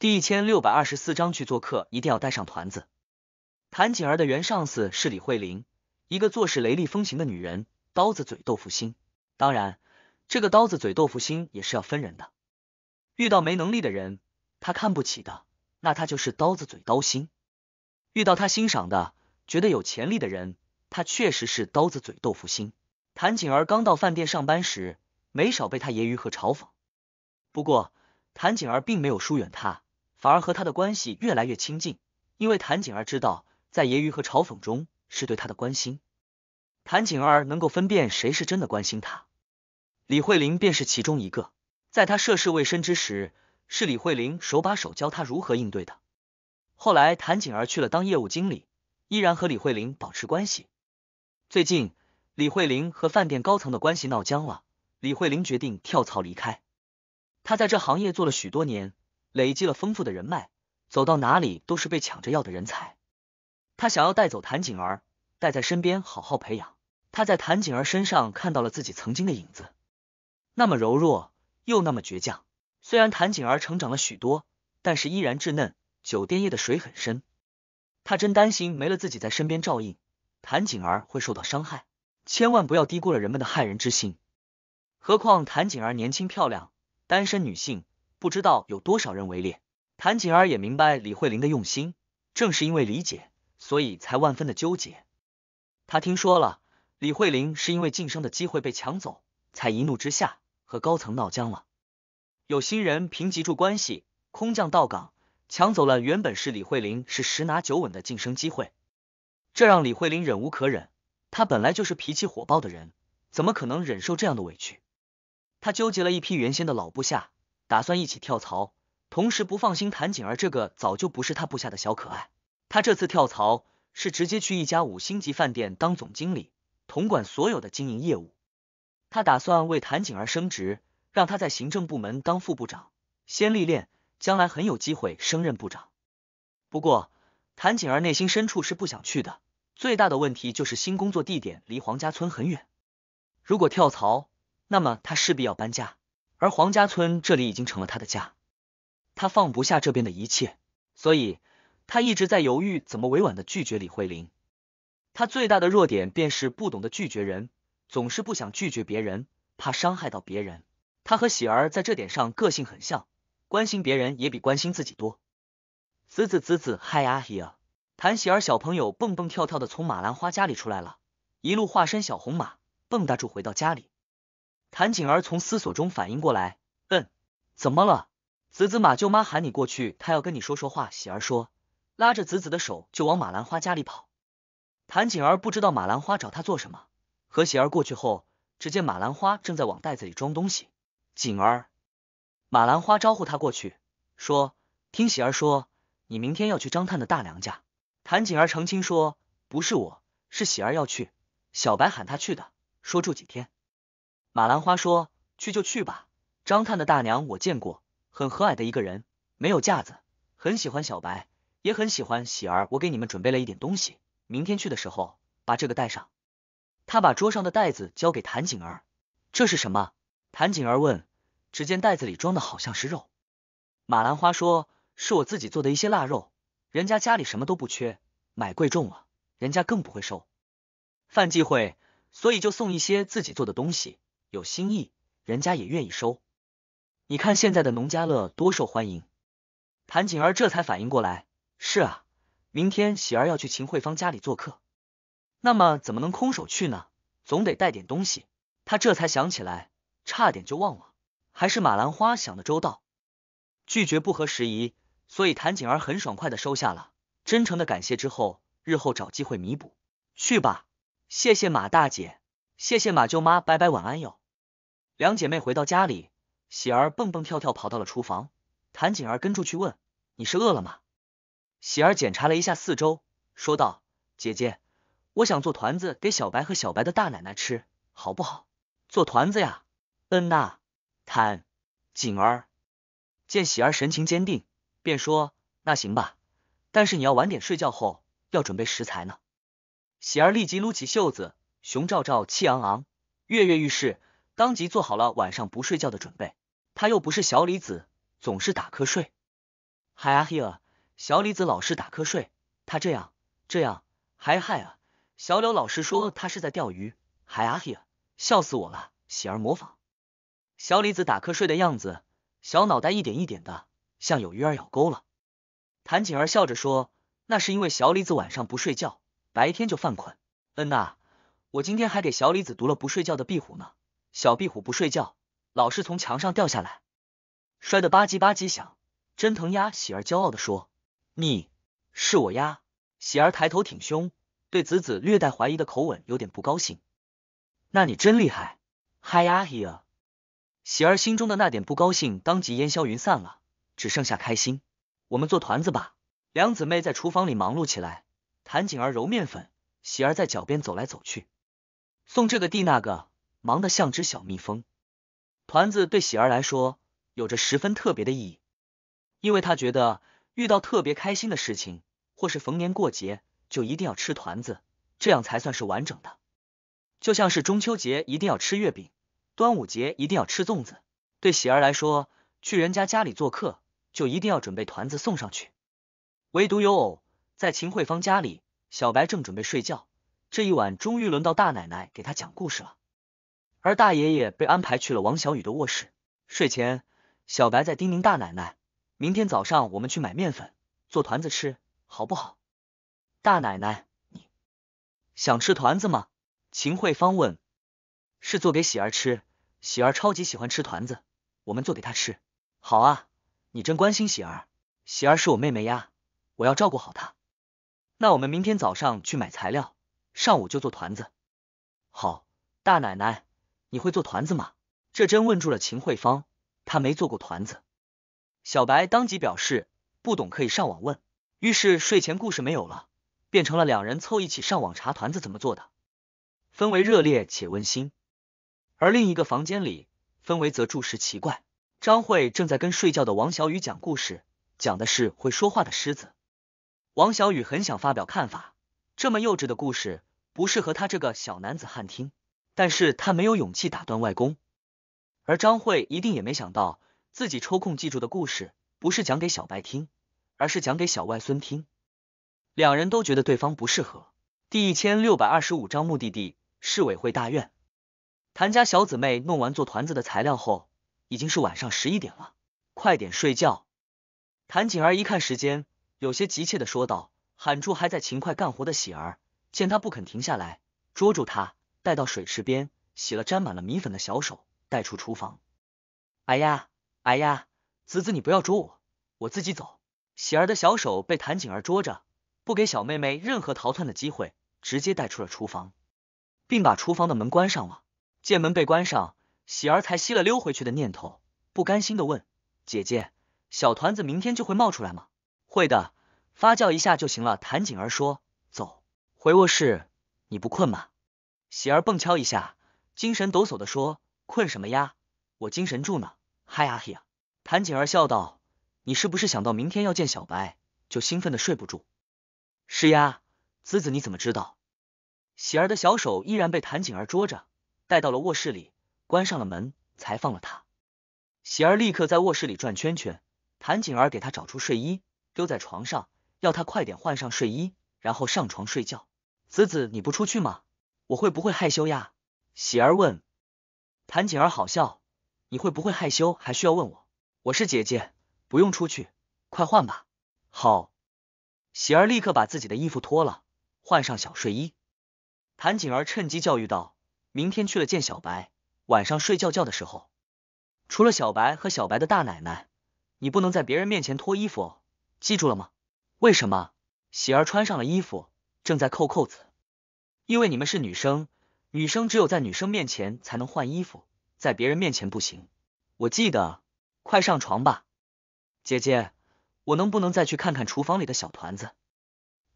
第一千六百二十四章去做客，一定要带上团子。谭锦儿的原上司是李慧玲，一个做事雷厉风行的女人，刀子嘴豆腐心。当然，这个刀子嘴豆腐心也是要分人的。遇到没能力的人，他看不起的，那他就是刀子嘴刀心；遇到他欣赏的、觉得有潜力的人，他确实是刀子嘴豆腐心。谭锦儿刚到饭店上班时，没少被他揶揄和嘲讽，不过谭锦儿并没有疏远他，反而和他的关系越来越亲近，因为谭景儿知道，在揶揄和嘲讽中是对他的关心。谭景儿能够分辨谁是真的关心他，李慧玲便是其中一个。在他涉世未深之时，是李慧玲手把手教他如何应对的。后来，谭景儿去了当业务经理，依然和李慧玲保持关系。最近，李慧玲和饭店高层的关系闹僵了，李慧玲决定跳槽离开。他在这行业做了许多年。累积了丰富的人脉，走到哪里都是被抢着要的人才。他想要带走谭景儿，带在身边好好培养。他在谭景儿身上看到了自己曾经的影子，那么柔弱又那么倔强。虽然谭景儿成长了许多，但是依然稚嫩。酒店业的水很深，他真担心没了自己在身边照应，谭景儿会受到伤害。千万不要低估了人们的害人之心。何况谭景儿年轻漂亮，单身女性。不知道有多少人围猎，谭景儿也明白李慧玲的用心，正是因为理解，所以才万分的纠结。他听说了，李慧玲是因为晋升的机会被抢走，才一怒之下和高层闹僵了。有心人凭极住关系空降到岗，抢走了原本是李慧玲是十拿九稳的晋升机会，这让李慧玲忍无可忍。她本来就是脾气火爆的人，怎么可能忍受这样的委屈？她纠结了一批原先的老部下。打算一起跳槽，同时不放心谭景儿这个早就不是他部下的小可爱。他这次跳槽是直接去一家五星级饭店当总经理，统管所有的经营业务。他打算为谭景儿升职，让他在行政部门当副部长，先历练，将来很有机会升任部长。不过，谭景儿内心深处是不想去的。最大的问题就是新工作地点离黄家村很远，如果跳槽，那么他势必要搬家。而黄家村这里已经成了他的家，他放不下这边的一切，所以他一直在犹豫怎么委婉的拒绝李慧玲。他最大的弱点便是不懂得拒绝人，总是不想拒绝别人，怕伤害到别人。他和喜儿在这点上个性很像，关心别人也比关心自己多。子子子子，h i h e r e 谭喜儿小朋友蹦蹦跳跳的从马兰花家里出来了，一路化身小红马，蹦跶住回到家里。谭景儿从思索中反应过来，嗯，怎么了？子子，马舅妈喊你过去，她要跟你说说话。喜儿说，拉着子子的手就往马兰花家里跑。谭景儿不知道马兰花找她做什么。和喜儿过去后，只见马兰花正在往袋子里装东西。景儿，马兰花招呼她过去，说：“听喜儿说，你明天要去张探的大娘家。”谭景儿澄清说：“不是我，是喜儿要去。小白喊她去的，说住几天。”马兰花说：“去就去吧，张探的大娘我见过，很和蔼的一个人，没有架子，很喜欢小白，也很喜欢喜儿。我给你们准备了一点东西，明天去的时候把这个带上。”他把桌上的袋子交给谭景儿：“这是什么？”谭景儿问。只见袋子里装的好像是肉。马兰花说：“是我自己做的一些腊肉，人家家里什么都不缺，买贵重了人家更不会收，犯忌讳，所以就送一些自己做的东西。”有心意，人家也愿意收。你看现在的农家乐多受欢迎。谭锦儿这才反应过来，是啊，明天喜儿要去秦慧芳家里做客，那么怎么能空手去呢？总得带点东西。他这才想起来，差点就忘了。还是马兰花想的周到，拒绝不合时宜，所以谭锦儿很爽快的收下了，真诚的感谢之后，日后找机会弥补。去吧，谢谢马大姐，谢谢马舅妈，拜拜，晚安哟。两姐妹回到家里，喜儿蹦蹦跳跳跑到了厨房，谭锦儿跟住去问：“你是饿了吗？”喜儿检查了一下四周，说道：“姐姐，我想做团子给小白和小白的大奶奶吃，好不好？”做团子呀，嗯呐，谭锦儿见喜儿神情坚定，便说：“那行吧，但是你要晚点睡觉后要准备食材呢。”喜儿立即撸起袖子，熊照照气昂昂，跃跃欲试。当即做好了晚上不睡觉的准备，他又不是小李子，总是打瞌睡。Hi here，小李子老是打瞌睡，他这样这样。嗨嗨啊！小柳老师说他是在钓鱼。Hi here，笑死我了。喜儿模仿小李子打瞌睡的样子，小脑袋一点一点的，像有鱼儿咬钩了。谭锦儿笑着说：“那是因为小李子晚上不睡觉，白天就犯困。”嗯呐，我今天还给小李子读了不睡觉的壁虎呢。小壁虎不睡觉，老是从墙上掉下来，摔得吧唧吧唧响，真疼呀！喜儿骄傲的说：“你是我呀！”喜儿抬头挺胸，对子子略带怀疑的口吻有点不高兴。那你真厉害！嗨呀嘿呀！喜儿心中的那点不高兴当即烟消云散了，只剩下开心。我们做团子吧。两姊妹在厨房里忙碌起来，谭景儿揉面粉，喜儿在脚边走来走去，送这个递那个。忙得像只小蜜蜂，团子对喜儿来说有着十分特别的意义，因为他觉得遇到特别开心的事情，或是逢年过节，就一定要吃团子，这样才算是完整的。就像是中秋节一定要吃月饼，端午节一定要吃粽子。对喜儿来说，去人家家里做客，就一定要准备团子送上去。唯独有偶，在秦慧芳家里，小白正准备睡觉，这一晚终于轮到大奶奶给他讲故事了。而大爷爷被安排去了王小雨的卧室。睡前，小白在叮咛大奶奶：“明天早上我们去买面粉做团子吃，好不好？”大奶奶，你想吃团子吗？秦慧芳问。是做给喜儿吃，喜儿超级喜欢吃团子，我们做给她吃。好啊，你真关心喜儿，喜儿是我妹妹呀，我要照顾好她。那我们明天早上去买材料，上午就做团子。好，大奶奶。你会做团子吗？这真问住了秦慧芳，她没做过团子。小白当即表示不懂，可以上网问。于是睡前故事没有了，变成了两人凑一起上网查团子怎么做的，氛围热烈且温馨。而另一个房间里，氛围则注实奇怪。张慧正在跟睡觉的王小雨讲故事，讲的是会说话的狮子。王小雨很想发表看法，这么幼稚的故事不适合他这个小男子汉听。但是他没有勇气打断外公，而张慧一定也没想到自己抽空记住的故事，不是讲给小白听，而是讲给小外孙听。两人都觉得对方不适合。第一千六百二十五章目的地：市委会大院。谭家小姊妹弄完做团子的材料后，已经是晚上十一点了，快点睡觉。谭景儿一看时间，有些急切的说道，喊住还在勤快干活的喜儿，见他不肯停下来，捉住他。带到水池边洗了沾满了米粉的小手，带出厨房。哎呀，哎呀，子子你不要捉我，我自己走。喜儿的小手被谭景儿捉着，不给小妹妹任何逃窜的机会，直接带出了厨房，并把厨房的门关上了。见门被关上，喜儿才熄了溜回去的念头，不甘心的问姐姐：“小团子明天就会冒出来吗？”“会的，发酵一下就行了。”谭景儿说。走回卧室，你不困吗？喜儿蹦敲一下，精神抖擞的说：“困什么呀，我精神住呢！嗨呀嘿呀！”谭锦儿笑道：“你是不是想到明天要见小白，就兴奋的睡不住？”“是呀，子子你怎么知道？”喜儿的小手依然被谭锦儿捉着，带到了卧室里，关上了门才放了他。喜儿立刻在卧室里转圈圈。谭锦儿给他找出睡衣，丢在床上，要他快点换上睡衣，然后上床睡觉。子子，你不出去吗？我会不会害羞呀？喜儿问。谭景儿好笑，你会不会害羞还需要问我？我是姐姐，不用出去，快换吧。好，喜儿立刻把自己的衣服脱了，换上小睡衣。谭景儿趁机教育道：明天去了见小白，晚上睡觉觉的时候，除了小白和小白的大奶奶，你不能在别人面前脱衣服，哦，记住了吗？为什么？喜儿穿上了衣服，正在扣扣子。因为你们是女生，女生只有在女生面前才能换衣服，在别人面前不行。我记得，快上床吧，姐姐，我能不能再去看看厨房里的小团子？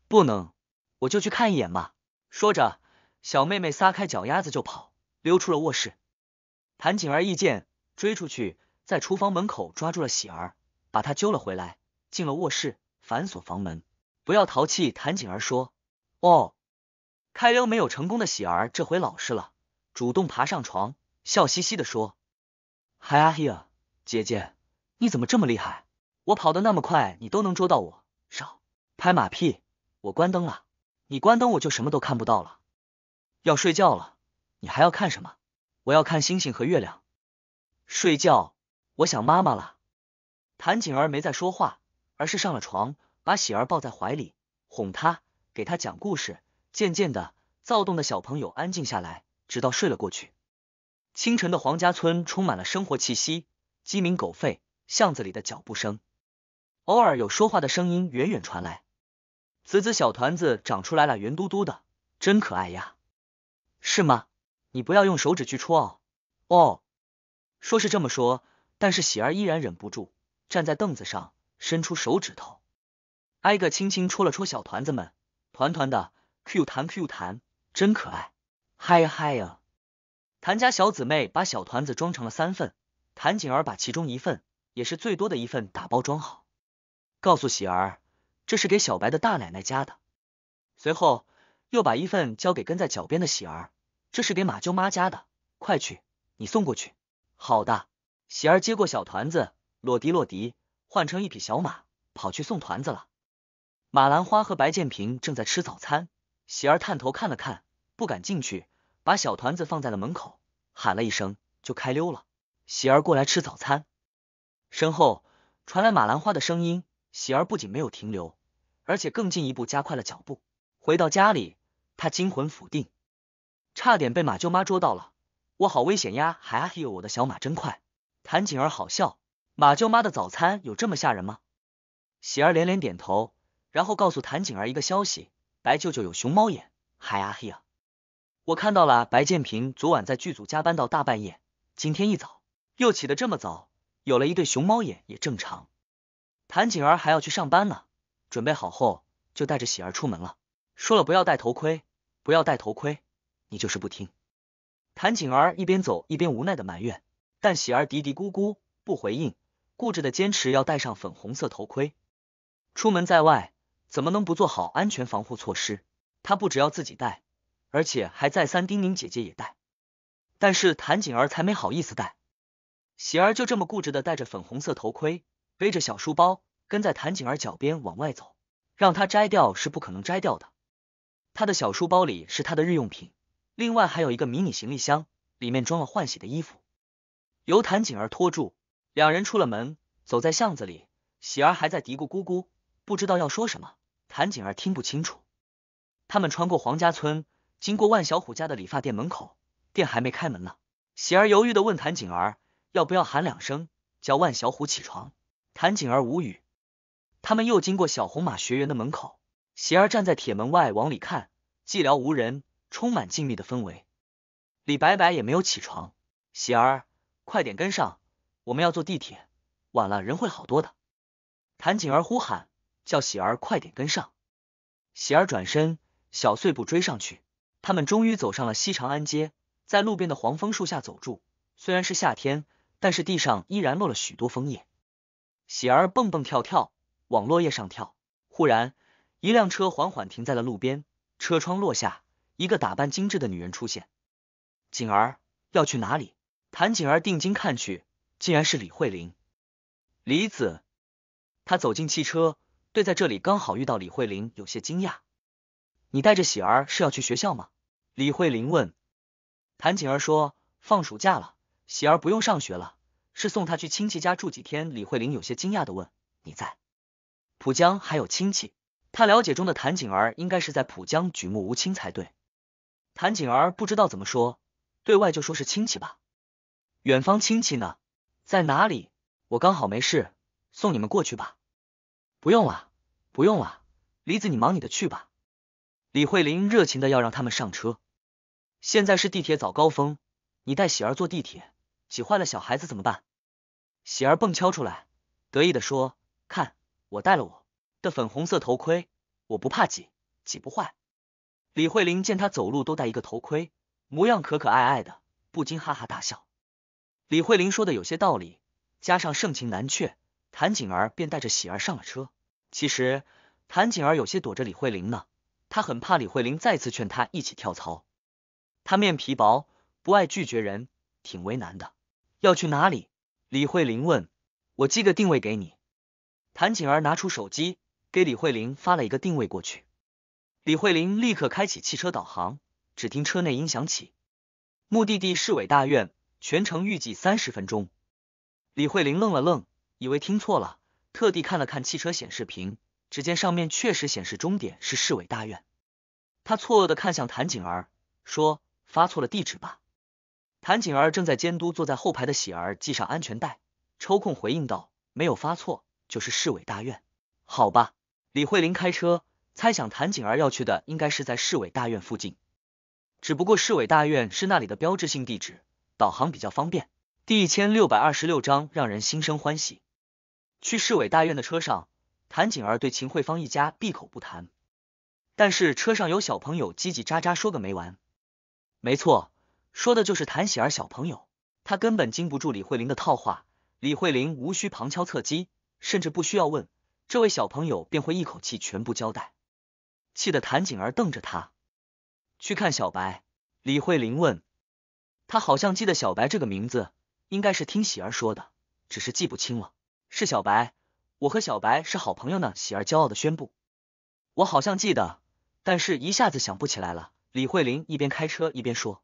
不能，我就去看一眼嘛。说着，小妹妹撒开脚丫子就跑，溜出了卧室。谭景儿一见，追出去，在厨房门口抓住了喜儿，把她揪了回来，进了卧室，反锁房门。不要淘气，谭景儿说。哦。开溜没有成功的喜儿，这回老实了，主动爬上床，笑嘻嘻的说：“嗨呀，姐姐，你怎么这么厉害？我跑得那么快，你都能捉到我。少拍马屁，我关灯了，你关灯我就什么都看不到了。要睡觉了，你还要看什么？我要看星星和月亮。睡觉，我想妈妈了。”谭景儿没再说话，而是上了床，把喜儿抱在怀里，哄她，给她讲故事。渐渐的，躁动的小朋友安静下来，直到睡了过去。清晨的黄家村充满了生活气息，鸡鸣狗吠，巷子里的脚步声，偶尔有说话的声音远远传来。子子小团子长出来了，圆嘟嘟的，真可爱呀！是吗？你不要用手指去戳哦哦。说是这么说，但是喜儿依然忍不住站在凳子上，伸出手指头，挨个轻轻戳了戳小团子们，团团的。Q 弹 Q 弹，真可爱！嗨呀嗨呀！谭家小姊妹把小团子装成了三份，谭锦儿把其中一份，也是最多的一份打包装好，告诉喜儿，这是给小白的大奶奶家的。随后又把一份交给跟在脚边的喜儿，这是给马舅妈家的，快去，你送过去。好的，喜儿接过小团子，落迪落迪，换成一匹小马，跑去送团子了。马兰花和白建平正在吃早餐。喜儿探头看了看，不敢进去，把小团子放在了门口，喊了一声就开溜了。喜儿过来吃早餐，身后传来马兰花的声音。喜儿不仅没有停留，而且更进一步加快了脚步。回到家里，她惊魂甫定，差点被马舅妈捉到了，我好危险呀！哎呦，我的小马真快。谭锦儿好笑，马舅妈的早餐有这么吓人吗？喜儿连连点头，然后告诉谭锦儿一个消息。白舅舅有熊猫眼，嗨呀嗨呀，我看到了。白建平昨晚在剧组加班到大半夜，今天一早又起得这么早，有了一对熊猫眼也正常。谭景儿还要去上班呢，准备好后就带着喜儿出门了，说了不要戴头盔，不要戴头盔，你就是不听。谭景儿一边走一边无奈的埋怨，但喜儿嘀嘀咕咕不回应，固执的坚持要戴上粉红色头盔。出门在外。怎么能不做好安全防护措施？他不只要自己带，而且还再三叮咛姐姐也带。但是谭锦儿才没好意思带，喜儿就这么固执的戴着粉红色头盔，背着小书包，跟在谭锦儿脚边往外走，让她摘掉是不可能摘掉的。他的小书包里是他的日用品，另外还有一个迷你行李箱，里面装了换洗的衣服。由谭锦儿拖住，两人出了门，走在巷子里，喜儿还在嘀咕咕咕，不知道要说什么。谭锦儿听不清楚，他们穿过黄家村，经过万小虎家的理发店门口，店还没开门呢。喜儿犹豫的问谭锦儿要不要喊两声，叫万小虎起床。谭锦儿无语。他们又经过小红马学员的门口，喜儿站在铁门外往里看，寂寥无人，充满静谧的氛围。李白白也没有起床。喜儿，快点跟上，我们要坐地铁，晚了人会好多的。谭锦儿呼喊。叫喜儿快点跟上，喜儿转身，小碎步追上去。他们终于走上了西长安街，在路边的黄枫树下走住。虽然是夏天，但是地上依然落了许多枫叶。喜儿蹦蹦跳跳往落叶上跳。忽然，一辆车缓缓停在了路边，车窗落下，一个打扮精致的女人出现。锦儿要去哪里？谭锦儿定睛看去，竟然是李慧玲。李子，他走进汽车。对，在这里刚好遇到李慧玲，有些惊讶。你带着喜儿是要去学校吗？李慧玲问。谭景儿说，放暑假了，喜儿不用上学了，是送她去亲戚家住几天。李慧玲有些惊讶的问，你在浦江还有亲戚？她了解中的谭景儿应该是在浦江举目无亲才对。谭景儿不知道怎么说，对外就说是亲戚吧。远方亲戚呢，在哪里？我刚好没事，送你们过去吧。不用了，不用了，李子，你忙你的去吧。李慧玲热情的要让他们上车。现在是地铁早高峰，你带喜儿坐地铁，挤坏了小孩子怎么办？喜儿蹦跳出来，得意的说：“看，我带了我的粉红色头盔，我不怕挤，挤不坏。”李慧玲见他走路都戴一个头盔，模样可可爱爱的，不禁哈哈大笑。李慧玲说的有些道理，加上盛情难却。谭景儿便带着喜儿上了车。其实谭景儿有些躲着李慧玲呢，她很怕李慧玲再次劝她一起跳槽。她面皮薄，不爱拒绝人，挺为难的。要去哪里？李慧玲问。我寄个定位给你。谭景儿拿出手机，给李慧玲发了一个定位过去。李慧玲立刻开启汽车导航，只听车内音响起，目的地市委大院，全程预计三十分钟。李慧玲愣了愣。以为听错了，特地看了看汽车显示屏，只见上面确实显示终点是市委大院。他错愕的看向谭景儿，说：“发错了地址吧？”谭景儿正在监督坐在后排的喜儿系上安全带，抽空回应道：“没有发错，就是市委大院。”好吧，李慧玲开车，猜想谭景儿要去的应该是在市委大院附近，只不过市委大院是那里的标志性地址，导航比较方便。第一千六百二十六章让人心生欢喜。去市委大院的车上，谭锦儿对秦慧芳一家闭口不谈，但是车上有小朋友叽叽喳喳说个没完。没错，说的就是谭喜儿小朋友，他根本经不住李慧玲的套话。李慧玲无需旁敲侧击，甚至不需要问，这位小朋友便会一口气全部交代。气得谭锦儿瞪着他。去看小白，李慧玲问，他好像记得小白这个名字，应该是听喜儿说的，只是记不清了。是小白，我和小白是好朋友呢。喜儿骄傲的宣布。我好像记得，但是一下子想不起来了。李慧玲一边开车一边说。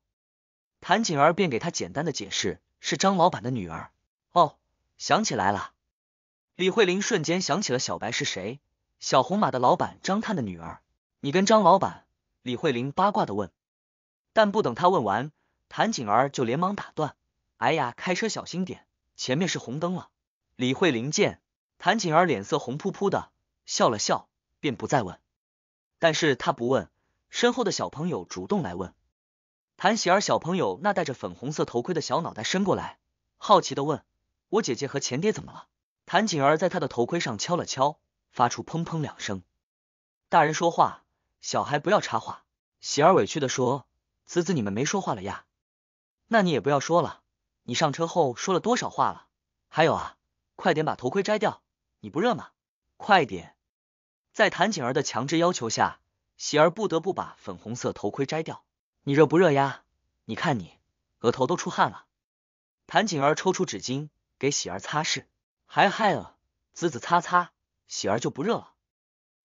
谭锦儿便给她简单的解释，是张老板的女儿。哦，想起来了。李慧玲瞬间想起了小白是谁，小红马的老板张探的女儿。你跟张老板？李慧玲八卦的问。但不等她问完，谭锦儿就连忙打断。哎呀，开车小心点，前面是红灯了。李慧玲见谭锦儿脸色红扑扑的，笑了笑，便不再问。但是他不问，身后的小朋友主动来问。谭喜儿小朋友那戴着粉红色头盔的小脑袋伸过来，好奇的问我姐姐和前爹怎么了？谭锦儿在他的头盔上敲了敲，发出砰砰两声。大人说话，小孩不要插话。喜儿委屈的说：“子子，你们没说话了呀？那你也不要说了。你上车后说了多少话了？还有啊。”快点把头盔摘掉！你不热吗？快点！在谭景儿的强制要求下，喜儿不得不把粉红色头盔摘掉。你热不热呀？你看你额头都出汗了。谭景儿抽出纸巾给喜儿擦拭，还害了，滋滋擦擦，喜儿就不热了。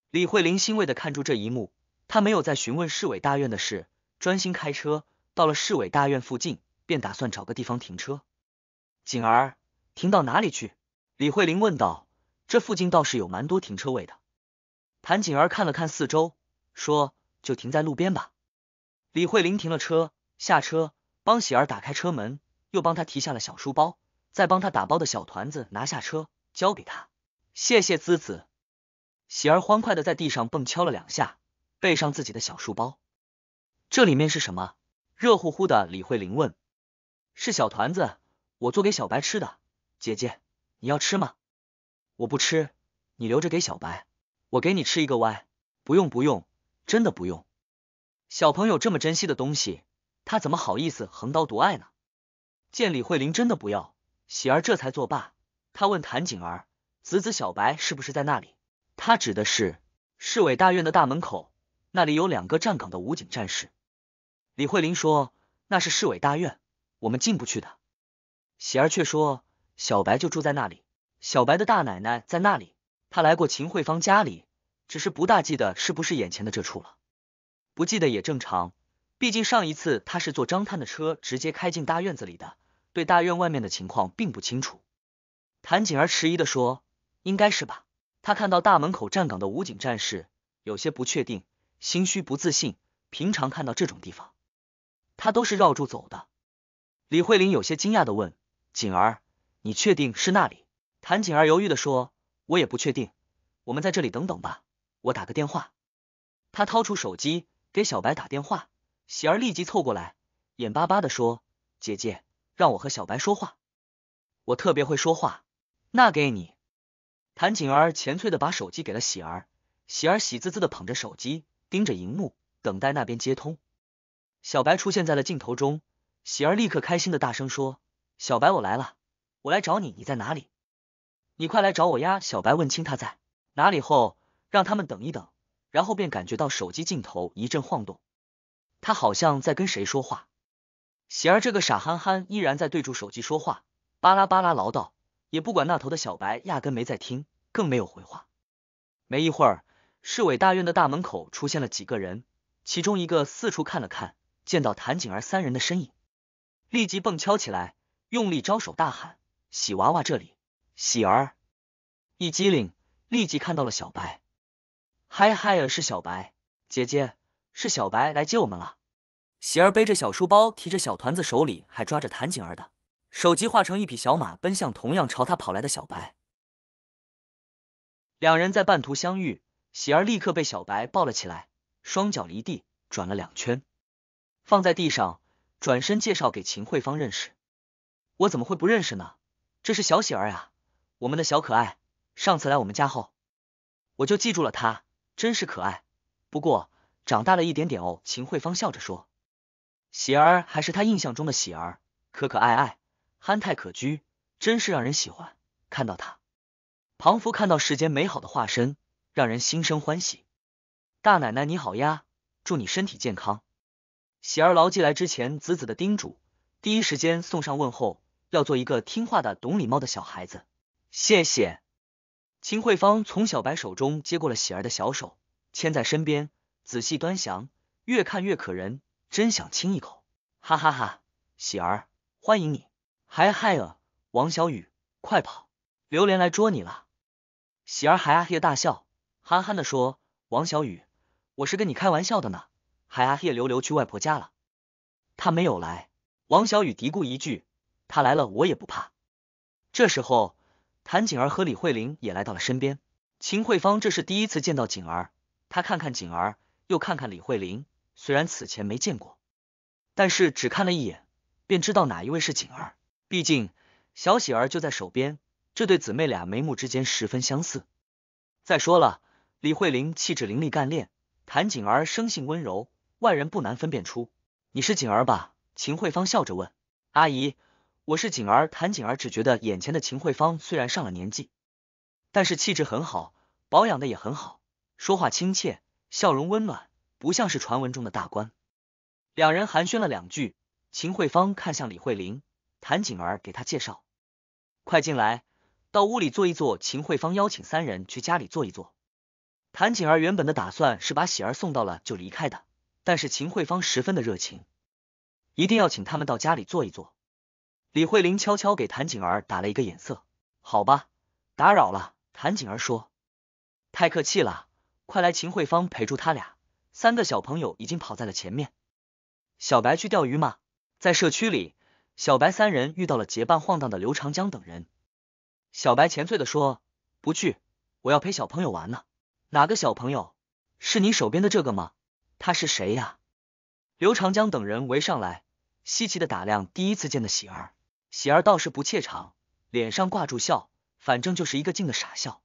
李慧玲欣慰的看住这一幕，她没有再询问市委大院的事，专心开车。到了市委大院附近，便打算找个地方停车。景儿停到哪里去？李慧玲问道：“这附近倒是有蛮多停车位的。”谭锦儿看了看四周，说：“就停在路边吧。”李慧玲停了车，下车帮喜儿打开车门，又帮她提下了小书包，再帮她打包的小团子拿下车交给她。谢谢滋子。喜儿欢快的在地上蹦，敲了两下，背上自己的小书包。这里面是什么？热乎乎的。李慧玲问：“是小团子，我做给小白吃的，姐姐。”你要吃吗？我不吃，你留着给小白。我给你吃一个歪。不用不用，真的不用。小朋友这么珍惜的东西，他怎么好意思横刀夺爱呢？见李慧玲真的不要，喜儿这才作罢。他问谭景儿：“子子小白是不是在那里？”他指的是市委大院的大门口，那里有两个站岗的武警战士。李慧玲说：“那是市委大院，我们进不去的。”喜儿却说。小白就住在那里，小白的大奶奶在那里，他来过秦慧芳家里，只是不大记得是不是眼前的这处了。不记得也正常，毕竟上一次他是坐张探的车直接开进大院子里的，对大院外面的情况并不清楚。谭景儿迟疑的说：“应该是吧。”他看到大门口站岗的武警战士，有些不确定，心虚不自信。平常看到这种地方，他都是绕住走的。李慧玲有些惊讶的问：“景儿？”你确定是那里？谭景儿犹豫的说：“我也不确定，我们在这里等等吧，我打个电话。”他掏出手机给小白打电话，喜儿立即凑过来，眼巴巴的说：“姐姐，让我和小白说话，我特别会说话。”那给你，谭景儿憔脆的把手机给了喜儿，喜儿喜滋滋的捧着手机，盯着荧幕，等待那边接通。小白出现在了镜头中，喜儿立刻开心的大声说：“小白，我来了。”我来找你，你在哪里？你快来找我呀！小白问清他在哪里后，让他们等一等，然后便感觉到手机镜头一阵晃动，他好像在跟谁说话。喜儿这个傻憨憨依然在对住手机说话，巴拉巴拉唠叨，也不管那头的小白压根没在听，更没有回话。没一会儿，市委大院的大门口出现了几个人，其中一个四处看了看，见到谭景儿三人的身影，立即蹦敲起来，用力招手大喊。喜娃娃这里，喜儿一机灵，立即看到了小白。嗨嗨，是小白姐姐，是小白来接我们了。喜儿背着小书包，提着小团子，手里还抓着谭景儿的手机，化成一匹小马，奔向同样朝他跑来的小白。两人在半途相遇，喜儿立刻被小白抱了起来，双脚离地，转了两圈，放在地上，转身介绍给秦慧芳认识。我怎么会不认识呢？这是小喜儿呀，我们的小可爱。上次来我们家后，我就记住了她，真是可爱。不过长大了一点点哦。秦慧芳笑着说：“喜儿还是她印象中的喜儿，可可爱爱，憨态可掬，真是让人喜欢。看到她，庞福看到世间美好的化身，让人心生欢喜。大奶奶你好呀，祝你身体健康。喜儿牢记来之前子子的叮嘱，第一时间送上问候。”要做一个听话的、懂礼貌的小孩子。谢谢。秦慧芳从小白手中接过了喜儿的小手，牵在身边，仔细端详，越看越可人，真想亲一口。哈哈哈！喜儿，欢迎你。嗨嗨！王小雨，快跑！榴莲来捉你了。喜儿还啊嘿大笑，憨憨的说：“王小雨，我是跟你开玩笑的呢。”还啊嘿，刘刘去外婆家了，他没有来。王小雨嘀咕一句。他来了，我也不怕。这时候，谭景儿和李慧玲也来到了身边。秦慧芳这是第一次见到景儿，她看看景儿，又看看李慧玲。虽然此前没见过，但是只看了一眼，便知道哪一位是景儿。毕竟小喜儿就在手边，这对姊妹俩眉目之间十分相似。再说了，李慧玲气质凌厉干练，谭景儿生性温柔，外人不难分辨出你是景儿吧？秦慧芳笑着问阿姨。我是景儿，谭景儿只觉得眼前的秦慧芳虽然上了年纪，但是气质很好，保养的也很好，说话亲切，笑容温暖，不像是传闻中的大官。两人寒暄了两句，秦慧芳看向李慧玲，谭景儿给她介绍：“快进来，到屋里坐一坐。”秦慧芳邀请三人去家里坐一坐。谭景儿原本的打算是把喜儿送到了就离开的，但是秦慧芳十分的热情，一定要请他们到家里坐一坐。李慧玲悄悄给谭景儿打了一个眼色。好吧，打扰了。谭景儿说：“太客气了，快来。”秦慧芳陪住他俩。三个小朋友已经跑在了前面。小白去钓鱼吗？在社区里，小白三人遇到了结伴晃荡的刘长江等人。小白憔悴的说：“不去，我要陪小朋友玩呢。”哪个小朋友？是你手边的这个吗？他是谁呀？刘长江等人围上来，稀奇的打量第一次见的喜儿。喜儿倒是不怯场，脸上挂住笑，反正就是一个劲的傻笑。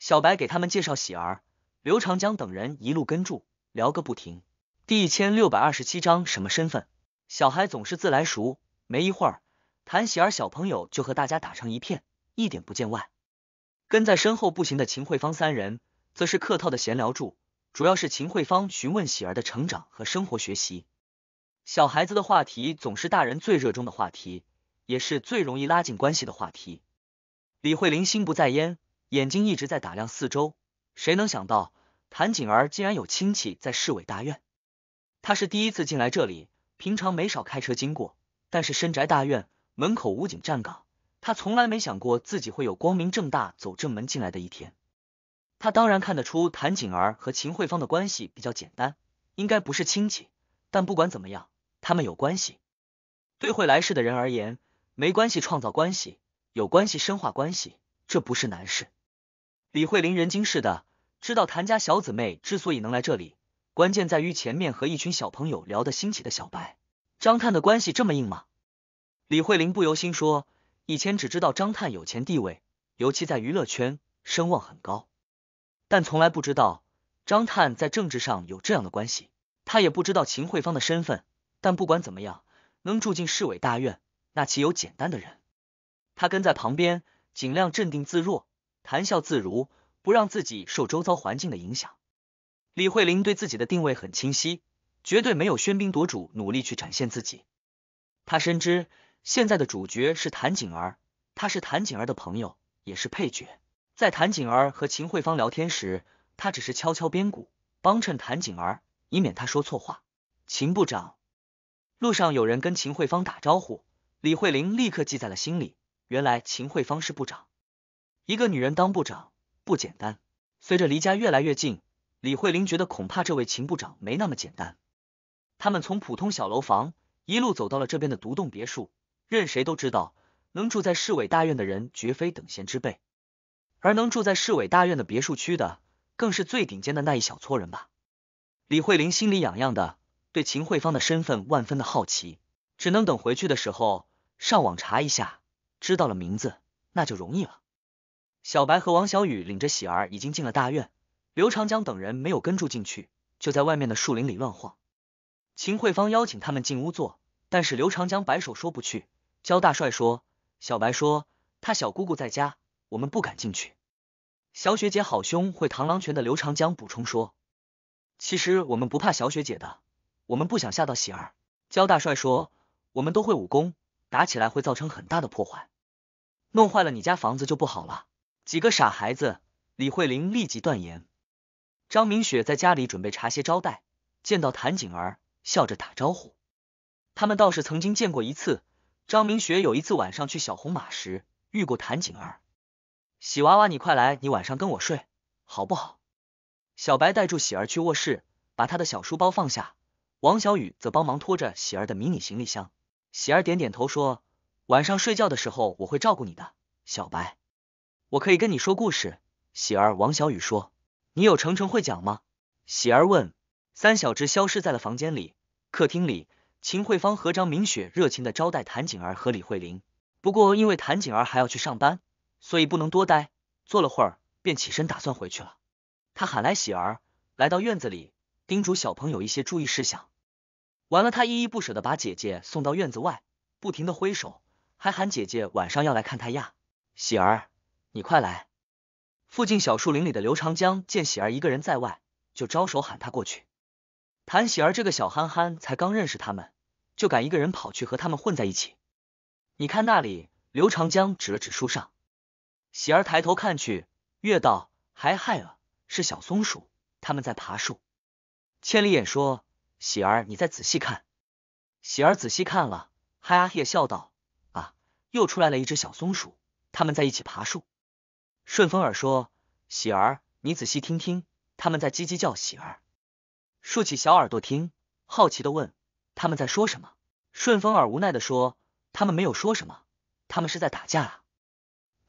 小白给他们介绍喜儿，刘长江等人一路跟住，聊个不停。第一千六百二十七章什么身份？小孩总是自来熟，没一会儿，谭喜儿小朋友就和大家打成一片，一点不见外。跟在身后步行的秦慧芳三人则是客套的闲聊住，主要是秦慧芳询问喜儿的成长和生活学习。小孩子的话题总是大人最热衷的话题。也是最容易拉近关系的话题。李慧玲心不在焉，眼睛一直在打量四周。谁能想到谭景儿竟然有亲戚在市委大院？她是第一次进来这里，平常没少开车经过，但是深宅大院门口武警站岗，她从来没想过自己会有光明正大走正门进来的一天。她当然看得出谭景儿和秦慧芳的关系比较简单，应该不是亲戚。但不管怎么样，他们有关系。对会来世的人而言。没关系，创造关系，有关系深化关系，这不是难事。李慧玲人精似的，知道谭家小姊妹之所以能来这里，关键在于前面和一群小朋友聊得兴起的小白张探的关系这么硬吗？李慧玲不由心说，以前只知道张探有钱地位，尤其在娱乐圈声望很高，但从来不知道张探在政治上有这样的关系。他也不知道秦慧芳的身份，但不管怎么样，能住进市委大院。那岂有简单的人？他跟在旁边，尽量镇定自若，谈笑自如，不让自己受周遭环境的影响。李慧玲对自己的定位很清晰，绝对没有喧宾夺主，努力去展现自己。他深知现在的主角是谭景儿，他是谭景儿的朋友，也是配角。在谭景儿和秦慧芳聊天时，他只是悄悄编鼓，帮衬谭景儿，以免他说错话。秦部长，路上有人跟秦慧芳打招呼。李慧玲立刻记在了心里。原来秦慧芳是部长，一个女人当部长不简单。随着离家越来越近，李慧玲觉得恐怕这位秦部长没那么简单。他们从普通小楼房一路走到了这边的独栋别墅，任谁都知道，能住在市委大院的人绝非等闲之辈，而能住在市委大院的别墅区的，更是最顶尖的那一小撮人吧。李慧玲心里痒痒的，对秦慧芳的身份万分的好奇，只能等回去的时候。上网查一下，知道了名字，那就容易了。小白和王小雨领着喜儿已经进了大院，刘长江等人没有跟住进去，就在外面的树林里乱晃。秦慧芳邀请他们进屋坐，但是刘长江摆手说不去。焦大帅说，小白说他小姑姑在家，我们不敢进去。小雪姐好凶，会螳螂拳的刘长江补充说，其实我们不怕小雪姐的，我们不想吓到喜儿。焦大帅说，我们都会武功。打起来会造成很大的破坏，弄坏了你家房子就不好了。几个傻孩子，李慧玲立即断言。张明雪在家里准备茶歇招待，见到谭景儿笑着打招呼。他们倒是曾经见过一次，张明雪有一次晚上去小红马时遇过谭景儿。喜娃娃，你快来，你晚上跟我睡好不好？小白带住喜儿去卧室，把他的小书包放下。王小雨则帮忙拖着喜儿的迷你行李箱。喜儿点点头说：“晚上睡觉的时候我会照顾你的，小白。我可以跟你说故事。”喜儿王小雨说：“你有程程会讲吗？”喜儿问。三小只消失在了房间里、客厅里。秦慧芳和张明雪热情的招待谭景儿和李慧玲，不过因为谭景儿还要去上班，所以不能多待。坐了会儿，便起身打算回去了。他喊来喜儿，来到院子里，叮嘱小朋友一些注意事项。完了，他依依不舍的把姐姐送到院子外，不停的挥手，还喊姐姐晚上要来看他呀。喜儿，你快来！附近小树林里的刘长江见喜儿一个人在外，就招手喊他过去。谭喜儿这个小憨憨，才刚认识他们，就敢一个人跑去和他们混在一起。你看那里，刘长江指了指树上，喜儿抬头看去，月道还害了，是小松鼠，他们在爬树。千里眼说。喜儿，你再仔细看。喜儿仔细看了，哈哈嘿笑道啊，又出来了一只小松鼠，他们在一起爬树。顺风耳说：“喜儿，你仔细听听，他们在叽叽叫。”喜儿竖起小耳朵听，好奇的问：“他们在说什么？”顺风耳无奈的说：“他们没有说什么，他们是在打架啊！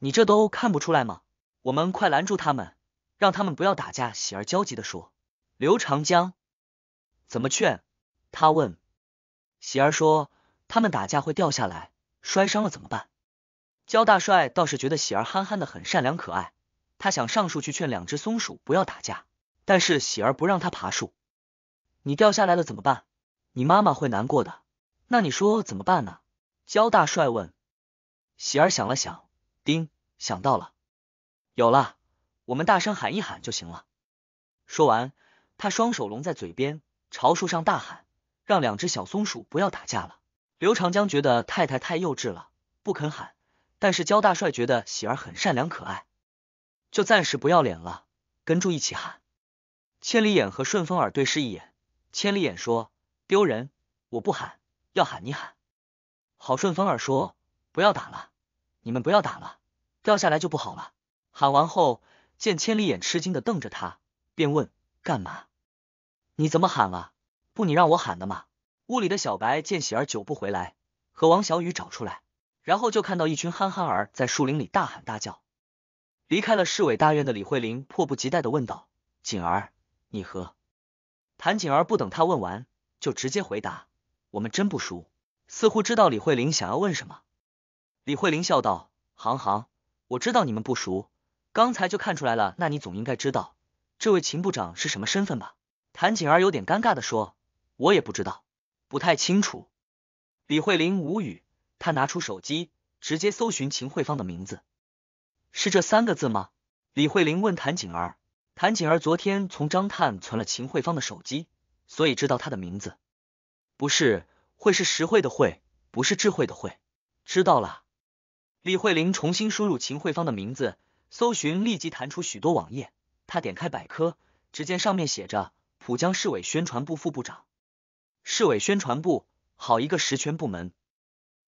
你这都看不出来吗？我们快拦住他们，让他们不要打架。”喜儿焦急的说：“刘长江。”怎么劝？他问。喜儿说：“他们打架会掉下来，摔伤了怎么办？”焦大帅倒是觉得喜儿憨憨的，很善良可爱。他想上树去劝两只松鼠不要打架，但是喜儿不让他爬树。“你掉下来了怎么办？你妈妈会难过的。”那你说怎么办呢？焦大帅问。喜儿想了想，丁想到了，有了，我们大声喊一喊就行了。说完，他双手拢在嘴边。朝树上大喊，让两只小松鼠不要打架了。刘长江觉得太太太幼稚了，不肯喊，但是焦大帅觉得喜儿很善良可爱，就暂时不要脸了，跟住一起喊。千里眼和顺风耳对视一眼，千里眼说：“丢人，我不喊，要喊你喊。”好，顺风耳说：“不要打了，你们不要打了，掉下来就不好了。”喊完后，见千里眼吃惊的瞪着他，便问：“干嘛？”你怎么喊了？不，你让我喊的吗？屋里的小白见喜儿久不回来，和王小雨找出来，然后就看到一群憨憨儿在树林里大喊大叫。离开了市委大院的李慧玲迫不及待的问道：“锦儿，你和谭锦儿不等他问完，就直接回答：我们真不熟。似乎知道李慧玲想要问什么。李慧玲笑道：行行，我知道你们不熟，刚才就看出来了。那你总应该知道这位秦部长是什么身份吧？”谭景儿有点尴尬的说：“我也不知道，不太清楚。”李慧玲无语，她拿出手机，直接搜寻秦慧芳的名字，是这三个字吗？李慧玲问谭景儿。谭景儿昨天从张探存了秦慧芳的手机，所以知道她的名字。不是，会是实惠的惠，不是智慧的慧。知道了。李慧玲重新输入秦慧芳的名字，搜寻立即弹出许多网页。她点开百科，只见上面写着。浦江市委宣传部副部长，市委宣传部，好一个实权部门。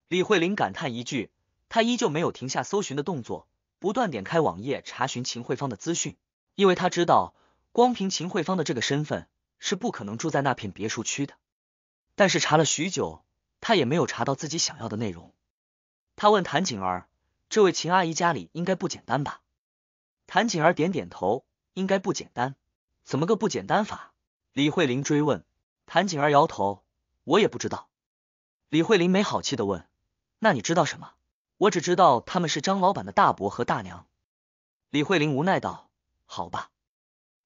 李慧玲感叹一句，她依旧没有停下搜寻的动作，不断点开网页查询秦慧芳的资讯，因为她知道光凭秦慧芳的这个身份是不可能住在那片别墅区的。但是查了许久，她也没有查到自己想要的内容。他问谭景儿：“这位秦阿姨家里应该不简单吧？”谭景儿点点头：“应该不简单，怎么个不简单法？”李慧玲追问，谭景儿摇头，我也不知道。李慧玲没好气的问：“那你知道什么？我只知道他们是张老板的大伯和大娘。”李慧玲无奈道：“好吧。”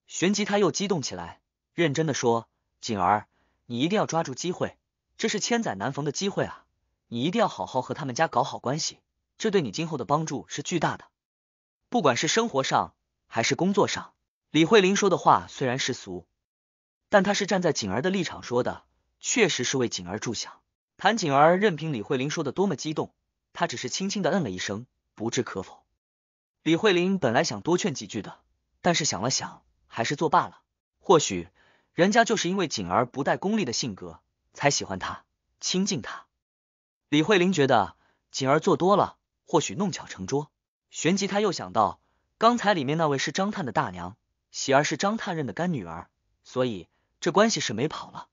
旋即，她又激动起来，认真的说：“景儿，你一定要抓住机会，这是千载难逢的机会啊！你一定要好好和他们家搞好关系，这对你今后的帮助是巨大的，不管是生活上还是工作上。”李慧玲说的话虽然世俗。但他是站在景儿的立场说的，确实是为景儿着想。谭景儿任凭李慧玲说的多么激动，她只是轻轻的嗯了一声，不置可否。李慧玲本来想多劝几句的，但是想了想，还是作罢了。或许人家就是因为景儿不带功利的性格，才喜欢她，亲近她。李慧玲觉得景儿做多了，或许弄巧成拙。旋即，她又想到刚才里面那位是张探的大娘，喜儿是张探认的干女儿，所以。这关系是没跑了，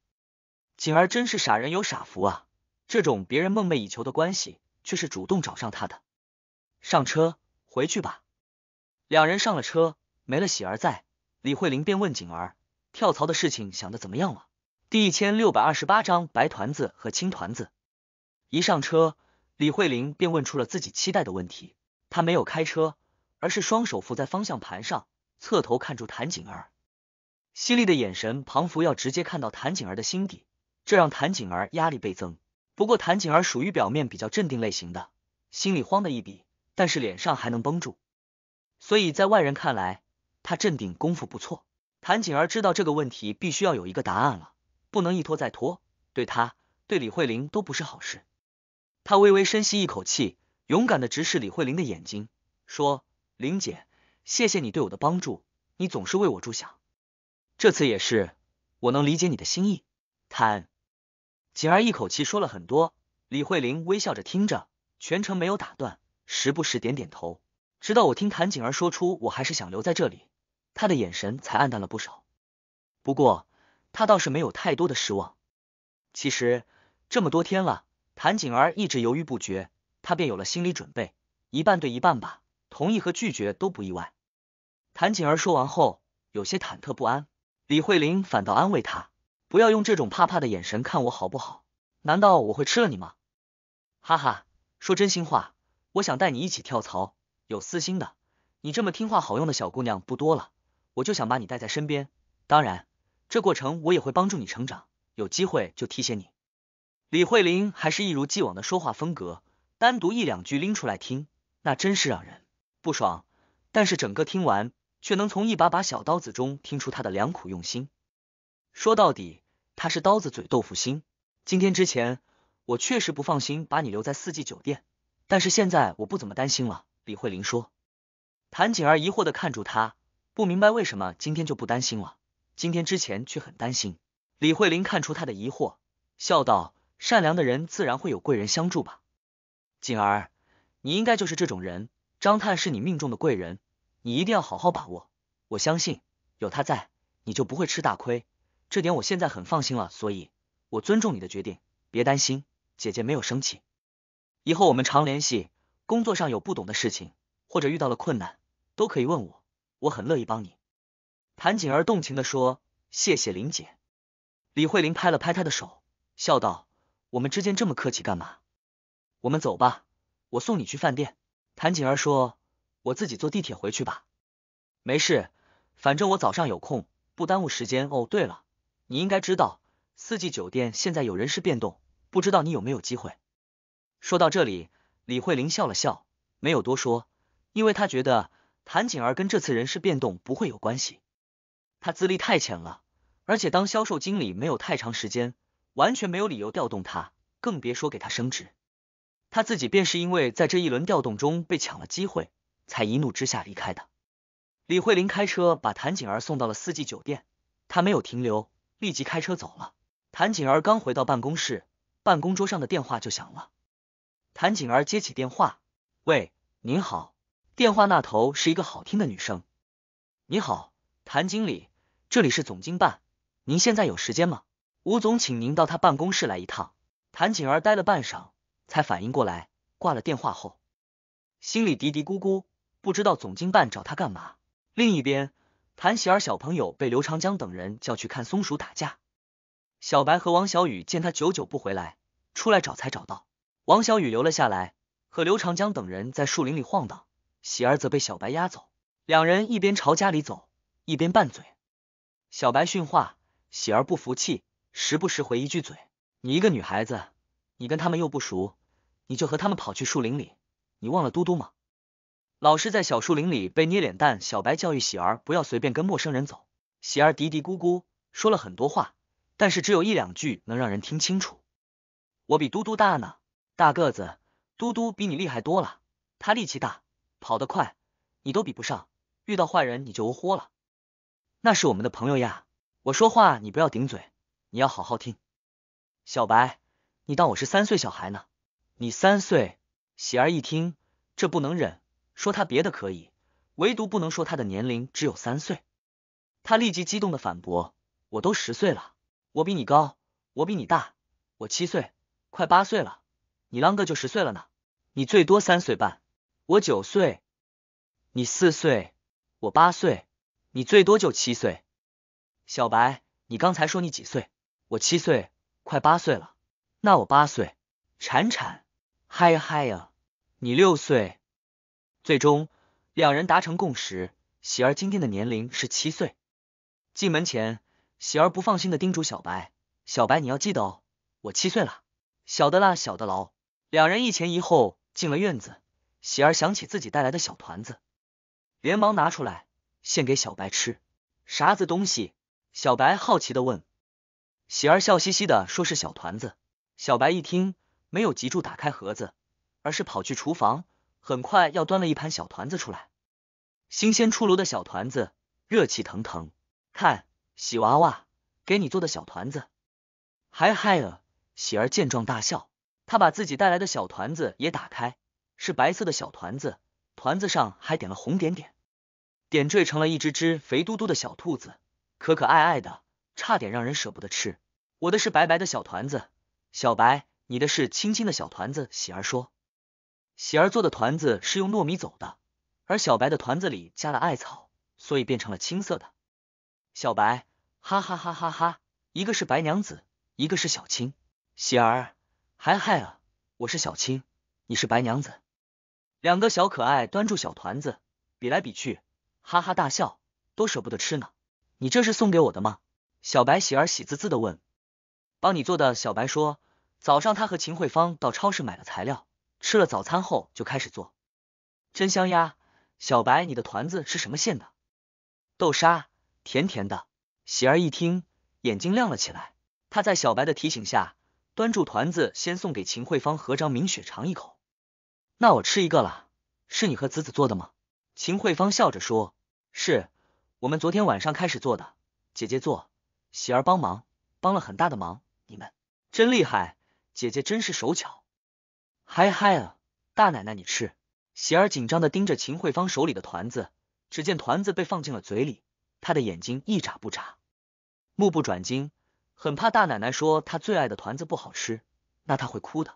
景儿真是傻人有傻福啊！这种别人梦寐以求的关系，却是主动找上他的。上车回去吧。两人上了车，没了喜儿在，李慧玲便问景儿跳槽的事情想的怎么样了。第一千六百二十八章白团子和青团子。一上车，李慧玲便问出了自己期待的问题。她没有开车，而是双手扶在方向盘上，侧头看住谭景儿。犀利的眼神，仿佛要直接看到谭景儿的心底，这让谭景儿压力倍增。不过谭景儿属于表面比较镇定类型的，心里慌的一笔，但是脸上还能绷住，所以在外人看来，他镇定功夫不错。谭景儿知道这个问题必须要有一个答案了，不能一拖再拖，对他对李慧玲都不是好事。他微微深吸一口气，勇敢的直视李慧玲的眼睛，说：“玲姐，谢谢你对我的帮助，你总是为我着想。”这次也是，我能理解你的心意。谭锦儿一口气说了很多，李慧玲微笑着听着，全程没有打断，时不时点点头。直到我听谭锦儿说出“我还是想留在这里”，她的眼神才暗淡了不少。不过她倒是没有太多的失望。其实这么多天了，谭锦儿一直犹豫不决，她便有了心理准备，一半对一半吧，同意和拒绝都不意外。谭锦儿说完后，有些忐忑不安。李慧玲反倒安慰她，不要用这种怕怕的眼神看我好不好？难道我会吃了你吗？哈哈，说真心话，我想带你一起跳槽，有私心的。你这么听话好用的小姑娘不多了，我就想把你带在身边。当然，这过程我也会帮助你成长，有机会就提携你。李慧玲还是一如既往的说话风格，单独一两句拎出来听，那真是让人不爽。但是整个听完。却能从一把把小刀子中听出他的良苦用心。说到底，他是刀子嘴豆腐心。今天之前，我确实不放心把你留在四季酒店，但是现在我不怎么担心了。李慧玲说。谭景儿疑惑的看住他，不明白为什么今天就不担心了，今天之前却很担心。李慧玲看出他的疑惑，笑道：“善良的人自然会有贵人相助吧，景儿，你应该就是这种人。张探是你命中的贵人。”你一定要好好把握，我相信有他在，你就不会吃大亏，这点我现在很放心了，所以我尊重你的决定，别担心，姐姐没有生气。以后我们常联系，工作上有不懂的事情或者遇到了困难，都可以问我，我很乐意帮你。谭锦儿动情的说：“谢谢林姐。”李慧玲拍了拍她的手，笑道：“我们之间这么客气干嘛？我们走吧，我送你去饭店。”谭锦儿说。我自己坐地铁回去吧，没事，反正我早上有空，不耽误时间。哦，对了，你应该知道，四季酒店现在有人事变动，不知道你有没有机会。说到这里，李慧玲笑了笑，没有多说，因为她觉得谭景儿跟这次人事变动不会有关系，他资历太浅了，而且当销售经理没有太长时间，完全没有理由调动他，更别说给他升职。他自己便是因为在这一轮调动中被抢了机会。才一怒之下离开的。李慧玲开车把谭景儿送到了四季酒店，她没有停留，立即开车走了。谭景儿刚回到办公室，办公桌上的电话就响了。谭景儿接起电话：“喂，您好。”电话那头是一个好听的女声：“你好，谭经理，这里是总经办，您现在有时间吗？吴总请您到他办公室来一趟。”谭景儿呆了半晌，才反应过来，挂了电话后，心里嘀嘀咕咕。不知道总经办找他干嘛。另一边，谭喜儿小朋友被刘长江等人叫去看松鼠打架。小白和王小雨见他久久不回来，出来找才找到。王小雨留了下来，和刘长江等人在树林里晃荡。喜儿则被小白押走，两人一边朝家里走，一边拌嘴。小白训话，喜儿不服气，时不时回一句嘴：“你一个女孩子，你跟他们又不熟，你就和他们跑去树林里，你忘了嘟嘟吗？”老师在小树林里被捏脸蛋。小白教育喜儿不要随便跟陌生人走。喜儿嘀嘀咕咕说了很多话，但是只有一两句能让人听清楚。我比嘟嘟大呢，大个子，嘟嘟比你厉害多了，他力气大，跑得快，你都比不上。遇到坏人你就窝火了，那是我们的朋友呀。我说话你不要顶嘴，你要好好听。小白，你当我是三岁小孩呢？你三岁？喜儿一听这不能忍。说他别的可以，唯独不能说他的年龄只有三岁。他立即激动的反驳：“我都十岁了，我比你高，我比你大，我七岁，快八岁了。你啷个就十岁了呢？你最多三岁半，我九岁，你四岁，我八岁，你最多就七岁。小白，你刚才说你几岁？我七岁，快八岁了。那我八岁。铲铲，嗨呀嗨呀，你六岁。”最终，两人达成共识。喜儿今天的年龄是七岁。进门前，喜儿不放心的叮嘱小白：“小白，你要记得哦，我七岁了。”小的啦，小的牢。两人一前一后进了院子。喜儿想起自己带来的小团子，连忙拿出来献给小白吃。啥子东西？小白好奇的问。喜儿笑嘻嘻的说：“是小团子。”小白一听，没有急住打开盒子，而是跑去厨房。很快要端了一盘小团子出来，新鲜出炉的小团子热气腾腾。看，喜娃娃给你做的小团子，嗨嗨！喜儿见状大笑，她把自己带来的小团子也打开，是白色的小团子，团子上还点了红点点，点缀成了一只只肥嘟嘟的小兔子，可可爱爱的，差点让人舍不得吃。我的是白白的小团子，小白，你的是青青的小团子，喜儿说。喜儿做的团子是用糯米走的，而小白的团子里加了艾草，所以变成了青色的。小白，哈哈哈哈哈，一个是白娘子，一个是小青。喜儿，嗨嗨，我是小青，你是白娘子。两个小可爱端住小团子，比来比去，哈哈大笑，都舍不得吃呢。你这是送给我的吗？小白喜儿喜滋滋的问。帮你做的小白说，早上他和秦慧芳到超市买了材料。吃了早餐后就开始做，真香呀！小白，你的团子是什么馅的？豆沙，甜甜的。喜儿一听，眼睛亮了起来。他在小白的提醒下，端住团子，先送给秦慧芳和张明雪尝一口。那我吃一个了，是你和子子做的吗？秦慧芳笑着说：“是我们昨天晚上开始做的，姐姐做，喜儿帮忙，帮了很大的忙。你们真厉害，姐姐真是手巧。”嗨嗨啊！大奶奶，你吃。喜儿紧张的盯着秦慧芳手里的团子，只见团子被放进了嘴里，她的眼睛一眨不眨，目不转睛，很怕大奶奶说她最爱的团子不好吃，那她会哭的。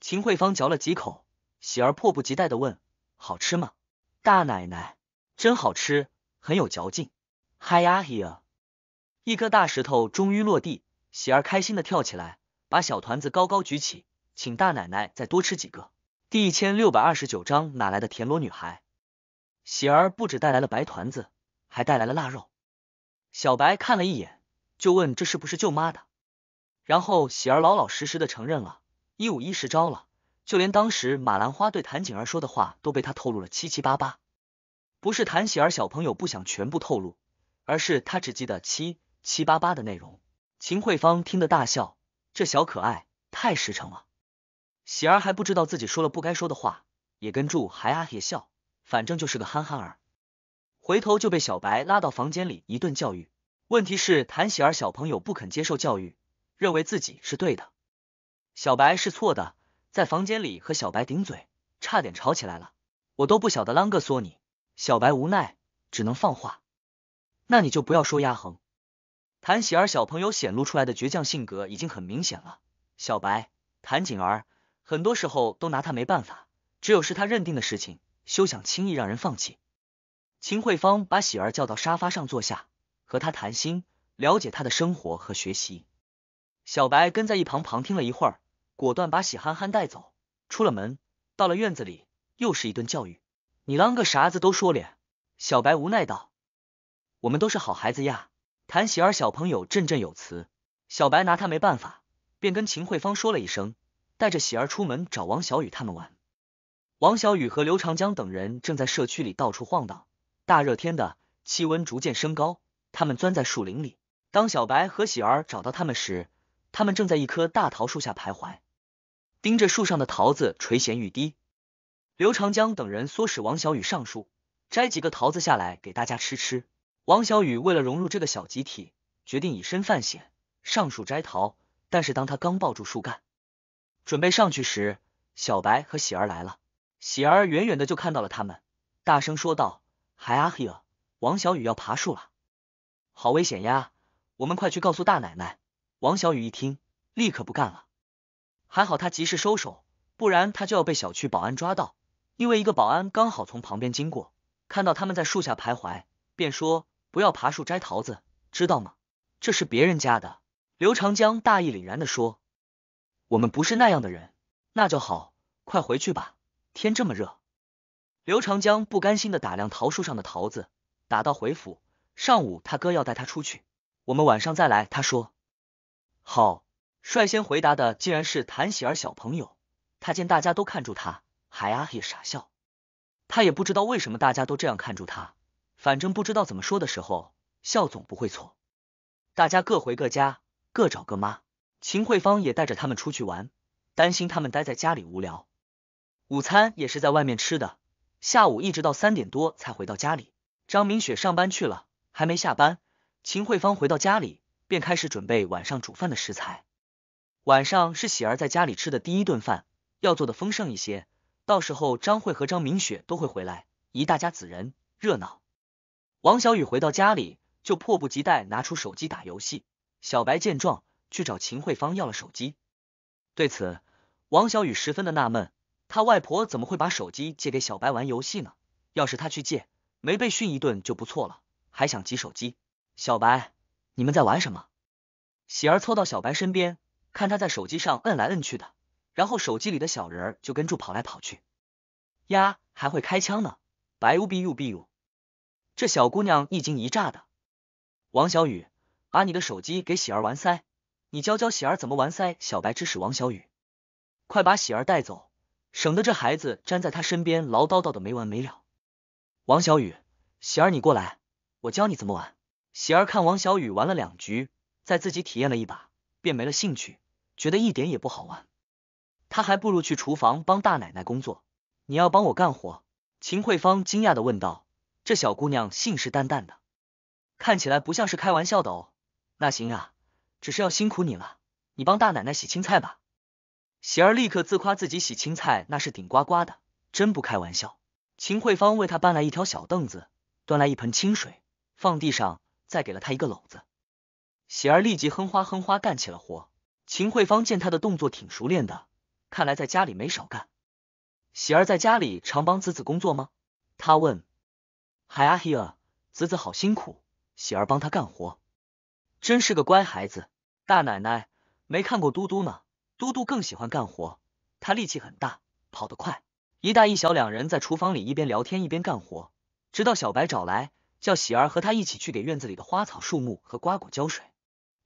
秦慧芳嚼了几口，喜儿迫不及待的问：“好吃吗？”大奶奶，真好吃，很有嚼劲。嗨呀嘿呀！一颗大石头终于落地，喜儿开心的跳起来，把小团子高高举起。请大奶奶再多吃几个。第一千六百二十九章哪来的田螺女孩？喜儿不止带来了白团子，还带来了腊肉。小白看了一眼，就问这是不是舅妈的？然后喜儿老老实实的承认了，一五一十招了，就连当时马兰花对谭景儿说的话都被她透露了七七八八。不是谭喜儿小朋友不想全部透露，而是她只记得七七八八的内容。秦慧芳听得大笑，这小可爱太实诚了。喜儿还不知道自己说了不该说的话，也跟住孩啊也笑，反正就是个憨憨儿。回头就被小白拉到房间里一顿教育。问题是谭喜儿小朋友不肯接受教育，认为自己是对的，小白是错的。在房间里和小白顶嘴，差点吵起来了。我都不晓得啷个说你。小白无奈，只能放话，那你就不要说压横。谭喜儿小朋友显露出来的倔强性格已经很明显了。小白谭锦儿。很多时候都拿他没办法，只有是他认定的事情，休想轻易让人放弃。秦慧芳把喜儿叫到沙发上坐下，和他谈心，了解他的生活和学习。小白跟在一旁旁听了一会儿，果断把喜憨憨带走，出了门，到了院子里，又是一顿教育。你啷个啥子都说咧？小白无奈道：“我们都是好孩子呀。”谭喜儿小朋友振振有词。小白拿他没办法，便跟秦慧芳说了一声。带着喜儿出门找王小雨他们玩。王小雨和刘长江等人正在社区里到处晃荡。大热天的，气温逐渐升高，他们钻在树林里。当小白和喜儿找到他们时，他们正在一棵大桃树下徘徊，盯着树上的桃子垂涎欲滴。刘长江等人唆使王小雨上树摘几个桃子下来给大家吃吃。王小雨为了融入这个小集体，决定以身犯险上树摘桃。但是当他刚抱住树干，准备上去时，小白和喜儿来了。喜儿远远的就看到了他们，大声说道：“嗨黑啊，王小雨要爬树了，好危险呀！我们快去告诉大奶奶。”王小雨一听，立刻不干了。还好他及时收手，不然他就要被小区保安抓到。因为一个保安刚好从旁边经过，看到他们在树下徘徊，便说：“不要爬树摘桃子，知道吗？这是别人家的。”刘长江大义凛然的说。我们不是那样的人，那就好，快回去吧，天这么热。刘长江不甘心的打量桃树上的桃子，打道回府。上午他哥要带他出去，我们晚上再来。他说好。率先回答的竟然是谭喜儿小朋友，他见大家都看住他，还啊也傻笑。他也不知道为什么大家都这样看住他，反正不知道怎么说的时候，笑总不会错。大家各回各家，各找各妈。秦慧芳也带着他们出去玩，担心他们待在家里无聊。午餐也是在外面吃的，下午一直到三点多才回到家里。张明雪上班去了，还没下班。秦慧芳回到家里，便开始准备晚上煮饭的食材。晚上是喜儿在家里吃的第一顿饭，要做的丰盛一些。到时候张慧和张明雪都会回来，一大家子人热闹。王小雨回到家里就迫不及待拿出手机打游戏。小白见状。去找秦慧芳要了手机，对此王小雨十分的纳闷，他外婆怎么会把手机借给小白玩游戏呢？要是他去借，没被训一顿就不错了，还想挤手机？小白，你们在玩什么？喜儿凑到小白身边，看他在手机上摁来摁去的，然后手机里的小人儿就跟住跑来跑去，呀，还会开枪呢，白 u b u b u。这小姑娘一惊一乍的。王小雨，把你的手机给喜儿玩塞。你教教喜儿怎么玩塞小白之使王小雨，快把喜儿带走，省得这孩子粘在他身边唠叨叨的没完没了。王小雨，喜儿你过来，我教你怎么玩。喜儿看王小雨玩了两局，在自己体验了一把，便没了兴趣，觉得一点也不好玩。她还不如去厨房帮大奶奶工作。你要帮我干活？秦慧芳惊讶的问道，这小姑娘信誓旦旦的，看起来不像是开玩笑的哦。那行啊。只是要辛苦你了，你帮大奶奶洗青菜吧。喜儿立刻自夸自己洗青菜那是顶呱呱的，真不开玩笑。秦慧芳为他搬来一条小凳子，端来一盆清水，放地上，再给了他一个篓子。喜儿立即哼花哼花干起了活。秦慧芳见他的动作挺熟练的，看来在家里没少干。喜儿在家里常帮子子工作吗？他问。还阿希尔，子子好辛苦，喜儿帮他干活，真是个乖孩子。大奶奶没看过嘟嘟呢，嘟嘟更喜欢干活，他力气很大，跑得快。一大一小两人在厨房里一边聊天一边干活，直到小白找来，叫喜儿和他一起去给院子里的花草树木和瓜果浇水。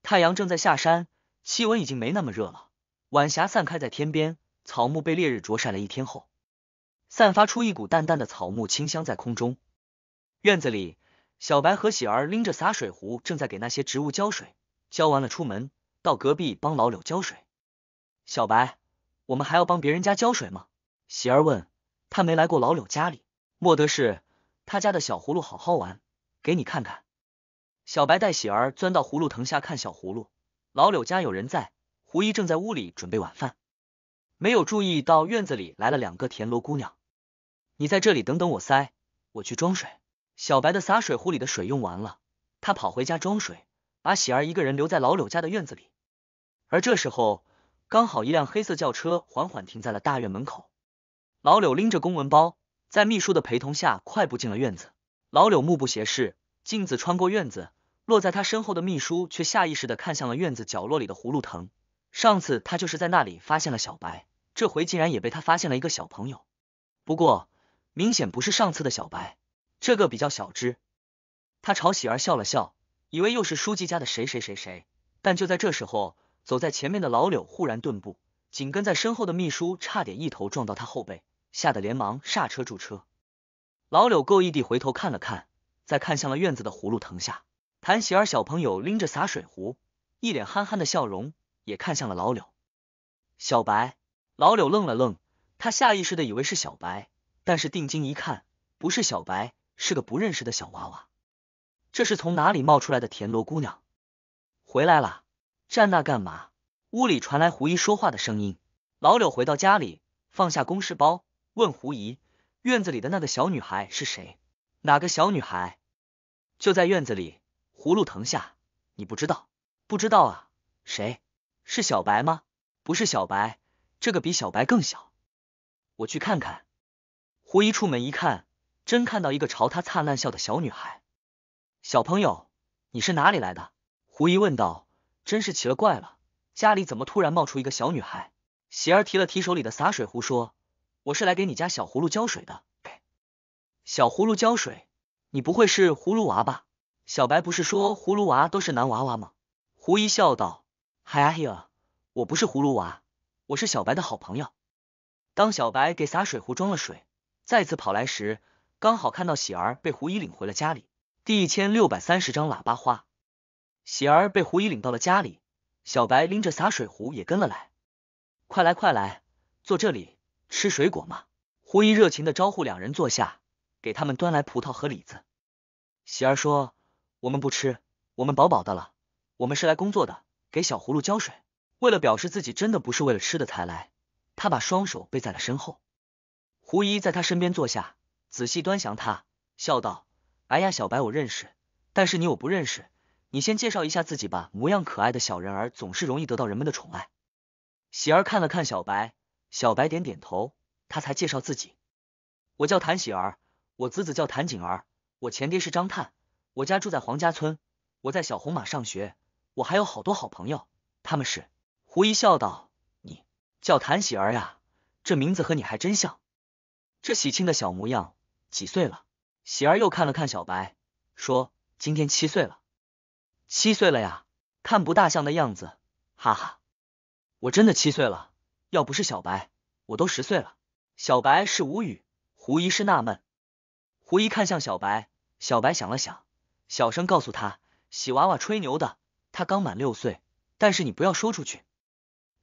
太阳正在下山，气温已经没那么热了，晚霞散开在天边，草木被烈日灼晒了一天后，散发出一股淡淡的草木清香在空中。院子里，小白和喜儿拎着洒水壶正在给那些植物浇水。浇完了，出门到隔壁帮老柳浇水。小白，我们还要帮别人家浇水吗？喜儿问。他没来过老柳家里。莫得事，他家的小葫芦好好玩，给你看看。小白带喜儿钻到葫芦藤下看小葫芦。老柳家有人在，胡一正在屋里准备晚饭，没有注意到院子里来了两个田螺姑娘。你在这里等等我噻，我去装水。小白的洒水壶里的水用完了，他跑回家装水。把喜儿一个人留在老柳家的院子里，而这时候刚好一辆黑色轿车缓缓停在了大院门口。老柳拎着公文包，在秘书的陪同下快步进了院子。老柳目不斜视，镜子穿过院子，落在他身后的秘书却下意识的看向了院子角落里的葫芦藤。上次他就是在那里发现了小白，这回竟然也被他发现了一个小朋友。不过明显不是上次的小白，这个比较小只。他朝喜儿笑了笑。以为又是书记家的谁谁谁谁，但就在这时候，走在前面的老柳忽然顿步，紧跟在身后的秘书差点一头撞到他后背，吓得连忙刹车驻车。老柳够意地回头看了看，再看向了院子的葫芦藤下，谭喜儿小朋友拎着洒水壶，一脸憨憨的笑容，也看向了老柳。小白，老柳愣了愣，他下意识的以为是小白，但是定睛一看，不是小白，是个不认识的小娃娃。这是从哪里冒出来的田螺姑娘？回来了，站那干嘛？屋里传来胡姨说话的声音。老柳回到家里，放下公事包，问胡姨：“院子里的那个小女孩是谁？哪个小女孩？就在院子里葫芦藤下，你不知道？不知道啊？谁？是小白吗？不是小白，这个比小白更小。我去看看。”胡姨出门一看，真看到一个朝他灿烂笑的小女孩。小朋友，你是哪里来的？胡一问道。真是奇了怪了，家里怎么突然冒出一个小女孩？喜儿提了提手里的洒水壶，说：“我是来给你家小葫芦浇水的。”给小葫芦浇水，你不会是葫芦娃吧？小白不是说葫芦娃都是男娃娃吗？胡一笑道：“嗨呀，我不是葫芦娃，我是小白的好朋友。”当小白给洒水壶装了水，再次跑来时，刚好看到喜儿被胡一领回了家里。第一千六百三十章喇叭花。喜儿被胡姨领到了家里，小白拎着洒水壶也跟了来。快来快来，坐这里吃水果嘛！胡姨热情的招呼两人坐下，给他们端来葡萄和李子。喜儿说：“我们不吃，我们饱饱的了。我们是来工作的，给小葫芦浇水。”为了表示自己真的不是为了吃的才来，他把双手背在了身后。胡姨在他身边坐下，仔细端详他，笑道。哎呀，小白我认识，但是你我不认识。你先介绍一下自己吧。模样可爱的小人儿总是容易得到人们的宠爱。喜儿看了看小白，小白点点头，他才介绍自己：我叫谭喜儿，我子子叫谭景儿，我前爹是张探，我家住在黄家村，我在小红马上学，我还有好多好朋友。他们是胡一笑道，你叫谭喜儿呀，这名字和你还真像，这喜庆的小模样，几岁了？喜儿又看了看小白，说：“今天七岁了，七岁了呀，看不大像的样子，哈哈，我真的七岁了，要不是小白，我都十岁了。”小白是无语，胡姨是纳闷。胡姨看向小白，小白想了想，小声告诉他：“喜娃娃吹牛的，他刚满六岁，但是你不要说出去，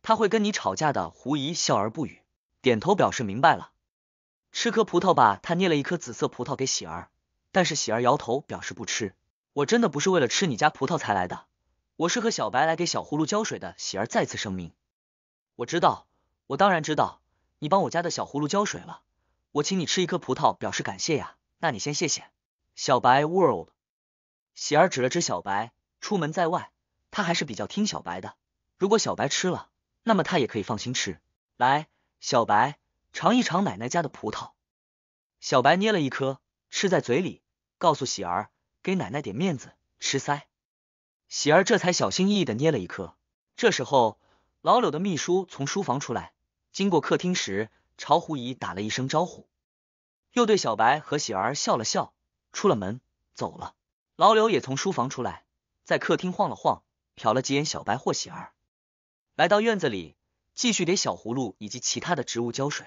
他会跟你吵架的。”胡姨笑而不语，点头表示明白了。吃颗葡萄吧，他捏了一颗紫色葡萄给喜儿，但是喜儿摇头表示不吃。我真的不是为了吃你家葡萄才来的，我是和小白来给小葫芦浇水的。喜儿再次声明，我知道，我当然知道，你帮我家的小葫芦浇水了，我请你吃一颗葡萄表示感谢呀，那你先谢谢小白。world，喜儿指了指小白，出门在外，他还是比较听小白的，如果小白吃了，那么他也可以放心吃。来，小白。尝一尝奶奶家的葡萄，小白捏了一颗，吃在嘴里，告诉喜儿给奶奶点面子吃塞。喜儿这才小心翼翼的捏了一颗。这时候，老柳的秘书从书房出来，经过客厅时，朝胡姨打了一声招呼，又对小白和喜儿笑了笑，出了门走了。老柳也从书房出来，在客厅晃了晃，瞟了几眼小白或喜儿，来到院子里，继续给小葫芦以及其他的植物浇水。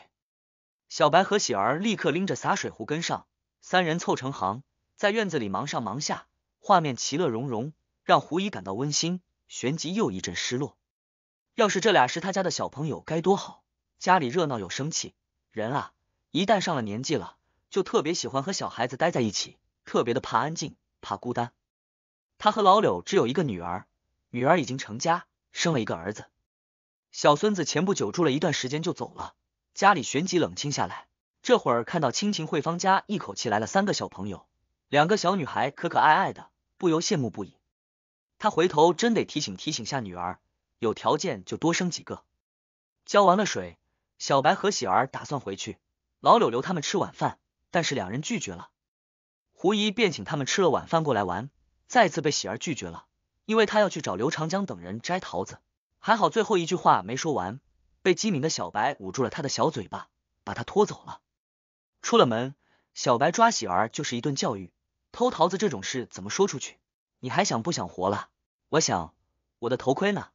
小白和喜儿立刻拎着洒水壶跟上，三人凑成行，在院子里忙上忙下，画面其乐融融，让胡姨感到温馨。旋即又一阵失落，要是这俩是他家的小朋友，该多好！家里热闹又生气。人啊，一旦上了年纪了，就特别喜欢和小孩子待在一起，特别的怕安静，怕孤单。他和老柳只有一个女儿，女儿已经成家，生了一个儿子，小孙子前不久住了一段时间就走了。家里旋即冷清下来，这会儿看到亲情慧芳家一口气来了三个小朋友，两个小女孩可可爱爱的，不由羡慕不已。他回头真得提醒提醒下女儿，有条件就多生几个。浇完了水，小白和喜儿打算回去，老柳留他们吃晚饭，但是两人拒绝了，胡姨便请他们吃了晚饭过来玩，再次被喜儿拒绝了，因为她要去找刘长江等人摘桃子，还好最后一句话没说完。被机敏的小白捂住了他的小嘴巴，把他拖走了。出了门，小白抓喜儿就是一顿教育：“偷桃子这种事，怎么说出去？你还想不想活了？”“我想我的头盔呢。”“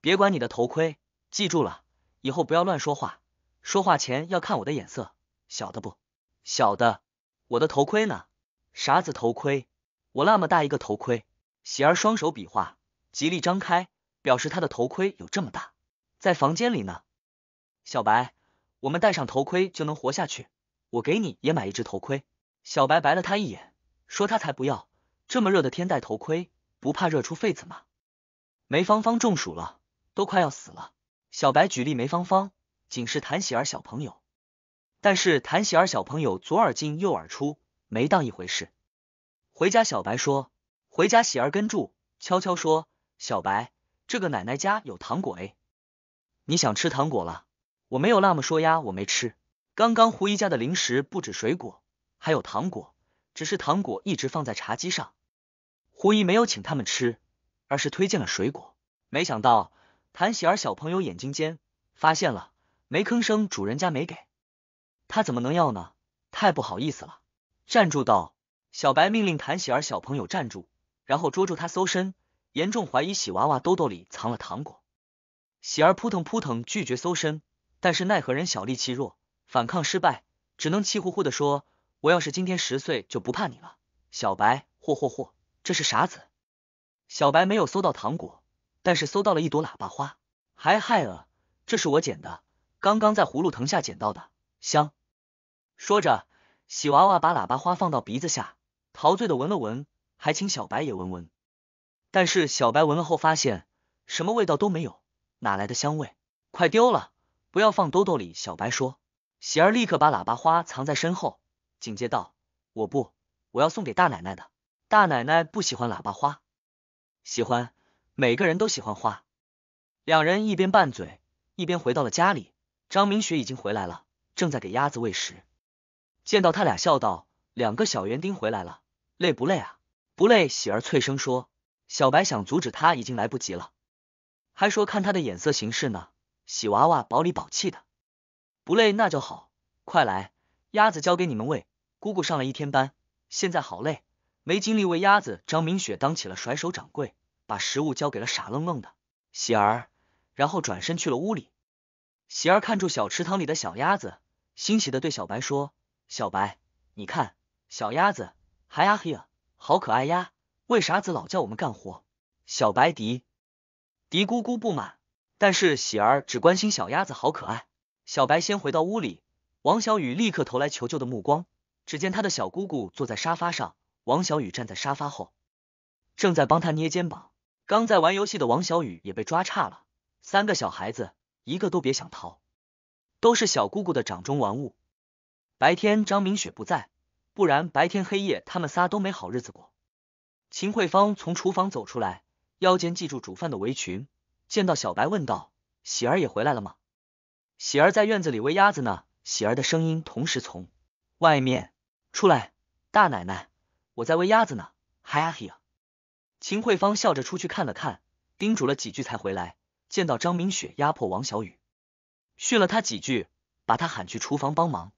别管你的头盔，记住了，以后不要乱说话，说话前要看我的眼色，晓得不？”“晓得。”“我的头盔呢？”“啥子头盔？我那么大一个头盔。”喜儿双手比划，极力张开，表示他的头盔有这么大。在房间里呢，小白，我们戴上头盔就能活下去。我给你也买一只头盔。小白白了他一眼，说他才不要，这么热的天戴头盔，不怕热出痱子吗？梅芳芳中暑了，都快要死了。小白举例梅芳芳，警示谭喜儿小朋友，但是谭喜儿小朋友左耳进右耳出，没当一回事。回家小白说，回家喜儿跟住，悄悄说，小白，这个奶奶家有糖果诶。你想吃糖果了？我没有那么说呀，我没吃。刚刚胡姨家的零食不止水果，还有糖果，只是糖果一直放在茶几上。胡姨没有请他们吃，而是推荐了水果。没想到谭喜儿小朋友眼睛尖，发现了，没吭声。主人家没给，他怎么能要呢？太不好意思了。站住！道小白命令谭喜儿小朋友站住，然后捉住他搜身，严重怀疑喜娃娃兜兜里藏了糖果。喜儿扑腾扑腾拒绝搜身，但是奈何人小力气弱，反抗失败，只能气呼呼的说：“我要是今天十岁，就不怕你了。”小白，嚯嚯嚯，这是啥子？小白没有搜到糖果，但是搜到了一朵喇叭花，还害了，这是我捡的，刚刚在葫芦藤下捡到的，香。说着，喜娃娃把喇叭花放到鼻子下，陶醉的闻了闻，还请小白也闻闻。但是小白闻了后发现，什么味道都没有。哪来的香味？快丢了！不要放兜兜里。小白说。喜儿立刻把喇叭花藏在身后，警戒道：“我不，我要送给大奶奶的。大奶奶不喜欢喇叭花，喜欢每个人都喜欢花。”两人一边拌嘴，一边回到了家里。张明雪已经回来了，正在给鸭子喂食，见到他俩，笑道：“两个小园丁回来了，累不累啊？”“不累。”喜儿脆声说。小白想阻止他，已经来不及了。还说看他的眼色行事呢，喜娃娃宝里宝气的，不累那就好。快来，鸭子交给你们喂。姑姑上了一天班，现在好累，没精力喂鸭子。张明雪当起了甩手掌柜，把食物交给了傻愣愣的喜儿，然后转身去了屋里。喜儿看住小池塘里的小鸭子，欣喜的对小白说：“小白，你看，小鸭子还呀嘿呀，好可爱呀！为啥子老叫我们干活？”小白迪。嘀咕咕不满，但是喜儿只关心小鸭子好可爱。小白先回到屋里，王小雨立刻投来求救的目光。只见他的小姑姑坐在沙发上，王小雨站在沙发后，正在帮他捏肩膀。刚在玩游戏的王小雨也被抓差了。三个小孩子，一个都别想逃，都是小姑姑的掌中玩物。白天张明雪不在，不然白天黑夜他们仨都没好日子过。秦慧芳从厨房走出来。腰间系住煮饭的围裙，见到小白问道：“喜儿也回来了吗？”喜儿在院子里喂鸭子呢。喜儿的声音同时从外面出来：“大奶奶，我在喂鸭子呢。”嗨呀嗨呀！秦慧芳笑着出去看了看，叮嘱了几句才回来。见到张明雪压迫王小雨，训了他几句，把他喊去厨房帮忙。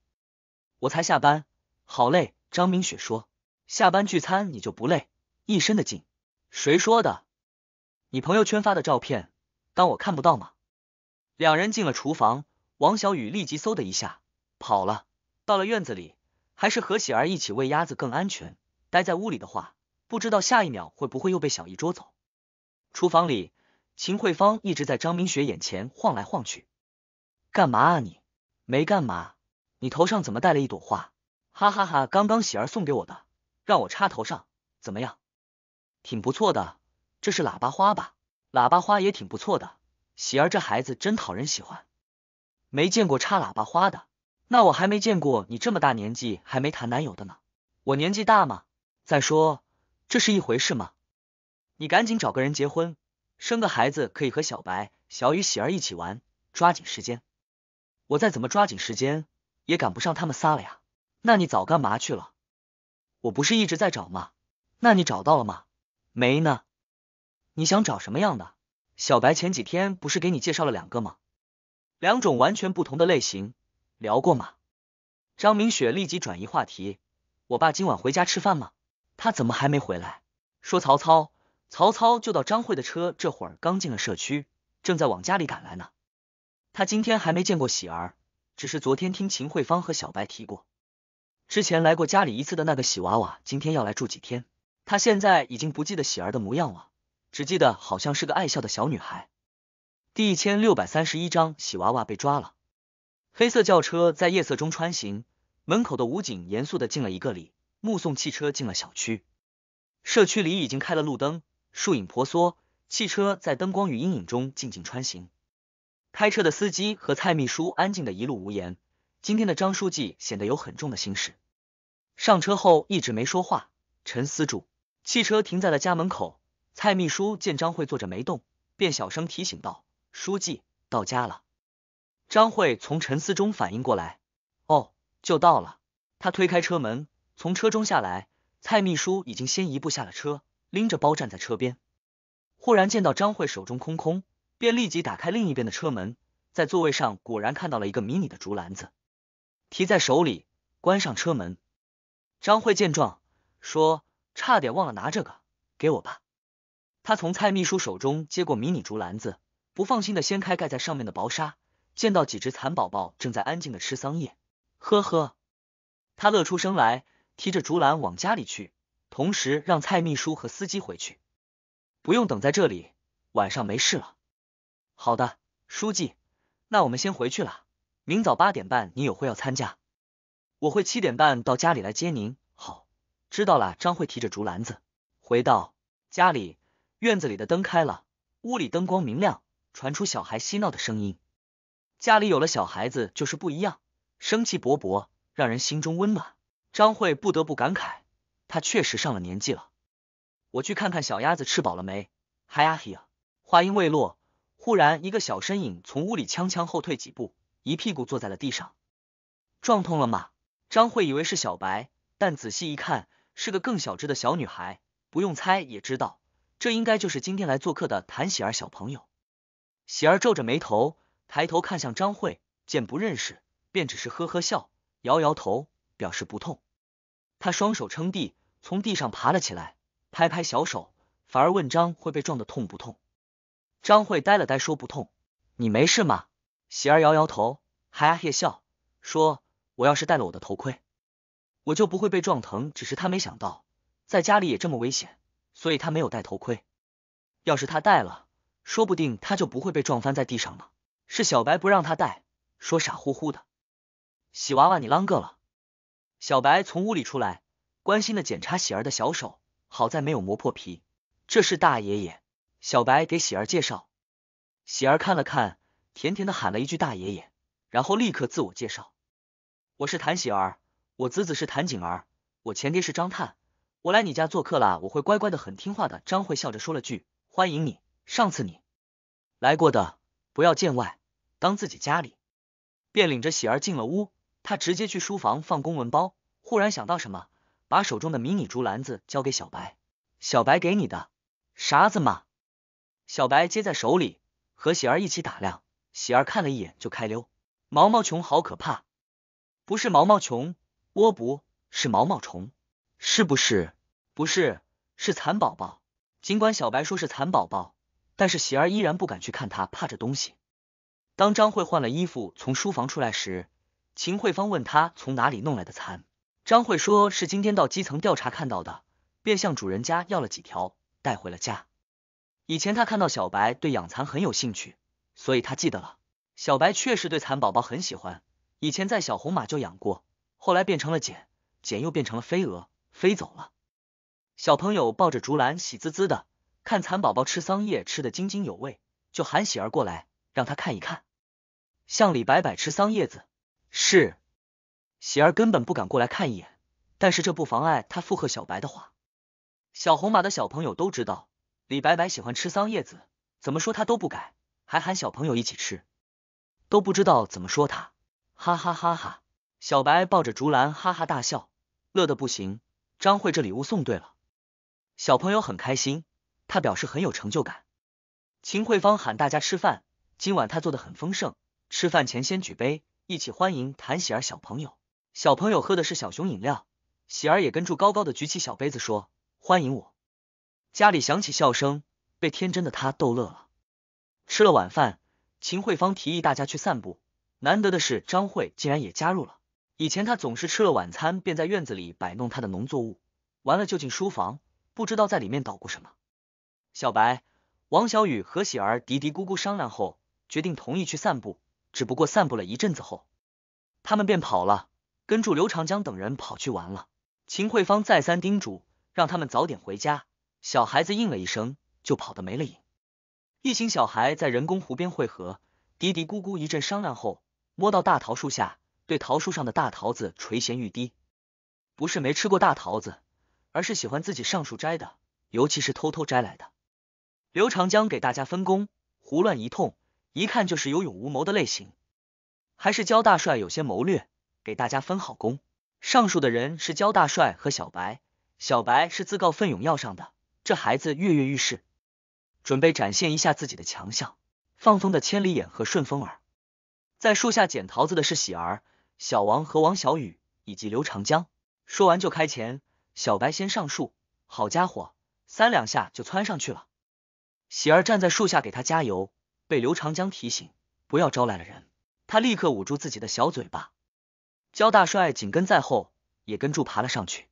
我才下班，好累。张明雪说：“下班聚餐你就不累，一身的劲。”谁说的？你朋友圈发的照片，当我看不到吗？两人进了厨房，王小雨立即嗖的一下跑了，到了院子里，还是和喜儿一起喂鸭子更安全。待在屋里的话，不知道下一秒会不会又被小姨捉走。厨房里，秦慧芳一直在张明雪眼前晃来晃去，干嘛啊你？没干嘛。你头上怎么戴了一朵花？哈哈哈，刚刚喜儿送给我的，让我插头上，怎么样？挺不错的。这是喇叭花吧？喇叭花也挺不错的。喜儿这孩子真讨人喜欢，没见过插喇叭花的。那我还没见过你这么大年纪还没谈男友的呢。我年纪大吗？再说这是一回事吗？你赶紧找个人结婚，生个孩子，可以和小白、小雨、喜儿一起玩。抓紧时间，我再怎么抓紧时间也赶不上他们仨了呀。那你早干嘛去了？我不是一直在找吗？那你找到了吗？没呢。你想找什么样的？小白前几天不是给你介绍了两个吗？两种完全不同的类型，聊过吗？张明雪立即转移话题。我爸今晚回家吃饭吗？他怎么还没回来？说曹操，曹操就到张慧的车，这会儿刚进了社区，正在往家里赶来呢。他今天还没见过喜儿，只是昨天听秦慧芳和小白提过，之前来过家里一次的那个喜娃娃，今天要来住几天。他现在已经不记得喜儿的模样了。只记得好像是个爱笑的小女孩。第一千六百三十一章，喜娃娃被抓了。黑色轿车在夜色中穿行，门口的武警严肃的敬了一个礼，目送汽车进了小区。社区里已经开了路灯，树影婆娑，汽车在灯光与阴影中静静穿行。开车的司机和蔡秘书安静的一路无言。今天的张书记显得有很重的心事，上车后一直没说话，沉思住。汽车停在了家门口。蔡秘书见张慧坐着没动，便小声提醒道：“书记到家了。”张慧从沉思中反应过来：“哦，就到了。”他推开车门，从车中下来。蔡秘书已经先一步下了车，拎着包站在车边。忽然见到张慧手中空空，便立即打开另一边的车门，在座位上果然看到了一个迷你的竹篮子，提在手里，关上车门。张慧见状说：“差点忘了拿这个，给我吧。”他从蔡秘书手中接过迷你竹篮子，不放心的掀开盖在上面的薄纱，见到几只蚕宝宝正在安静的吃桑叶，呵呵，他乐出声来，提着竹篮往家里去，同时让蔡秘书和司机回去，不用等在这里，晚上没事了。好的，书记，那我们先回去了，明早八点半您有会要参加，我会七点半到家里来接您。好，知道了，张慧提着竹篮子回到家里。院子里的灯开了，屋里灯光明亮，传出小孩嬉闹的声音。家里有了小孩子就是不一样，生气勃勃，让人心中温暖。张慧不得不感慨，她确实上了年纪了。我去看看小鸭子吃饱了没？嗨呀嘿！话音未落，忽然一个小身影从屋里锵锵后退几步，一屁股坐在了地上，撞痛了吗？张慧以为是小白，但仔细一看是个更小只的小女孩，不用猜也知道。这应该就是今天来做客的谭喜儿小朋友。喜儿皱着眉头，抬头看向张慧，见不认识，便只是呵呵笑，摇摇头，表示不痛。他双手撑地，从地上爬了起来，拍拍小手，反而问张慧被撞的痛不痛？张慧呆了呆，说不痛。你没事吗？喜儿摇摇头，嘿嘿笑，说我要是戴了我的头盔，我就不会被撞疼。只是他没想到，在家里也这么危险。所以他没有戴头盔，要是他戴了，说不定他就不会被撞翻在地上了。是小白不让他戴，说傻乎乎的。喜娃娃，你啷个了？小白从屋里出来，关心的检查喜儿的小手，好在没有磨破皮。这是大爷爷，小白给喜儿介绍。喜儿看了看，甜甜的喊了一句“大爷爷”，然后立刻自我介绍：“我是谭喜儿，我子子是谭景儿，我前爹是张探。”我来你家做客啦，我会乖乖的，很听话的。张慧笑着说了句：“欢迎你，上次你来过的，不要见外，当自己家里。”便领着喜儿进了屋。他直接去书房放公文包，忽然想到什么，把手中的迷你竹篮子交给小白。小白给你的啥子嘛？小白接在手里，和喜儿一起打量。喜儿看了一眼就开溜。毛毛虫好可怕，不是毛毛虫，窝不是毛毛虫。是不是？不是，是蚕宝宝。尽管小白说是蚕宝宝，但是喜儿依然不敢去看它，怕这东西。当张慧换了衣服从书房出来时，秦慧芳问他从哪里弄来的蚕。张慧说是今天到基层调查看到的，便向主人家要了几条带回了家。以前他看到小白对养蚕很有兴趣，所以他记得了。小白确实对蚕宝宝很喜欢，以前在小红马就养过，后来变成了茧，茧又变成了飞蛾。飞走了，小朋友抱着竹篮，喜滋滋的看蚕宝宝吃桑叶，吃得津津有味，就喊喜儿过来，让他看一看，像李白白吃桑叶子。是，喜儿根本不敢过来看一眼，但是这不妨碍他附和小白的话。小红马的小朋友都知道，李白白喜欢吃桑叶子，怎么说他都不改，还喊小朋友一起吃，都不知道怎么说他，哈哈哈哈！小白抱着竹篮，哈哈大笑，乐得不行。张慧这礼物送对了，小朋友很开心，他表示很有成就感。秦慧芳喊大家吃饭，今晚他做的很丰盛。吃饭前先举杯，一起欢迎谭喜儿小朋友。小朋友喝的是小熊饮料，喜儿也跟住高高的举起小杯子说欢迎我。家里响起笑声，被天真的他逗乐了。吃了晚饭，秦慧芳提议大家去散步，难得的是张慧竟然也加入了。以前他总是吃了晚餐便在院子里摆弄他的农作物，完了就进书房，不知道在里面捣鼓什么。小白、王小雨和喜儿嘀嘀咕咕商量后，决定同意去散步。只不过散步了一阵子后，他们便跑了，跟住刘长江等人跑去玩了。秦慧芳再三叮嘱，让他们早点回家。小孩子应了一声，就跑得没了影。一群小孩在人工湖边汇合，嘀嘀咕咕一阵商量后，摸到大桃树下。对桃树上的大桃子垂涎欲滴，不是没吃过大桃子，而是喜欢自己上树摘的，尤其是偷偷摘来的。刘长江给大家分工，胡乱一通，一看就是有勇无谋的类型。还是焦大帅有些谋略，给大家分好工。上树的人是焦大帅和小白，小白是自告奋勇要上的，这孩子跃跃欲试，准备展现一下自己的强项——放风的千里眼和顺风耳。在树下捡桃子的是喜儿。小王和王小雨以及刘长江说完就开钱，小白先上树，好家伙，三两下就窜上去了。喜儿站在树下给他加油，被刘长江提醒不要招来了人，他立刻捂住自己的小嘴巴。焦大帅紧跟在后，也跟住爬了上去。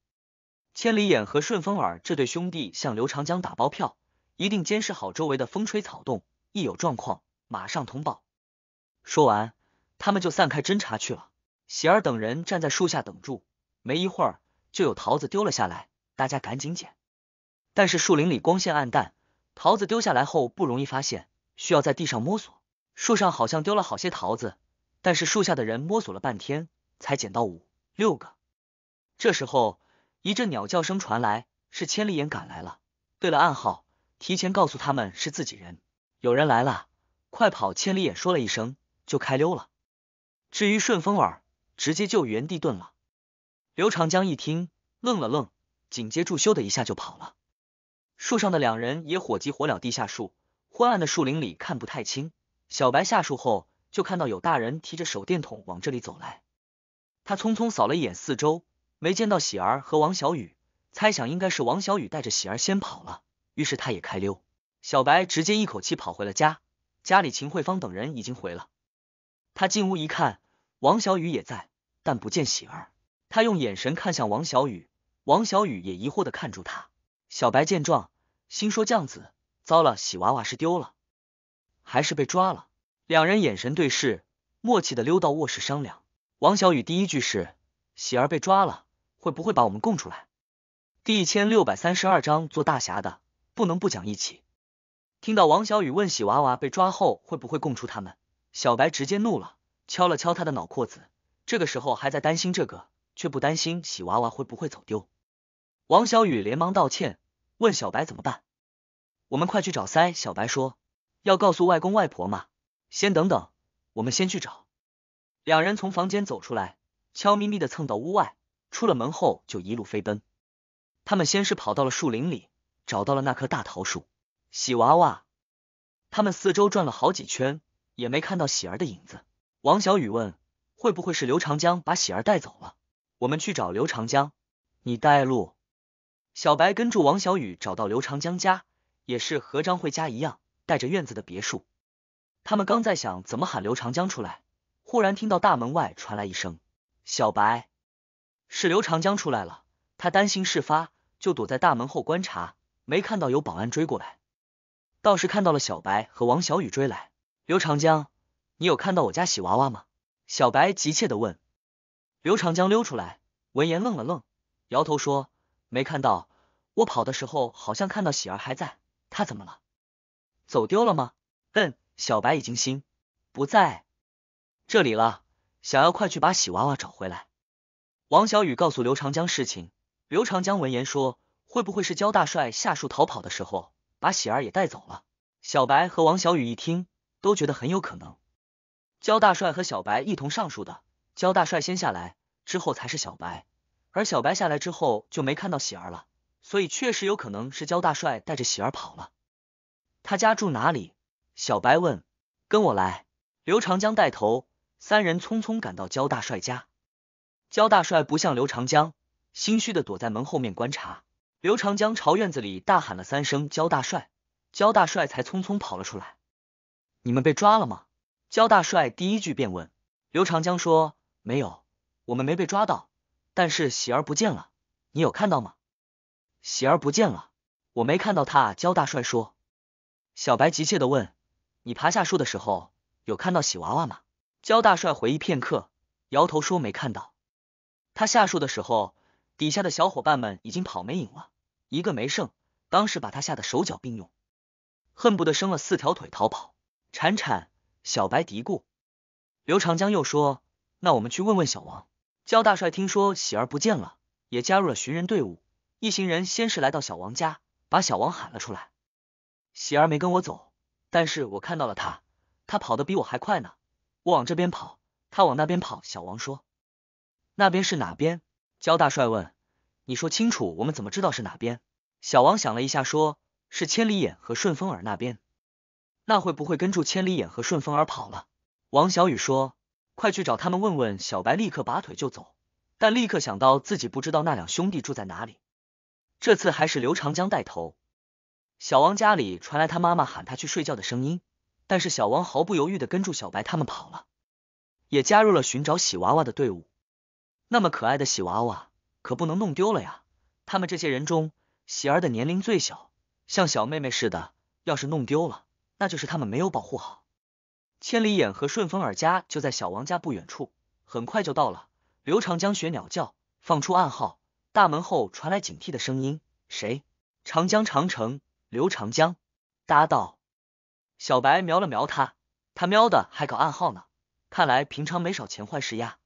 千里眼和顺风耳这对兄弟向刘长江打包票，一定监视好周围的风吹草动，一有状况马上通报。说完，他们就散开侦查去了。喜儿等人站在树下等住，没一会儿就有桃子丢了下来，大家赶紧捡。但是树林里光线暗淡，桃子丢下来后不容易发现，需要在地上摸索。树上好像丢了好些桃子，但是树下的人摸索了半天才捡到五六个。这时候一阵鸟叫声传来，是千里眼赶来了。对了，暗号提前告诉他们是自己人，有人来了，快跑！千里眼说了一声就开溜了。至于顺风耳。直接就原地遁了。刘长江一听，愣了愣，紧接住咻的一下就跑了。树上的两人也火急火燎地下树，昏暗的树林里看不太清。小白下树后，就看到有大人提着手电筒往这里走来。他匆匆扫了一眼四周，没见到喜儿和王小雨，猜想应该是王小雨带着喜儿先跑了，于是他也开溜。小白直接一口气跑回了家，家里秦慧芳等人已经回了。他进屋一看。王小雨也在，但不见喜儿。他用眼神看向王小雨，王小雨也疑惑的看住他。小白见状，心说：“酱子，糟了，喜娃娃是丢了，还是被抓了？”两人眼神对视，默契的溜到卧室商量。王小雨第一句是：“喜儿被抓了，会不会把我们供出来？”第一千六百三十二章做大侠的不能不讲义气。听到王小雨问喜娃娃被抓后会不会供出他们，小白直接怒了。敲了敲他的脑壳子，这个时候还在担心这个，却不担心喜娃娃会不会走丢。王小雨连忙道歉，问小白怎么办？我们快去找塞。小白说要告诉外公外婆嘛。先等等，我们先去找。两人从房间走出来，悄咪咪的蹭到屋外，出了门后就一路飞奔。他们先是跑到了树林里，找到了那棵大桃树。喜娃娃，他们四周转了好几圈，也没看到喜儿的影子。王小雨问：“会不会是刘长江把喜儿带走了？”我们去找刘长江，你带路。小白跟住王小雨找到刘长江家，也是和张慧家一样，带着院子的别墅。他们刚在想怎么喊刘长江出来，忽然听到大门外传来一声：“小白！”是刘长江出来了。他担心事发，就躲在大门后观察，没看到有保安追过来，倒是看到了小白和王小雨追来。刘长江。你有看到我家喜娃娃吗？小白急切的问。刘长江溜出来，闻言愣了愣，摇头说没看到。我跑的时候好像看到喜儿还在，他怎么了？走丢了吗？嗯，小白已经心，不在这里了，想要快去把喜娃娃找回来。王小雨告诉刘长江事情，刘长江闻言说会不会是焦大帅下树逃跑的时候把喜儿也带走了？小白和王小雨一听都觉得很有可能。焦大帅和小白一同上树的，焦大帅先下来，之后才是小白，而小白下来之后就没看到喜儿了，所以确实有可能是焦大帅带着喜儿跑了。他家住哪里？小白问。跟我来。刘长江带头，三人匆匆赶到焦大帅家。焦大帅不像刘长江，心虚的躲在门后面观察。刘长江朝院子里大喊了三声焦大帅，焦大帅才匆匆跑了出来。你们被抓了吗？焦大帅第一句便问刘长江说：“没有，我们没被抓到，但是喜儿不见了，你有看到吗？”喜儿不见了，我没看到他。焦大帅说，小白急切的问：“你爬下树的时候有看到喜娃娃吗？”焦大帅回忆片刻，摇头说：“没看到。他下树的时候，底下的小伙伴们已经跑没影了，一个没剩。当时把他吓得手脚并用，恨不得生了四条腿逃跑。”铲铲小白嘀咕，刘长江又说：“那我们去问问小王。”焦大帅听说喜儿不见了，也加入了寻人队伍。一行人先是来到小王家，把小王喊了出来。喜儿没跟我走，但是我看到了他，他跑得比我还快呢。我往这边跑，他往那边跑。小王说：“那边是哪边？”焦大帅问：“你说清楚，我们怎么知道是哪边？”小王想了一下，说：“是千里眼和顺风耳那边。”那会不会跟住千里眼和顺风耳跑了？王小雨说：“快去找他们问问。”小白立刻拔腿就走，但立刻想到自己不知道那两兄弟住在哪里。这次还是刘长江带头。小王家里传来他妈妈喊他去睡觉的声音，但是小王毫不犹豫的跟住小白他们跑了，也加入了寻找喜娃娃的队伍。那么可爱的喜娃娃可不能弄丢了呀！他们这些人中，喜儿的年龄最小，像小妹妹似的，要是弄丢了……那就是他们没有保护好。千里眼和顺风耳家就在小王家不远处，很快就到了。刘长江学鸟叫，放出暗号。大门后传来警惕的声音：“谁？”长江长城刘长江答道。小白瞄了瞄他，他喵的还搞暗号呢，看来平常没少钱坏事呀。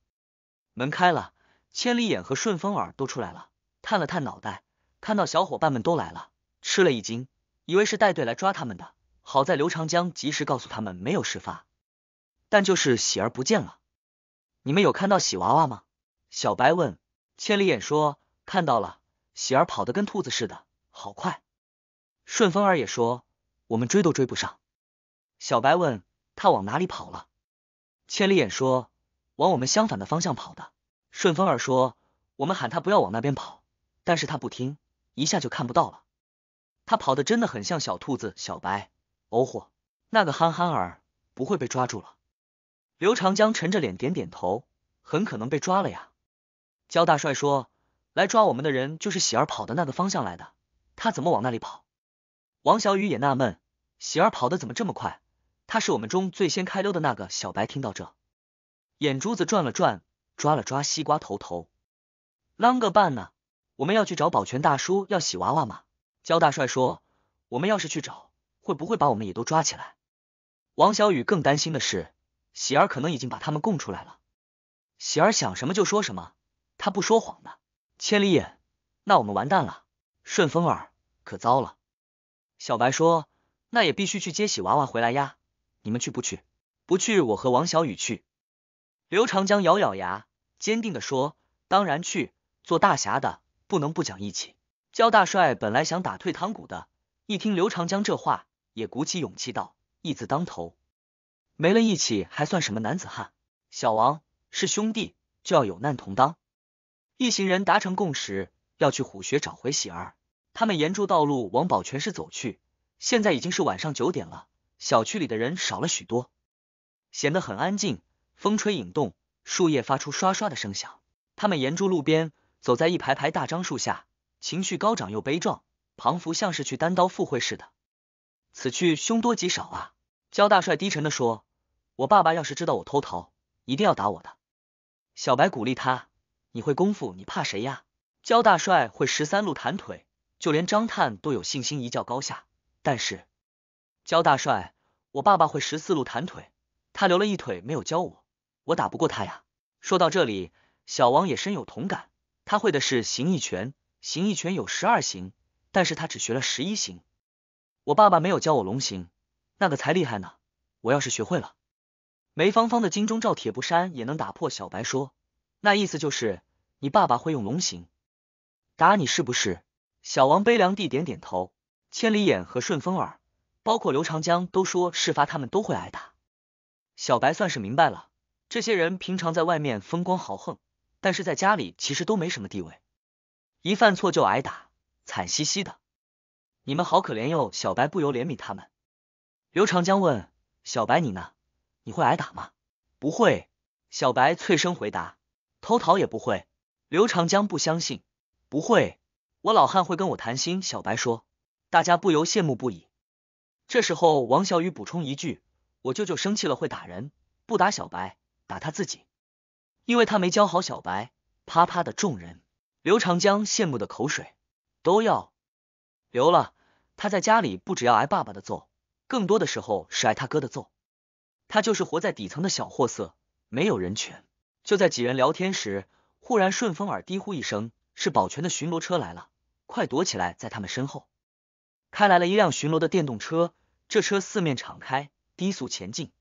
门开了，千里眼和顺风耳都出来了，探了探脑袋，看到小伙伴们都来了，吃了一惊，以为是带队来抓他们的。好在刘长江及时告诉他们没有事发，但就是喜儿不见了。你们有看到喜娃娃吗？小白问。千里眼说看到了，喜儿跑得跟兔子似的，好快。顺风耳也说我们追都追不上。小白问他往哪里跑了？千里眼说往我们相反的方向跑的。顺风耳说我们喊他不要往那边跑，但是他不听，一下就看不到了。他跑得真的很像小兔子。小白。哦豁，那个憨憨儿不会被抓住了。刘长江沉着脸点点头，很可能被抓了呀。焦大帅说：“来抓我们的人就是喜儿跑的那个方向来的，他怎么往那里跑？”王小雨也纳闷，喜儿跑的怎么这么快？他是我们中最先开溜的那个。小白听到这，眼珠子转了转，抓了抓西瓜头头，啷个办呢？我们要去找保全大叔要喜娃娃吗？焦大帅说：“我们要是去找。”会不会把我们也都抓起来？王小雨更担心的是，喜儿可能已经把他们供出来了。喜儿想什么就说什么，他不说谎的。千里眼，那我们完蛋了。顺风耳，可糟了。小白说：“那也必须去接喜娃娃回来呀！”你们去不去？不去，我和王小雨去。刘长江咬咬牙，坚定的说：“当然去，做大侠的不能不讲义气。”焦大帅本来想打退堂鼓的，一听刘长江这话。也鼓起勇气道：“义字当头，没了义气，还算什么男子汉？小王是兄弟，就要有难同当。”一行人达成共识，要去虎穴找回喜儿。他们沿住道路往保全市走去。现在已经是晚上九点了，小区里的人少了许多，显得很安静。风吹影动，树叶发出刷刷的声响。他们沿住路边，走在一排排大樟树下，情绪高涨又悲壮。仿佛像是去单刀赴会似的。此去凶多吉少啊！焦大帅低沉的说：“我爸爸要是知道我偷桃，一定要打我的。”小白鼓励他：“你会功夫，你怕谁呀？”焦大帅会十三路弹腿，就连张探都有信心一较高下。但是，焦大帅，我爸爸会十四路弹腿，他留了一腿没有教我，我打不过他呀。说到这里，小王也深有同感，他会的是形意拳，形意拳有十二形，但是他只学了十一形。我爸爸没有教我龙形，那个才厉害呢。我要是学会了，梅芳芳的金钟罩铁布衫也能打破。小白说，那意思就是你爸爸会用龙形打你，是不是？小王悲凉地点点头。千里眼和顺风耳，包括刘长江都说事发他们都会挨打。小白算是明白了，这些人平常在外面风光豪横，但是在家里其实都没什么地位，一犯错就挨打，惨兮兮的。你们好可怜哟，小白不由怜悯他们。刘长江问：“小白，你呢？你会挨打吗？”“不会。”小白脆声回答，“偷桃也不会。”刘长江不相信：“不会，我老汉会跟我谈心。”小白说，大家不由羡慕不已。这时候，王小雨补充一句：“我舅舅生气了会打人，不打小白，打他自己，因为他没教好小白。”啪啪的，众人，刘长江羡慕的口水都要流了。他在家里不只要挨爸爸的揍，更多的时候是挨他哥的揍。他就是活在底层的小货色，没有人权。就在几人聊天时，忽然顺风耳低呼一声：“是保全的巡逻车来了，快躲起来，在他们身后。”开来了一辆巡逻的电动车，这车四面敞开，低速前进。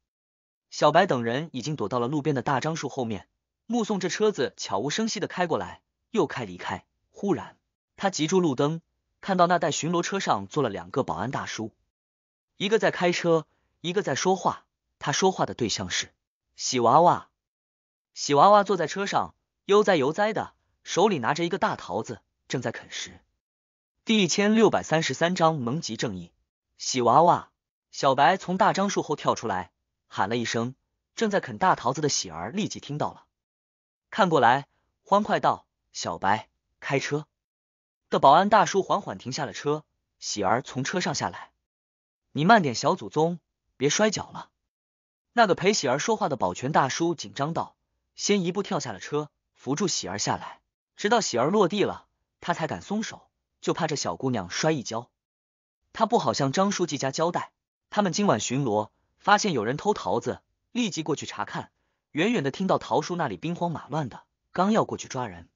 小白等人已经躲到了路边的大樟树后面，目送这车子悄无声息的开过来，又开离开。忽然，他急住路灯。看到那辆巡逻车上坐了两个保安大叔，一个在开车，一个在说话。他说话的对象是喜娃娃。喜娃娃坐在车上，悠哉悠哉的，手里拿着一个大桃子，正在啃食。第一千六百三十三章蒙吉正义。喜娃娃，小白从大樟树后跳出来，喊了一声。正在啃大桃子的喜儿立即听到了，看过来，欢快道：“小白，开车。”的保安大叔缓缓停下了车，喜儿从车上下来。你慢点，小祖宗，别摔脚了。那个陪喜儿说话的保全大叔紧张道，先一步跳下了车，扶住喜儿下来，直到喜儿落地了，他才敢松手，就怕这小姑娘摔一跤。他不好向张书记家交代，他们今晚巡逻，发现有人偷桃子，立即过去查看。远远的听到桃树那里兵荒马乱的，刚要过去抓人。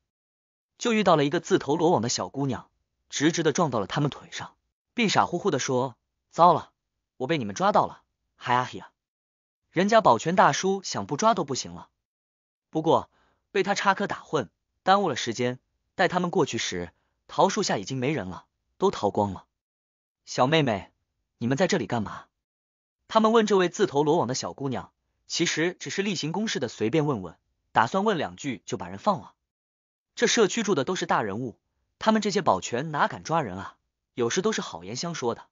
就遇到了一个自投罗网的小姑娘，直直的撞到了他们腿上，并傻乎乎的说：“糟了，我被你们抓到了！”嗨呀，人家保全大叔想不抓都不行了。不过被他插科打诨，耽误了时间。待他们过去时，桃树下已经没人了，都逃光了。小妹妹，你们在这里干嘛？他们问这位自投罗网的小姑娘，其实只是例行公事的随便问问，打算问两句就把人放了。这社区住的都是大人物，他们这些保全哪敢抓人啊？有事都是好言相说的，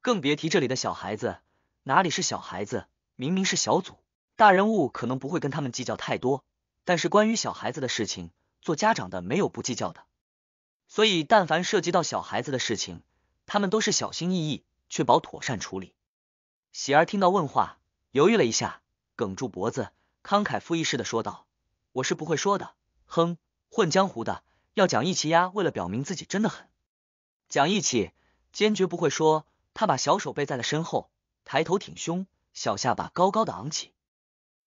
更别提这里的小孩子，哪里是小孩子？明明是小组大人物，可能不会跟他们计较太多，但是关于小孩子的事情，做家长的没有不计较的。所以，但凡涉及到小孩子的事情，他们都是小心翼翼，确保妥善处理。喜儿听到问话，犹豫了一下，梗住脖子，慷慨赴义似的说道：“我是不会说的，哼。”混江湖的要讲义气呀，为了表明自己真的狠，讲义气，坚决不会说。他把小手背在了身后，抬头挺胸，小下巴高高的昂起，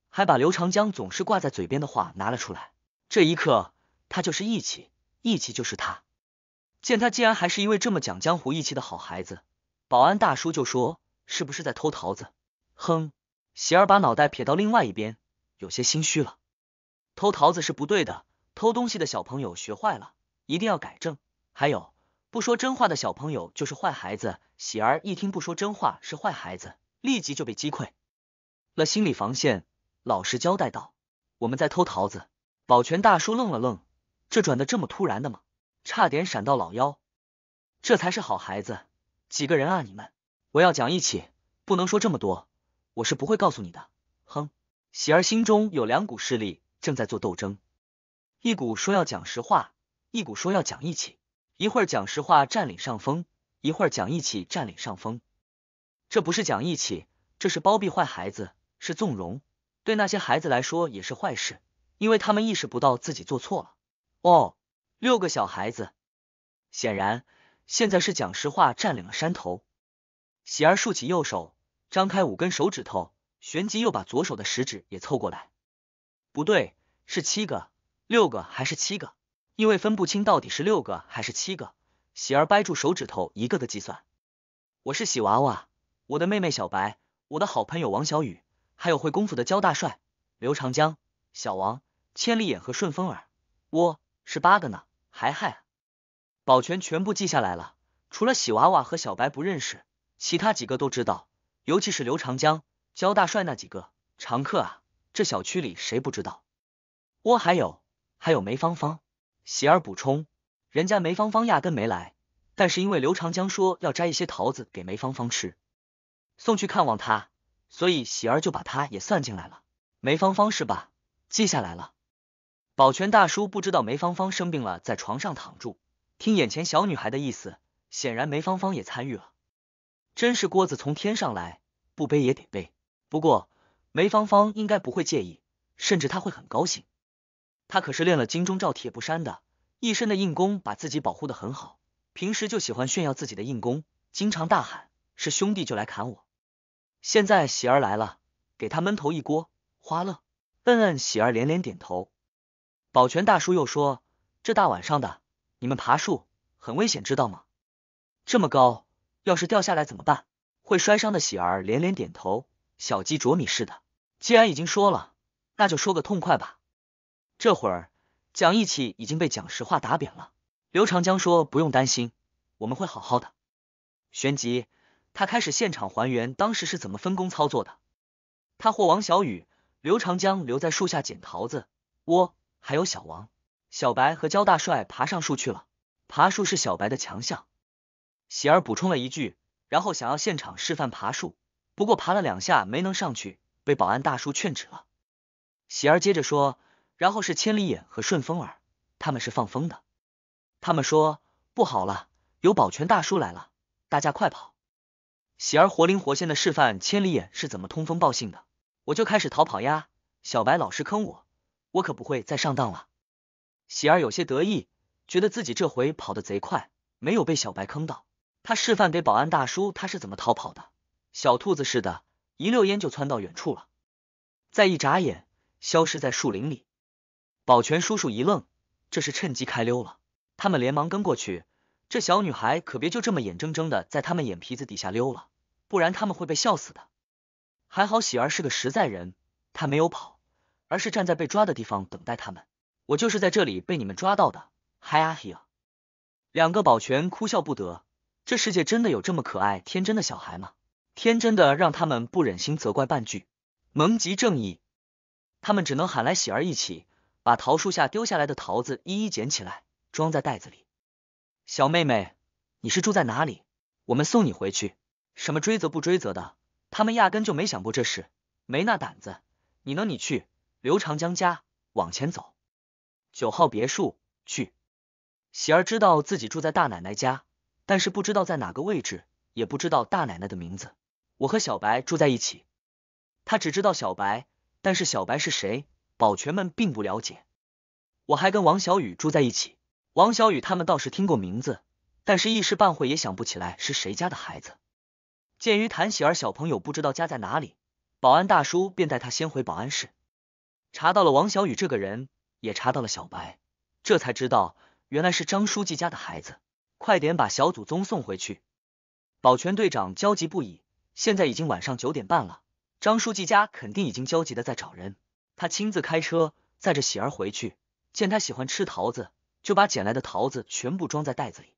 还把刘长江总是挂在嘴边的话拿了出来。这一刻，他就是义气，义气就是他。见他竟然还是一位这么讲江湖义气的好孩子，保安大叔就说：“是不是在偷桃子？”哼，喜儿把脑袋撇到另外一边，有些心虚了。偷桃子是不对的。偷东西的小朋友学坏了，一定要改正。还有不说真话的小朋友就是坏孩子。喜儿一听不说真话是坏孩子，立即就被击溃了心理防线，老实交代道：“我们在偷桃子。”保全大叔愣了愣，这转的这么突然的吗？差点闪到老腰。这才是好孩子。几个人啊你们？我要讲义气，不能说这么多，我是不会告诉你的。哼！喜儿心中有两股势力正在做斗争。一股说要讲实话，一股说要讲义气，一会儿讲实话占领上风，一会儿讲义气占领上风。这不是讲义气，这是包庇坏孩子，是纵容。对那些孩子来说也是坏事，因为他们意识不到自己做错了。哦，六个小孩子，显然现在是讲实话占领了山头。喜儿竖起右手，张开五根手指头，旋即又把左手的食指也凑过来。不对，是七个。六个还是七个？因为分不清到底是六个还是七个，喜儿掰住手指头一个个计算。我是喜娃娃，我的妹妹小白，我的好朋友王小雨，还有会功夫的焦大帅、刘长江、小王、千里眼和顺风耳。我，是八个呢，还害。保全全部记下来了，除了喜娃娃和小白不认识，其他几个都知道，尤其是刘长江、焦大帅那几个常客啊，这小区里谁不知道？我还有。还有梅芳芳，喜儿补充，人家梅芳芳压根没来，但是因为刘长江说要摘一些桃子给梅芳芳吃，送去看望她，所以喜儿就把她也算进来了。梅芳芳是吧？记下来了。保全大叔不知道梅芳芳生病了，在床上躺住，听眼前小女孩的意思，显然梅芳芳也参与了。真是锅子从天上来，不背也得背。不过梅芳芳应该不会介意，甚至她会很高兴。他可是练了金钟罩铁布衫的，一身的硬功，把自己保护的很好。平时就喜欢炫耀自己的硬功，经常大喊：“是兄弟就来砍我！”现在喜儿来了，给他闷头一锅花乐。嗯嗯，喜儿连连点头。保全大叔又说：“这大晚上的，你们爬树很危险，知道吗？这么高，要是掉下来怎么办？会摔伤的。”喜儿连连点头，小鸡啄米似的。既然已经说了，那就说个痛快吧。这会儿，讲义气已经被讲实话打扁了。刘长江说：“不用担心，我们会好好的。”旋即，他开始现场还原当时是怎么分工操作的。他或王小雨、刘长江留在树下捡桃子窝，还有小王、小白和焦大帅爬上树去了。爬树是小白的强项。喜儿补充了一句，然后想要现场示范爬树，不过爬了两下没能上去，被保安大叔劝止了。喜儿接着说。然后是千里眼和顺风耳，他们是放风的。他们说：“不好了，有保全大叔来了，大家快跑！”喜儿活灵活现的示范千里眼是怎么通风报信的。我就开始逃跑呀！小白老是坑我，我可不会再上当了。喜儿有些得意，觉得自己这回跑得贼快，没有被小白坑到。他示范给保安大叔他是怎么逃跑的，小兔子似的，一溜烟就窜到远处了，再一眨眼，消失在树林里。保全叔叔一愣，这是趁机开溜了。他们连忙跟过去，这小女孩可别就这么眼睁睁的在他们眼皮子底下溜了，不然他们会被笑死的。还好喜儿是个实在人，她没有跑，而是站在被抓的地方等待他们。我就是在这里被你们抓到的。嗨呀嘿呀，两个保全哭笑不得，这世界真的有这么可爱天真的小孩吗？天真的让他们不忍心责怪半句，蒙吉正义，他们只能喊来喜儿一起。把桃树下丢下来的桃子一一捡起来，装在袋子里。小妹妹，你是住在哪里？我们送你回去。什么追责不追责的？他们压根就没想过这事，没那胆子。你能你去刘长江家，往前走，九号别墅去。喜儿知道自己住在大奶奶家，但是不知道在哪个位置，也不知道大奶奶的名字。我和小白住在一起，她只知道小白，但是小白是谁？保全们并不了解，我还跟王小雨住在一起。王小雨他们倒是听过名字，但是一时半会也想不起来是谁家的孩子。鉴于谭喜儿小朋友不知道家在哪里，保安大叔便带他先回保安室。查到了王小雨这个人，也查到了小白，这才知道原来是张书记家的孩子。快点把小祖宗送回去！保全队长焦急不已。现在已经晚上九点半了，张书记家肯定已经焦急的在找人。他亲自开车载着喜儿回去，见他喜欢吃桃子，就把捡来的桃子全部装在袋子里，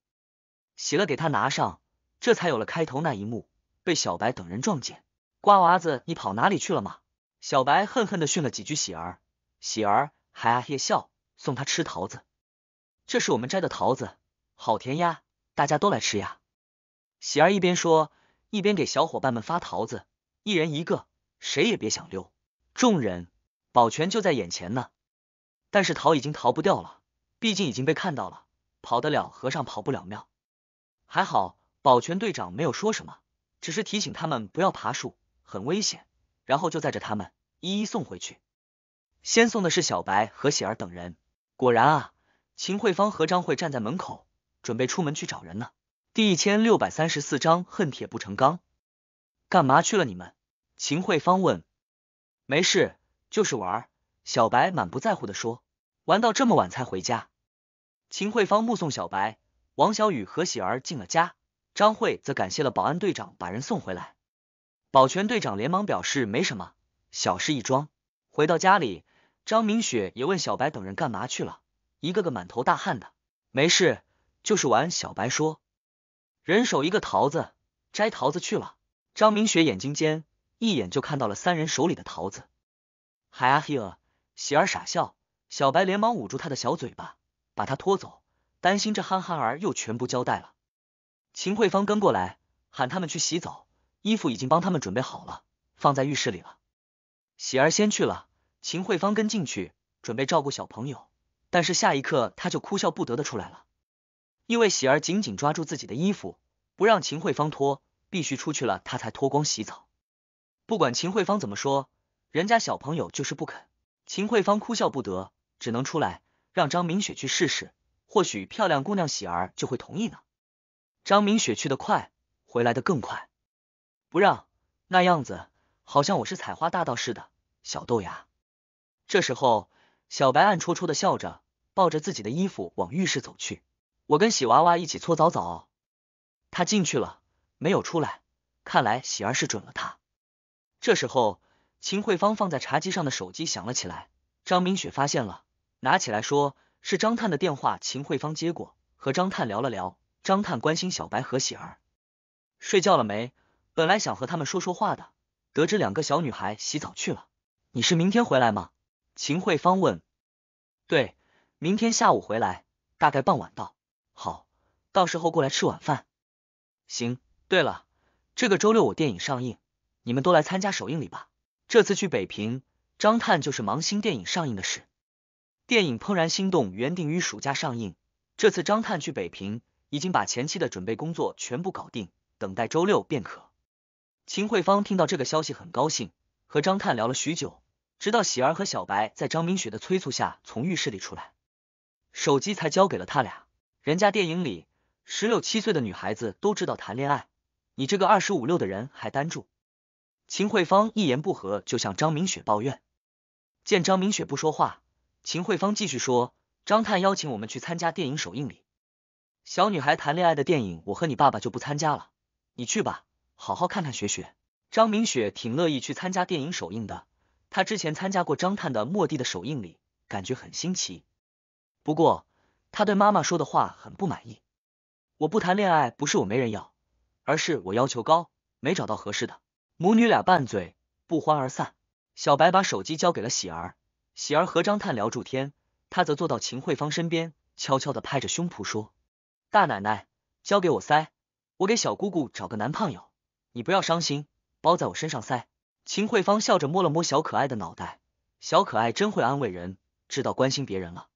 洗了给他拿上，这才有了开头那一幕，被小白等人撞见。瓜娃子，你跑哪里去了吗？小白恨恨的训了几句喜儿，喜儿还嘿嘿笑，送他吃桃子。这是我们摘的桃子，好甜呀，大家都来吃呀！喜儿一边说，一边给小伙伴们发桃子，一人一个，谁也别想溜。众人。保全就在眼前呢，但是逃已经逃不掉了，毕竟已经被看到了。跑得了和尚跑不了庙。还好保全队长没有说什么，只是提醒他们不要爬树，很危险。然后就载着他们一一送回去。先送的是小白和喜儿等人。果然啊，秦慧芳和张慧站在门口，准备出门去找人呢。第一千六百三十四章恨铁不成钢。干嘛去了你们？秦慧芳问。没事。就是玩，小白满不在乎的说。玩到这么晚才回家。秦慧芳目送小白、王小雨和喜儿进了家，张慧则感谢了保安队长把人送回来。保全队长连忙表示没什么，小事一桩。回到家里，张明雪也问小白等人干嘛去了，一个个满头大汗的。没事，就是玩。小白说，人手一个桃子，摘桃子去了。张明雪眼睛尖，一眼就看到了三人手里的桃子。海啊希尔，喜儿傻笑，小白连忙捂住他的小嘴巴，把他拖走，担心这憨憨儿又全部交代了。秦慧芳跟过来，喊他们去洗澡，衣服已经帮他们准备好了，放在浴室里了。喜儿先去了，秦慧芳跟进去，准备照顾小朋友，但是下一刻他就哭笑不得的出来了，因为喜儿紧紧抓住自己的衣服，不让秦慧芳脱，必须出去了他才脱光洗澡，不管秦慧芳怎么说。人家小朋友就是不肯，秦慧芳哭笑不得，只能出来让张明雪去试试，或许漂亮姑娘喜儿就会同意呢。张明雪去的快，回来的更快，不让那样子，好像我是采花大盗似的。小豆芽，这时候小白暗戳戳的笑着，抱着自己的衣服往浴室走去。我跟喜娃娃一起搓澡澡，他进去了，没有出来，看来喜儿是准了他。这时候。秦慧芳放在茶几上的手机响了起来，张明雪发现了，拿起来说是张探的电话。秦慧芳接过，和张探聊了聊。张探关心小白和喜儿睡觉了没？本来想和他们说说话的，得知两个小女孩洗澡去了。你是明天回来吗？秦慧芳问。对，明天下午回来，大概傍晚到。好，到时候过来吃晚饭。行。对了，这个周六我电影上映，你们都来参加首映礼吧。这次去北平，张探就是忙新电影上映的事。电影《怦然心动》原定于暑假上映，这次张探去北平，已经把前期的准备工作全部搞定，等待周六便可。秦慧芳听到这个消息很高兴，和张探聊了许久，直到喜儿和小白在张明雪的催促下从浴室里出来，手机才交给了他俩。人家电影里十六七岁的女孩子都知道谈恋爱，你这个二十五六的人还单住？秦慧芳一言不合就向张明雪抱怨，见张明雪不说话，秦慧芳继续说：“张探邀请我们去参加电影首映礼，小女孩谈恋爱的电影，我和你爸爸就不参加了，你去吧，好好看看学学。”张明雪挺乐意去参加电影首映的，她之前参加过张探的《莫蒂》的首映礼，感觉很新奇。不过，她对妈妈说的话很不满意。我不谈恋爱，不是我没人要，而是我要求高，没找到合适的。母女俩拌嘴，不欢而散。小白把手机交给了喜儿，喜儿和张探聊住天，他则坐到秦慧芳身边，悄悄的拍着胸脯说：“大奶奶，交给我塞，我给小姑姑找个男朋友，你不要伤心，包在我身上塞。”秦慧芳笑着摸了摸小可爱的脑袋，小可爱真会安慰人，知道关心别人了。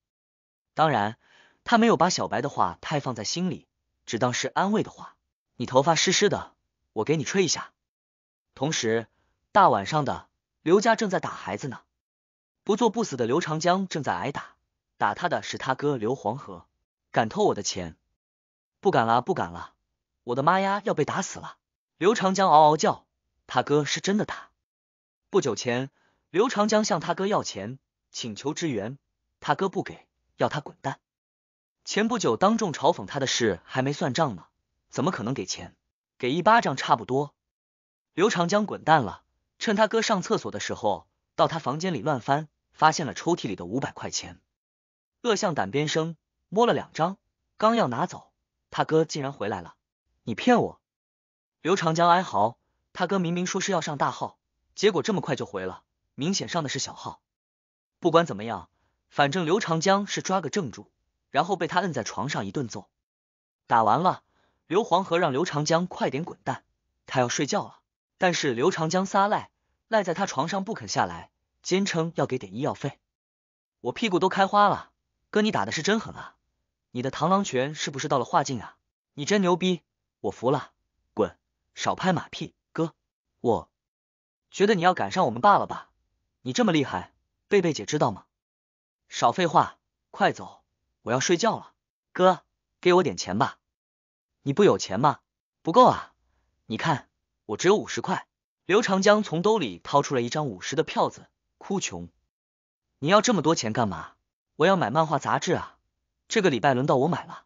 当然，他没有把小白的话太放在心里，只当是安慰的话。你头发湿湿的，我给你吹一下。同时，大晚上的，刘家正在打孩子呢。不做不死的刘长江正在挨打，打他的是他哥刘黄河。敢偷我的钱，不敢了，不敢了！我的妈呀，要被打死了！刘长江嗷嗷叫，他哥是真的打。不久前，刘长江向他哥要钱，请求支援，他哥不给，要他滚蛋。前不久当众嘲讽他的事还没算账呢，怎么可能给钱？给一巴掌差不多。刘长江滚蛋了！趁他哥上厕所的时候，到他房间里乱翻，发现了抽屉里的五百块钱，恶向胆边生，摸了两张，刚要拿走，他哥竟然回来了！你骗我！刘长江哀嚎，他哥明明说是要上大号，结果这么快就回了，明显上的是小号。不管怎么样，反正刘长江是抓个正主，然后被他摁在床上一顿揍。打完了，刘黄河让刘长江快点滚蛋，他要睡觉了。但是刘长江撒赖赖在他床上不肯下来，坚称要给点医药费。我屁股都开花了，哥你打的是真狠啊！你的螳螂拳是不是到了化境啊？你真牛逼，我服了。滚，少拍马屁，哥。我觉得你要赶上我们爸了吧？你这么厉害，贝贝姐知道吗？少废话，快走，我要睡觉了。哥，给我点钱吧。你不有钱吗？不够啊。你看。我只有五十块。刘长江从兜里掏出了一张五十的票子，哭穷。你要这么多钱干嘛？我要买漫画杂志啊。这个礼拜轮到我买了。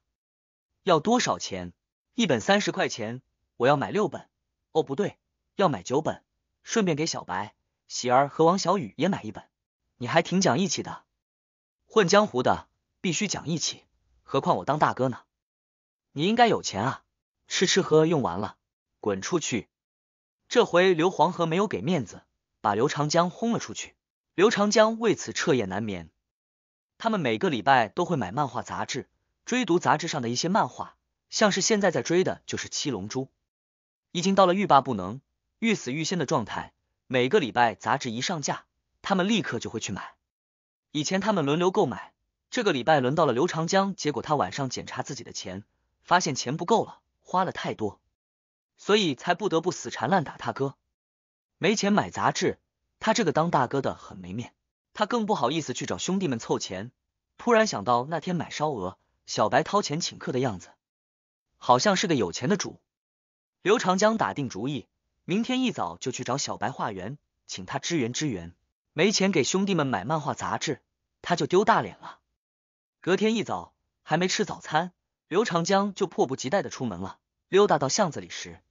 要多少钱？一本三十块钱，我要买六本。哦，不对，要买九本。顺便给小白、喜儿和王小雨也买一本。你还挺讲义气的。混江湖的必须讲义气，何况我当大哥呢？你应该有钱啊，吃吃喝用完了，滚出去！这回刘黄河没有给面子，把刘长江轰了出去。刘长江为此彻夜难眠。他们每个礼拜都会买漫画杂志，追读杂志上的一些漫画，像是现在在追的就是《七龙珠》，已经到了欲罢不能、欲死欲仙的状态。每个礼拜杂志一上架，他们立刻就会去买。以前他们轮流购买，这个礼拜轮到了刘长江，结果他晚上检查自己的钱，发现钱不够了，花了太多。所以才不得不死缠烂打他哥，没钱买杂志，他这个当大哥的很没面，他更不好意思去找兄弟们凑钱。突然想到那天买烧鹅，小白掏钱请客的样子，好像是个有钱的主。刘长江打定主意，明天一早就去找小白化缘，请他支援支援。没钱给兄弟们买漫画杂志，他就丢大脸了。隔天一早还没吃早餐，刘长江就迫不及待的出门了。溜达到巷子里时。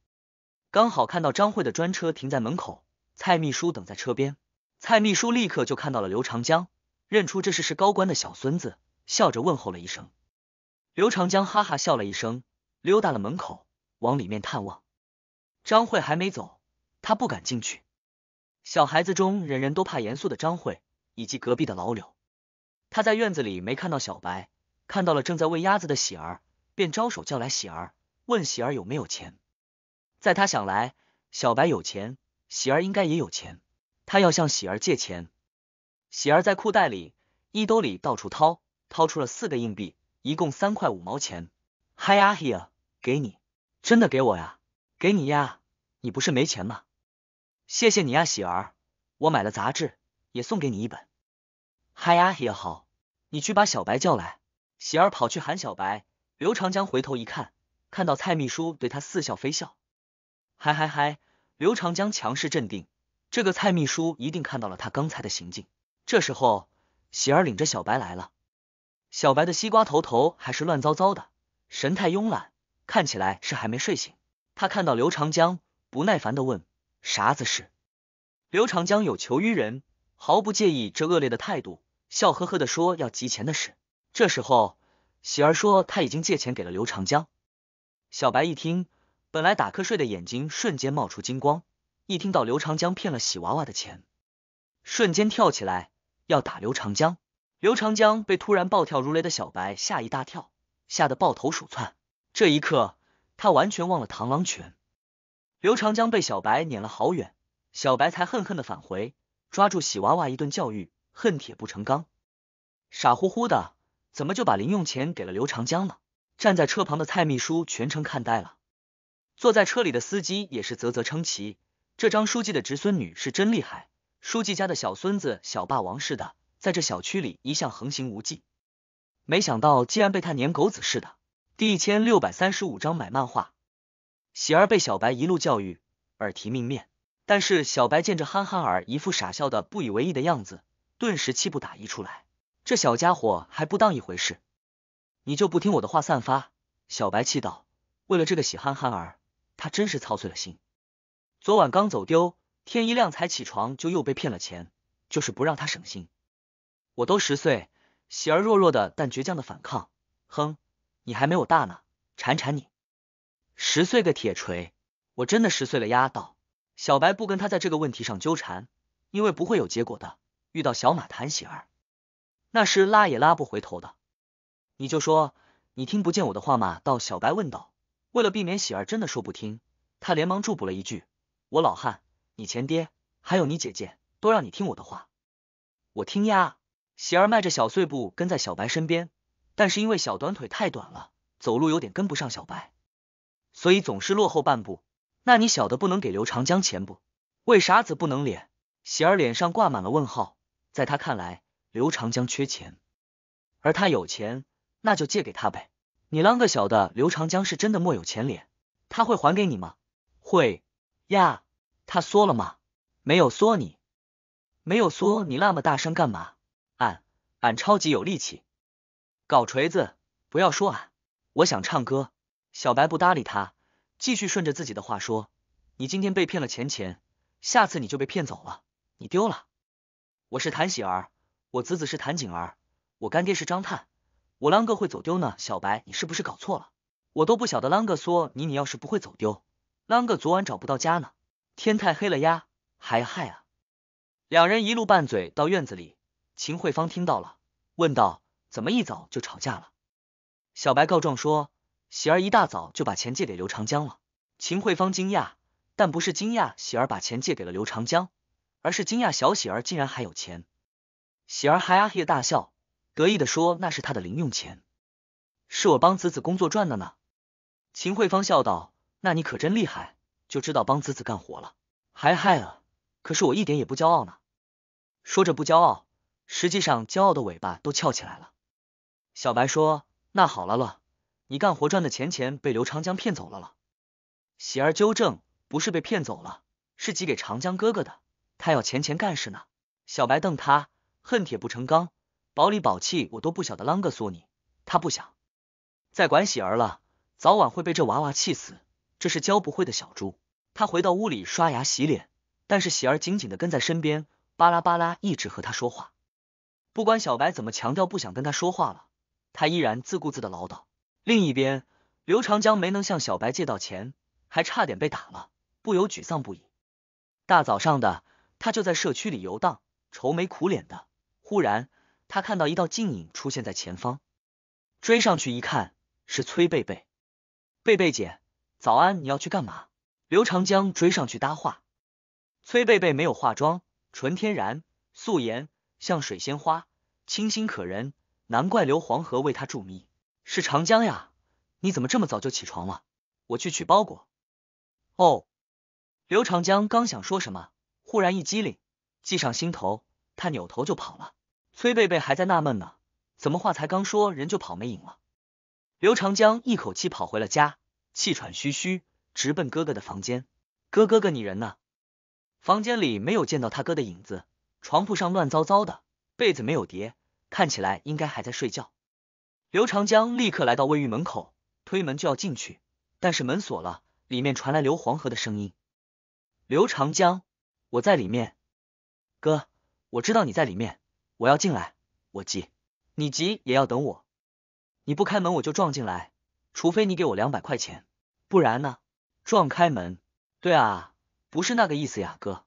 刚好看到张慧的专车停在门口，蔡秘书等在车边。蔡秘书立刻就看到了刘长江，认出这是是高官的小孙子，笑着问候了一声。刘长江哈哈笑了一声，溜达了门口，往里面探望。张慧还没走，他不敢进去。小孩子中人人都怕严肃的张慧，以及隔壁的老柳。他在院子里没看到小白，看到了正在喂鸭子的喜儿，便招手叫来喜儿，问喜儿有没有钱。在他想来，小白有钱，喜儿应该也有钱，他要向喜儿借钱。喜儿在裤袋里、衣兜里到处掏，掏出了四个硬币，一共三块五毛钱。嗨呀，嘿，给你，真的给我呀？给你呀？你不是没钱吗？谢谢你呀，喜儿，我买了杂志，也送给你一本。嗨呀，嘿，好，你去把小白叫来。喜儿跑去喊小白。刘长江回头一看，看到蔡秘书对他似笑非笑。嗨嗨嗨！刘长江强势镇定，这个蔡秘书一定看到了他刚才的行径。这时候，喜儿领着小白来了，小白的西瓜头头还是乱糟糟的，神态慵懒，看起来是还没睡醒。他看到刘长江，不耐烦的问：“啥子事？”刘长江有求于人，毫不介意这恶劣的态度，笑呵呵的说要集钱的事。这时候，喜儿说他已经借钱给了刘长江。小白一听。本来打瞌睡的眼睛瞬间冒出金光，一听到刘长江骗了喜娃娃的钱，瞬间跳起来要打刘长江。刘长江被突然暴跳如雷的小白吓一大跳，吓得抱头鼠窜。这一刻，他完全忘了螳螂拳。刘长江被小白撵了好远，小白才恨恨的返回，抓住喜娃娃一顿教育。恨铁不成钢，傻乎乎的，怎么就把零用钱给了刘长江呢？站在车旁的蔡秘书全程看呆了。坐在车里的司机也是啧啧称奇，这张书记的侄孙女是真厉害，书记家的小孙子小霸王似的，在这小区里一向横行无忌，没想到竟然被他撵狗子似的。第一千六百三十五章买漫画。喜儿被小白一路教育，耳提面命，但是小白见这憨憨儿一副傻笑的不以为意的样子，顿时气不打一处来，这小家伙还不当一回事，你就不听我的话散发。小白气道，为了这个喜憨憨儿。他真是操碎了心，昨晚刚走丢，天一亮才起床，就又被骗了钱，就是不让他省心。我都十岁，喜儿弱弱的但倔强的反抗，哼，你还没我大呢，铲铲你，十岁个铁锤，我真的十岁了。丫倒。小白不跟他在这个问题上纠缠，因为不会有结果的。遇到小马谈喜儿，那是拉也拉不回头的。你就说你听不见我的话吗？到小白问道。为了避免喜儿真的说不听，他连忙注补了一句：“我老汉，你前爹，还有你姐姐，都让你听我的话。”我听呀。喜儿迈着小碎步跟在小白身边，但是因为小短腿太短了，走路有点跟不上小白，所以总是落后半步。那你小的不能给刘长江钱不？为啥子不能脸？喜儿脸上挂满了问号。在他看来，刘长江缺钱，而他有钱，那就借给他呗。你啷个晓得刘长江是真的莫有钱脸？他会还给你吗？会呀，他嗦了吗？没有嗦你，没有嗦你，那么大声干嘛？俺俺超级有力气，搞锤子！不要说俺，我想唱歌。小白不搭理他，继续顺着自己的话说：你今天被骗了钱钱，下次你就被骗走了，你丢了。我是谭喜儿，我子子是谭景儿，我干爹是张探。我啷个会走丢呢？小白，你是不是搞错了？我都不晓得啷个说你，你要是不会走丢，啷个昨晚找不到家呢？天太黑了呀！嗨嗨啊！两人一路拌嘴到院子里，秦慧芳听到了，问道：怎么一早就吵架了？小白告状说：喜儿一大早就把钱借给刘长江了。秦慧芳惊讶，但不是惊讶喜儿把钱借给了刘长江，而是惊讶小喜儿竟然还有钱。喜儿嗨啊嘿大笑。得意的说：“那是他的零用钱，是我帮子子工作赚的呢。”秦慧芳笑道：“那你可真厉害，就知道帮子子干活了，还害了。可是我一点也不骄傲呢。”说着不骄傲，实际上骄傲的尾巴都翘起来了。小白说：“那好了了，你干活赚的钱钱被刘长江骗走了了。”喜儿纠正：“不是被骗走了，是寄给长江哥哥的，他要钱钱干事呢。”小白瞪他，恨铁不成钢。宝里宝气，我都不晓得啷个说你。他不想再管喜儿了，早晚会被这娃娃气死。这是教不会的小猪。他回到屋里刷牙洗脸，但是喜儿紧紧的跟在身边，巴拉巴拉一直和他说话。不管小白怎么强调不想跟他说话了，他依然自顾自的唠叨。另一边，刘长江没能向小白借到钱，还差点被打了，不由沮丧不已。大早上的，他就在社区里游荡，愁眉苦脸的。忽然。他看到一道倩影出现在前方，追上去一看，是崔贝贝。贝贝姐，早安！你要去干嘛？刘长江追上去搭话。崔贝贝没有化妆，纯天然素颜，像水仙花，清新可人，难怪刘黄河为她著迷。是长江呀？你怎么这么早就起床了？我去取包裹。哦，刘长江刚想说什么，忽然一激灵，计上心头，他扭头就跑了。崔贝贝还在纳闷呢，怎么话才刚说，人就跑没影了。刘长江一口气跑回了家，气喘吁吁，直奔哥哥的房间。哥，哥哥你人呢？房间里没有见到他哥的影子，床铺上乱糟糟的，被子没有叠，看起来应该还在睡觉。刘长江立刻来到卫浴门口，推门就要进去，但是门锁了，里面传来刘黄河的声音：“刘长江，我在里面。哥，我知道你在里面。”我要进来，我急，你急也要等我。你不开门我就撞进来，除非你给我两百块钱，不然呢，撞开门。对啊，不是那个意思呀，哥。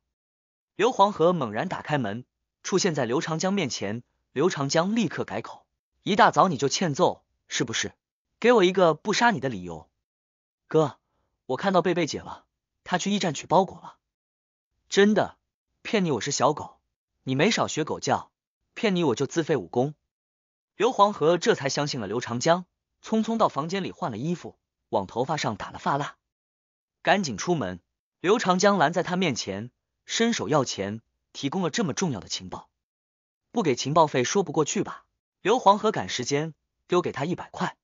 刘黄河猛然打开门，出现在刘长江面前。刘长江立刻改口：一大早你就欠揍，是不是？给我一个不杀你的理由。哥，我看到贝贝姐了，她去驿站取包裹了。真的，骗你我是小狗，你没少学狗叫。骗你我就自废武功，刘黄河这才相信了刘长江，匆匆到房间里换了衣服，往头发上打了发蜡，赶紧出门。刘长江拦在他面前，伸手要钱，提供了这么重要的情报，不给情报费说不过去吧？刘黄河赶时间，丢给他一百块，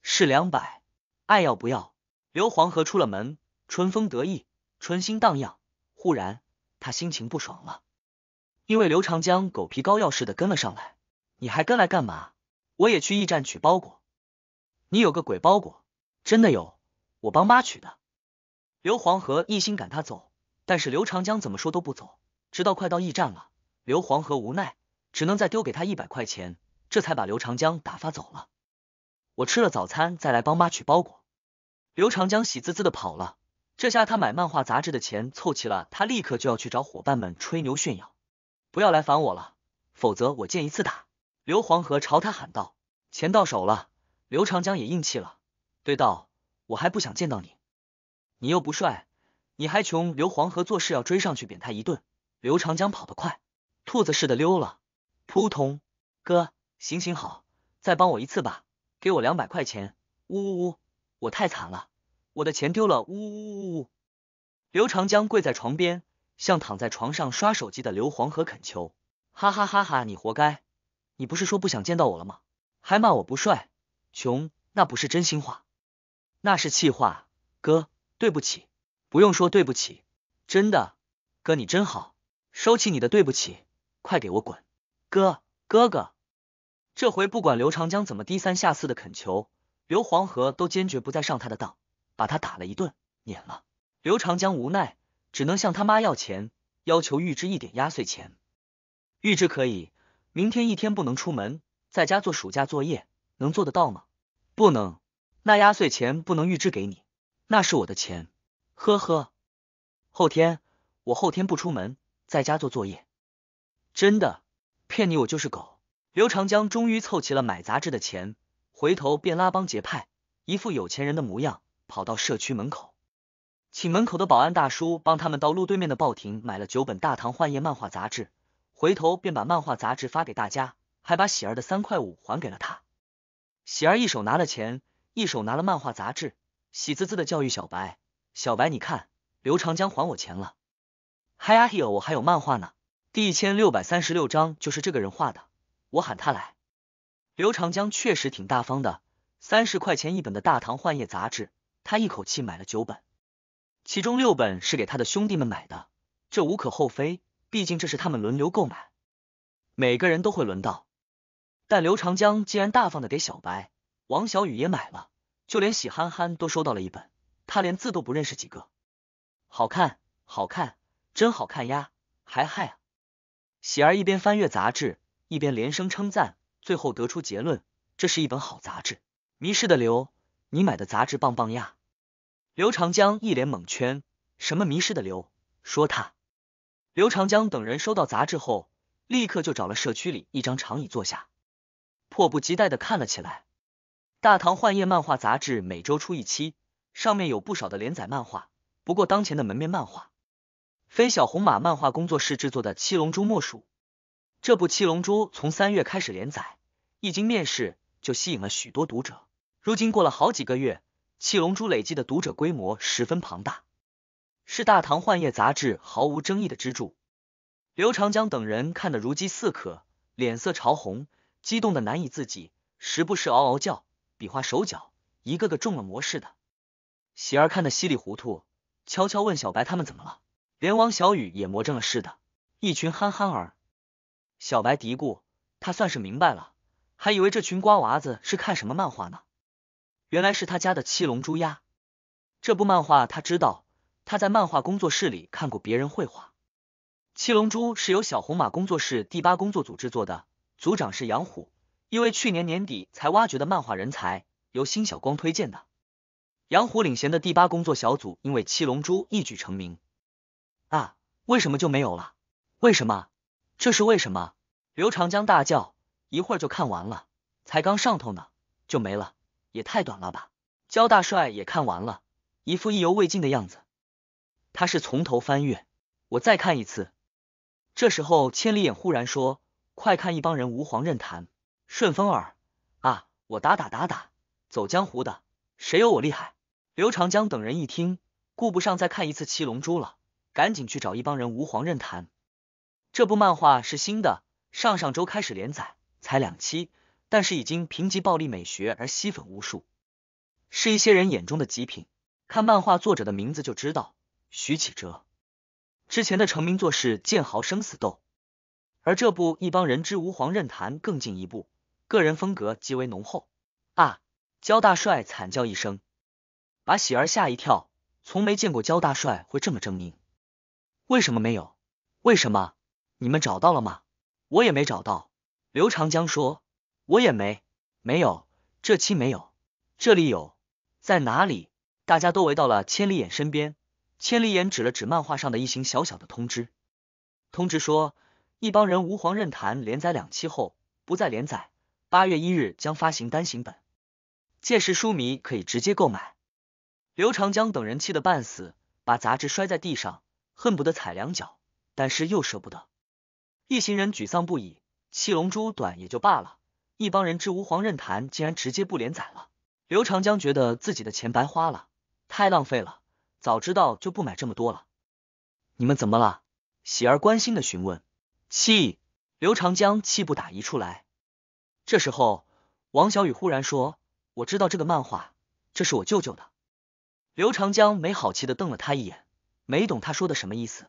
是两百，爱要不要？刘黄河出了门，春风得意，春心荡漾。忽然，他心情不爽了。因为刘长江狗皮膏药似的跟了上来，你还跟来干嘛？我也去驿站取包裹。你有个鬼包裹？真的有，我帮妈取的。刘黄河一心赶他走，但是刘长江怎么说都不走，直到快到驿站了，刘黄河无奈，只能再丢给他一百块钱，这才把刘长江打发走了。我吃了早餐再来帮妈取包裹。刘长江喜滋滋的跑了，这下他买漫画杂志的钱凑齐了，他立刻就要去找伙伴们吹牛炫耀。不要来烦我了，否则我见一次打。刘黄河朝他喊道：“钱到手了。”刘长江也硬气了，对道：“我还不想见到你，你又不帅，你还穷。”刘黄河做事要追上去扁他一顿。刘长江跑得快，兔子似的溜了。扑通，哥，行行好，再帮我一次吧，给我两百块钱。呜呜呜，我太惨了，我的钱丢了。呜呜呜呜。刘长江跪在床边。像躺在床上刷手机的刘黄河恳求，哈哈哈哈，你活该！你不是说不想见到我了吗？还骂我不帅、穷，那不是真心话，那是气话。哥，对不起，不用说对不起，真的，哥你真好，收起你的对不起，快给我滚！哥，哥哥，这回不管刘长江怎么低三下四的恳求，刘黄河都坚决不再上他的当，把他打了一顿，撵了。刘长江无奈。只能向他妈要钱，要求预支一点压岁钱。预支可以，明天一天不能出门，在家做暑假作业，能做得到吗？不能，那压岁钱不能预支给你，那是我的钱。呵呵，后天我后天不出门，在家做作业，真的骗你我就是狗。刘长江终于凑齐了买杂志的钱，回头便拉帮结派，一副有钱人的模样，跑到社区门口。请门口的保安大叔帮他们到路对面的报亭买了九本《大唐幻夜》漫画杂志，回头便把漫画杂志发给大家，还把喜儿的三块五还给了他。喜儿一手拿了钱，一手拿了漫画杂志，喜滋滋的教育小白：“小白，你看，刘长江还我钱了。嗨呀，还有我还有漫画呢。”第一千六百三十六章就是这个人画的，我喊他来。刘长江确实挺大方的，三十块钱一本的《大唐幻夜》杂志，他一口气买了九本。其中六本是给他的兄弟们买的，这无可厚非，毕竟这是他们轮流购买，每个人都会轮到。但刘长江竟然大方的给小白、王小雨也买了，就连喜憨憨都收到了一本，他连字都不认识几个。好看，好看，真好看呀！嗨嗨！喜儿一边翻阅杂志，一边连声称赞，最后得出结论，这是一本好杂志。迷失的刘，你买的杂志棒棒呀！刘长江一脸懵圈，什么迷失的刘？说他刘长江等人收到杂志后，立刻就找了社区里一张长椅坐下，迫不及待的看了起来。《大唐幻夜》漫画杂志每周出一期，上面有不少的连载漫画，不过当前的门面漫画，非小红马漫画工作室制作的《七龙珠》莫属。这部《七龙珠》从三月开始连载，一经面世就吸引了许多读者，如今过了好几个月。《七龙珠》累计的读者规模十分庞大，是《大唐幻夜》杂志毫无争议的支柱。刘长江等人看得如饥似渴，脸色潮红，激动的难以自己，时不时嗷嗷叫，比划手脚，一个个中了魔似的。喜儿看得稀里糊涂，悄悄问小白他们怎么了，连王小雨也魔怔了似的，一群憨憨儿。小白嘀咕，他算是明白了，还以为这群瓜娃子是看什么漫画呢。原来是他家的《七龙珠》呀！这部漫画他知道，他在漫画工作室里看过别人绘画。《七龙珠》是由小红马工作室第八工作组制作的，组长是杨虎，一位去年年底才挖掘的漫画人才，由辛小光推荐的。杨虎领衔的第八工作小组因为《七龙珠》一举成名啊！为什么就没有了？为什么？这是为什么？刘长江大叫，一会儿就看完了，才刚上头呢，就没了。也太短了吧！焦大帅也看完了，一副意犹未尽的样子。他是从头翻阅，我再看一次。这时候千里眼忽然说：“快看，一帮人无皇任谈顺风耳啊！”我打打打打，走江湖的谁有我厉害？刘长江等人一听，顾不上再看一次《七龙珠》了，赶紧去找一帮人无皇任谈。这部漫画是新的，上上周开始连载，才两期。但是已经凭借暴力美学而吸粉无数，是一些人眼中的极品。看漫画作者的名字就知道，徐启哲之前的成名作是《剑豪生死斗》，而这部《一帮人之吾皇任谈》更进一步，个人风格极为浓厚。啊！焦大帅惨叫一声，把喜儿吓一跳，从没见过焦大帅会这么狰狞。为什么没有？为什么？你们找到了吗？我也没找到。刘长江说。我也没没有这期没有，这里有在哪里？大家都围到了千里眼身边。千里眼指了指漫画上的一行小小的通知，通知说一帮人吾皇任坛连载两期后不再连载，八月一日将发行单行本，届时书迷可以直接购买。刘长江等人气得半死，把杂志摔在地上，恨不得踩两脚，但是又舍不得。一行人沮丧不已，七龙珠短也就罢了。一帮人之吾皇任谈竟然直接不连载了，刘长江觉得自己的钱白花了，太浪费了，早知道就不买这么多了。你们怎么了？喜儿关心的询问。气，刘长江气不打一处来。这时候，王小雨忽然说：“我知道这个漫画，这是我舅舅的。”刘长江没好气的瞪了他一眼，没懂他说的什么意思。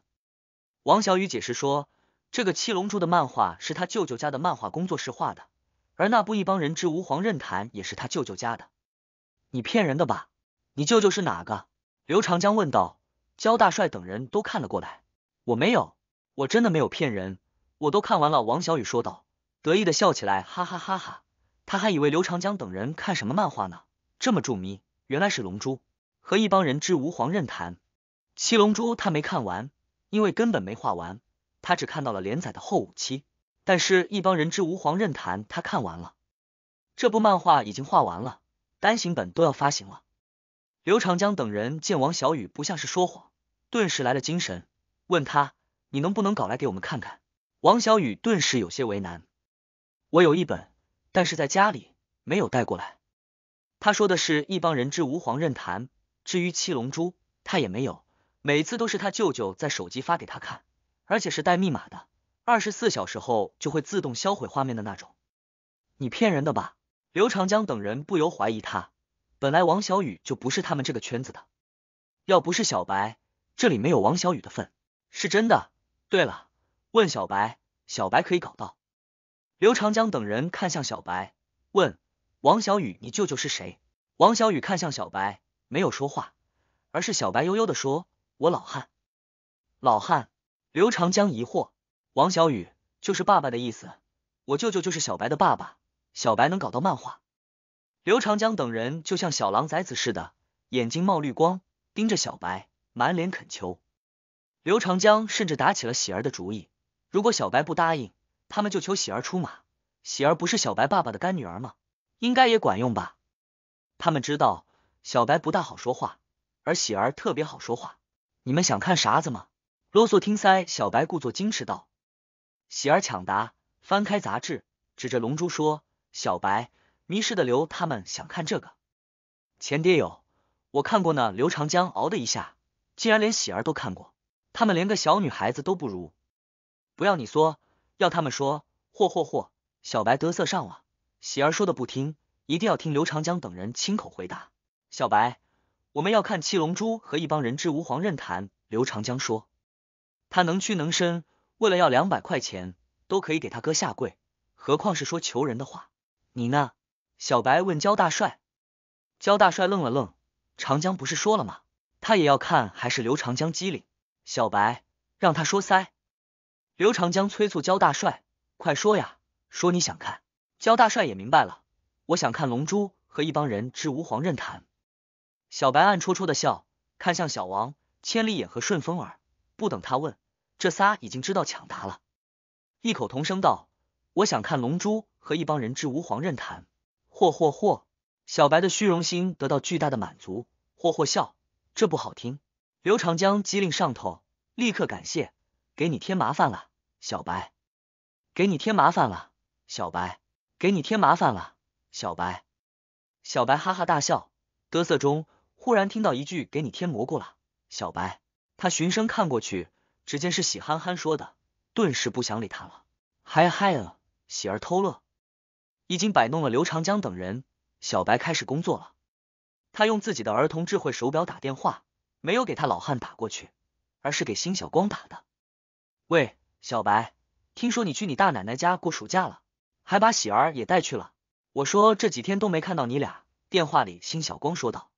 王小雨解释说：“这个七龙珠的漫画是他舅舅家的漫画工作室画的。”而那部《一帮人之吾皇任谈》也是他舅舅家的，你骗人的吧？你舅舅是哪个？刘长江问道。焦大帅等人都看了过来。我没有，我真的没有骗人，我都看完了。王小雨说道，得意的笑起来，哈哈哈哈！他还以为刘长江等人看什么漫画呢，这么着迷，原来是《龙珠》和《一帮人之吾皇任谈》。七龙珠他没看完，因为根本没画完，他只看到了连载的后五期。但是，一帮人之吾皇任谈，他看完了，这部漫画已经画完了，单行本都要发行了。刘长江等人见王小雨不像是说谎，顿时来了精神，问他：“你能不能搞来给我们看看？”王小雨顿时有些为难：“我有一本，但是在家里没有带过来。”他说的是一帮人之吾皇任谈。至于七龙珠，他也没有，每次都是他舅舅在手机发给他看，而且是带密码的。二十四小时后就会自动销毁画面的那种，你骗人的吧？刘长江等人不由怀疑他。本来王小雨就不是他们这个圈子的，要不是小白，这里没有王小雨的份。是真的。对了，问小白，小白可以搞到？刘长江等人看向小白，问王小雨：“你舅舅是谁？”王小雨看向小白，没有说话，而是小白悠悠的说：“我老汉。”老汉？刘长江疑惑。王小雨就是爸爸的意思，我舅舅就是小白的爸爸。小白能搞到漫画，刘长江等人就像小狼崽子似的，眼睛冒绿光盯着小白，满脸恳求。刘长江甚至打起了喜儿的主意，如果小白不答应，他们就求喜儿出马。喜儿不是小白爸爸的干女儿吗？应该也管用吧？他们知道小白不大好说话，而喜儿特别好说话。你们想看啥子吗？啰嗦听塞，小白故作矜持道。喜儿抢答，翻开杂志，指着龙珠说：“小白，迷失的刘他们想看这个。”前爹有，我看过呢。刘长江嗷的一下，竟然连喜儿都看过，他们连个小女孩子都不如。不要你说，要他们说，嚯嚯嚯！小白得瑟上了。喜儿说的不听，一定要听刘长江等人亲口回答。小白，我们要看七龙珠和一帮人之吾皇任谈。刘长江说，他能屈能伸。为了要两百块钱，都可以给他哥下跪，何况是说求人的话？你呢？小白问焦大帅。焦大帅愣了愣，长江不是说了吗？他也要看，还是刘长江机灵。小白让他说塞。刘长江催促焦大帅，快说呀，说你想看。焦大帅也明白了，我想看龙珠和一帮人之无皇刃谈。小白暗戳戳的笑，看向小王千里眼和顺风耳，不等他问。这仨已经知道抢答了，异口同声道：“我想看《龙珠》和一帮人之吾皇任谈。”嚯嚯嚯！小白的虚荣心得到巨大的满足，嚯嚯笑。这不好听。刘长江机灵上头，立刻感谢：“给你添麻烦了，小白！给你添麻烦了，小白！给你添麻烦了，小白！”小白哈哈大笑，嘚瑟中，忽然听到一句：“给你添蘑菇了，小白！”他循声看过去。只见是喜憨憨说的，顿时不想理他了。嗨嗨了，喜儿偷乐，已经摆弄了刘长江等人。小白开始工作了，他用自己的儿童智慧手表打电话，没有给他老汉打过去，而是给辛小光打的。喂，小白，听说你去你大奶奶家过暑假了，还把喜儿也带去了。我说这几天都没看到你俩。电话里，辛小光说道。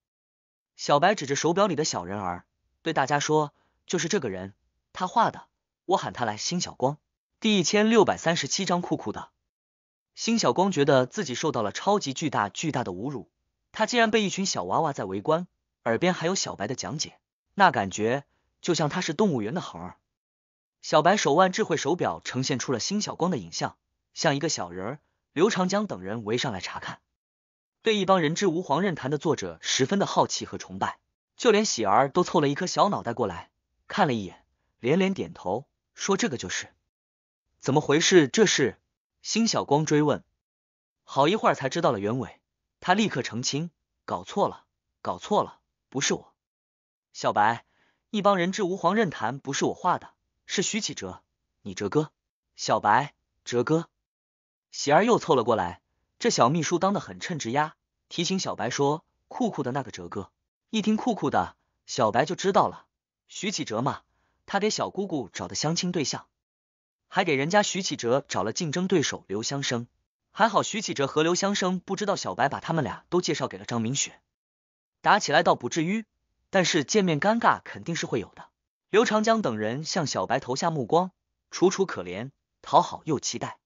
小白指着手表里的小人儿，对大家说：“就是这个人。”他画的，我喊他来。辛小光第一千六百三十七章酷酷的。辛小光觉得自己受到了超级巨大巨大的侮辱，他竟然被一群小娃娃在围观，耳边还有小白的讲解，那感觉就像他是动物园的猴儿。小白手腕智慧手表呈现出了辛小光的影像，像一个小人儿。刘长江等人围上来查看，对一帮人之无皇任坛的作者十分的好奇和崇拜，就连喜儿都凑了一颗小脑袋过来看了一眼。连连点头，说：“这个就是怎么回事？”这是辛晓光追问，好一会儿才知道了原委，他立刻澄清：“搞错了，搞错了，不是我。”小白，一帮人质吾皇任谈不是我画的，是徐启哲，你哲哥。小白，哲哥，喜儿又凑了过来，这小秘书当的很称职呀。提醒小白说：“酷酷的那个哲哥。”一听酷酷的，小白就知道了，徐启哲嘛。他给小姑姑找的相亲对象，还给人家徐启哲找了竞争对手刘湘生。还好徐启哲和刘湘生不知道小白把他们俩都介绍给了张明雪，打起来倒不至于，但是见面尴尬肯定是会有的。刘长江等人向小白投下目光，楚楚可怜，讨好又期待。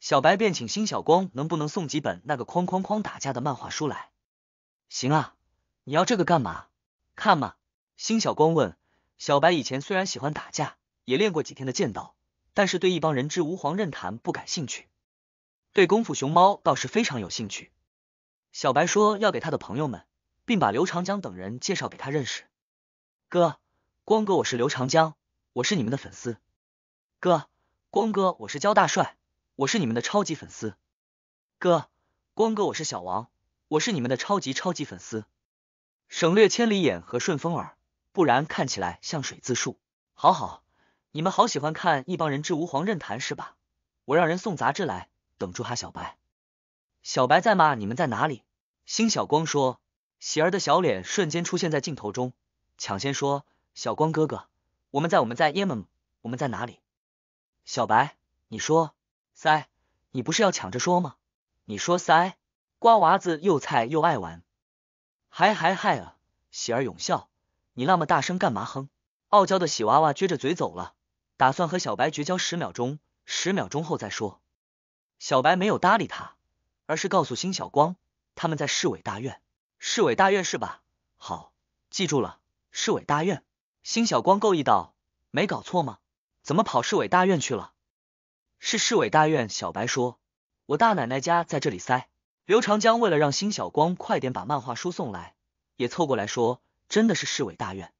小白便请辛小光能不能送几本那个哐哐哐打架的漫画书来。行啊，你要这个干嘛？看嘛。辛小光问。小白以前虽然喜欢打架，也练过几天的剑道，但是对一帮人之无皇任谈不感兴趣，对功夫熊猫倒是非常有兴趣。小白说要给他的朋友们，并把刘长江等人介绍给他认识。哥，光哥，我是刘长江，我是你们的粉丝。哥，光哥，我是焦大帅，我是你们的超级粉丝。哥，光哥，我是小王，我是你们的超级超级粉丝。省略千里眼和顺风耳。不然看起来像水字树。好好，你们好喜欢看一帮人治吾皇认坛是吧？我让人送杂志来，等住哈。小白，小白在吗？你们在哪里？星小光说，喜儿的小脸瞬间出现在镜头中，抢先说：“小光哥哥，我们在我们在 Yemen，我们在哪里？”小白，你说，塞，你不是要抢着说吗？你说塞，瓜娃子又菜又爱玩，嗨嗨嗨啊！喜儿永笑。你那么大声干嘛？哼！傲娇的喜娃娃撅着嘴走了，打算和小白绝交十秒钟，十秒钟后再说。小白没有搭理他，而是告诉辛小光他们在市委大院。市委大院是吧？好，记住了，市委大院。辛小光够意道：没搞错吗？怎么跑市委大院去了？是市委大院。小白说：“我大奶奶家在这里塞。”刘长江为了让辛小光快点把漫画书送来，也凑过来说。真的是市委大院，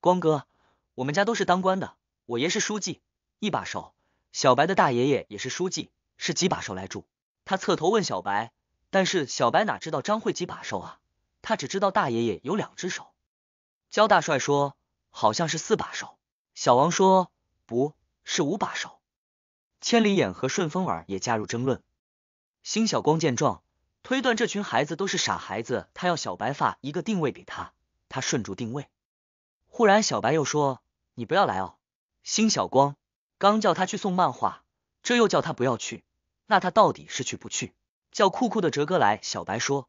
光哥，我们家都是当官的，我爷是书记，一把手，小白的大爷爷也是书记，是几把手来住？他侧头问小白，但是小白哪知道张慧几把手啊？他只知道大爷爷有两只手，焦大帅说好像是四把手，小王说不是五把手，千里眼和顺风耳也加入争论。辛小光见状，推断这群孩子都是傻孩子，他要小白发一个定位给他。他顺住定位，忽然小白又说：“你不要来哦。”辛小光刚叫他去送漫画，这又叫他不要去，那他到底是去不去？叫酷酷的哲哥来，小白说：“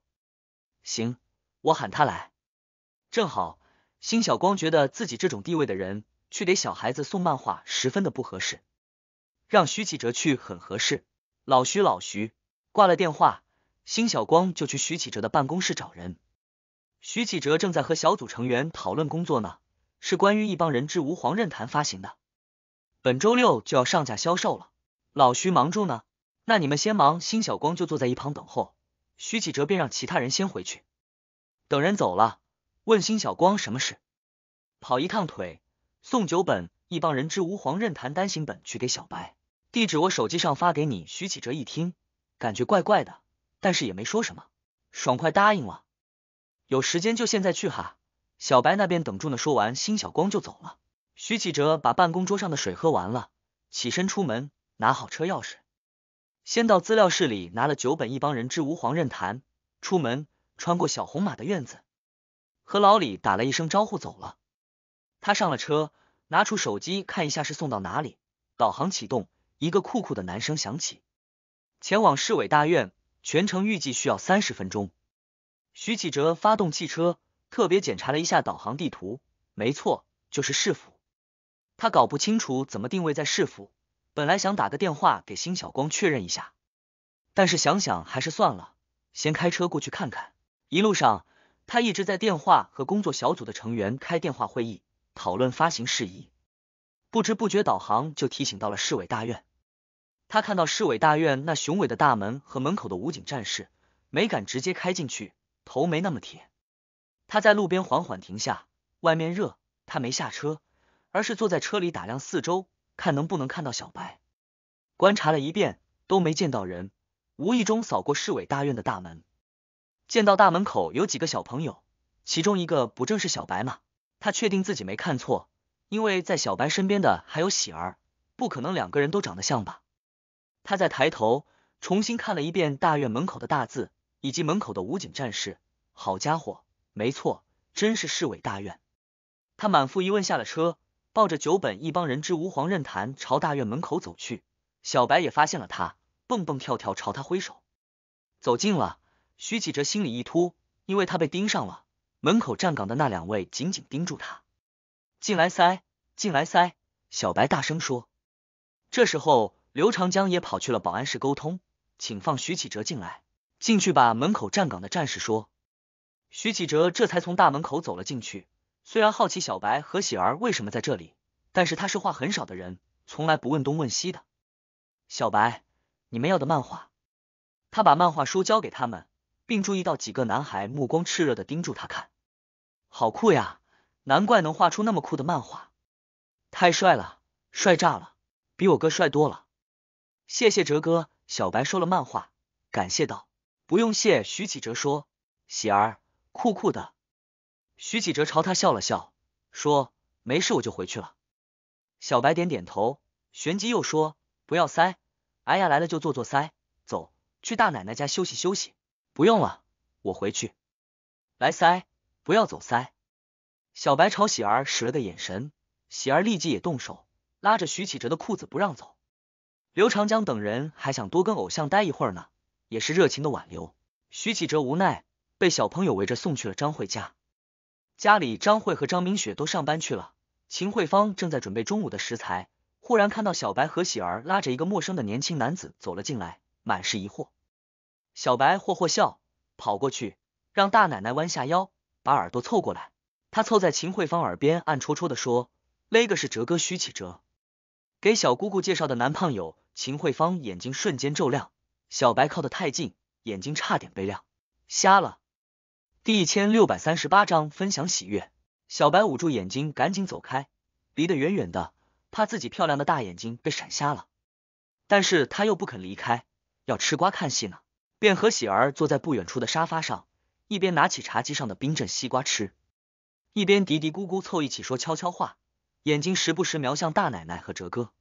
行，我喊他来。”正好，辛小光觉得自己这种地位的人去给小孩子送漫画十分的不合适，让徐启哲去很合适。老徐，老徐挂了电话，辛小光就去徐启哲的办公室找人。徐启哲正在和小组成员讨论工作呢，是关于一帮人之吾皇任坛发行的，本周六就要上架销售了。老徐忙住呢，那你们先忙。辛小光就坐在一旁等候，徐启哲便让其他人先回去。等人走了，问辛小光什么事，跑一趟腿，送九本一帮人之吾皇任坛单行本去给小白，地址我手机上发给你。徐启哲一听，感觉怪怪的，但是也没说什么，爽快答应了。有时间就现在去哈，小白那边等住呢。说完，辛小光就走了。徐启哲把办公桌上的水喝完了，起身出门，拿好车钥匙，先到资料室里拿了九本《一帮人之吾黄任谈》，出门，穿过小红马的院子，和老李打了一声招呼走了。他上了车，拿出手机看一下是送到哪里，导航启动，一个酷酷的男声响起：“前往市委大院，全程预计需要三十分钟。”徐启哲发动汽车，特别检查了一下导航地图，没错，就是市府。他搞不清楚怎么定位在市府，本来想打个电话给辛晓光确认一下，但是想想还是算了，先开车过去看看。一路上，他一直在电话和工作小组的成员开电话会议，讨论发行事宜。不知不觉，导航就提醒到了市委大院。他看到市委大院那雄伟的大门和门口的武警战士，没敢直接开进去。头没那么铁，他在路边缓缓停下。外面热，他没下车，而是坐在车里打量四周，看能不能看到小白。观察了一遍，都没见到人。无意中扫过市委大院的大门，见到大门口有几个小朋友，其中一个不正是小白吗？他确定自己没看错，因为在小白身边的还有喜儿，不可能两个人都长得像吧？他再抬头，重新看了一遍大院门口的大字。以及门口的武警战士，好家伙，没错，真是市委大院。他满腹疑问下了车，抱着九本一帮人之吾黄任谈朝大院门口走去。小白也发现了他，蹦蹦跳跳朝他挥手。走近了，徐启哲心里一突，因为他被盯上了。门口站岗的那两位紧紧盯住他。进来塞，进来塞！小白大声说。这时候，刘长江也跑去了保安室沟通，请放徐启哲进来。进去吧，门口站岗的战士说。徐启哲这才从大门口走了进去。虽然好奇小白和喜儿为什么在这里，但是他是话很少的人，从来不问东问西的。小白，你们要的漫画。他把漫画书交给他们，并注意到几个男孩目光炽热的盯住他看。好酷呀！难怪能画出那么酷的漫画。太帅了，帅炸了，比我哥帅多了。谢谢哲哥。小白收了漫画，感谢道。不用谢，徐启哲说。喜儿，酷酷的。徐启哲朝他笑了笑，说：“没事，我就回去了。”小白点点头，旋即又说：“不要塞，哎呀来了就坐坐塞，走，去大奶奶家休息休息。”“不用了，我回去。”“来塞，不要走塞。”小白朝喜儿使了个眼神，喜儿立即也动手，拉着徐启哲的裤子不让走。刘长江等人还想多跟偶像待一会儿呢。也是热情的挽留，徐启哲无奈被小朋友围着送去了张慧家。家里张慧和张明雪都上班去了，秦慧芳正在准备中午的食材，忽然看到小白和喜儿拉着一个陌生的年轻男子走了进来，满是疑惑。小白霍霍笑，跑过去让大奶奶弯下腰，把耳朵凑过来，他凑在秦慧芳耳边暗戳戳的说：“那个是哲哥徐启哲，给小姑姑介绍的男胖友。”秦慧芳眼睛瞬间骤亮。小白靠得太近，眼睛差点被亮瞎了。第一千六百三十八章分享喜悦。小白捂住眼睛，赶紧走开，离得远远的，怕自己漂亮的大眼睛被闪瞎了。但是他又不肯离开，要吃瓜看戏呢，便和喜儿坐在不远处的沙发上，一边拿起茶几上的冰镇西瓜吃，一边嘀嘀咕咕凑一起说悄悄话，眼睛时不时瞄向大奶奶和哲哥。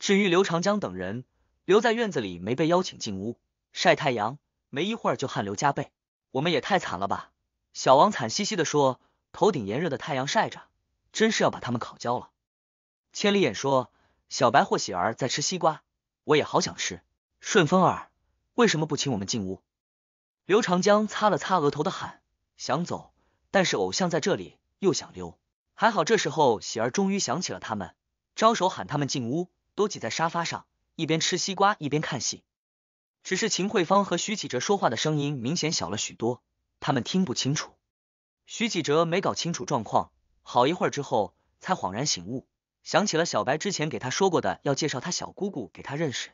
至于刘长江等人。留在院子里没被邀请进屋晒太阳，没一会儿就汗流浃背。我们也太惨了吧！小王惨兮兮的说：“头顶炎热的太阳晒着，真是要把他们烤焦了。”千里眼说：“小白或喜儿在吃西瓜，我也好想吃。”顺风耳为什么不请我们进屋？刘长江擦了擦额头的汗，想走，但是偶像在这里，又想溜。还好这时候喜儿终于想起了他们，招手喊他们进屋，都挤在沙发上。一边吃西瓜一边看戏，只是秦慧芳和徐启哲说话的声音明显小了许多，他们听不清楚。徐启哲没搞清楚状况，好一会儿之后才恍然醒悟，想起了小白之前给他说过的要介绍他小姑姑给他认识。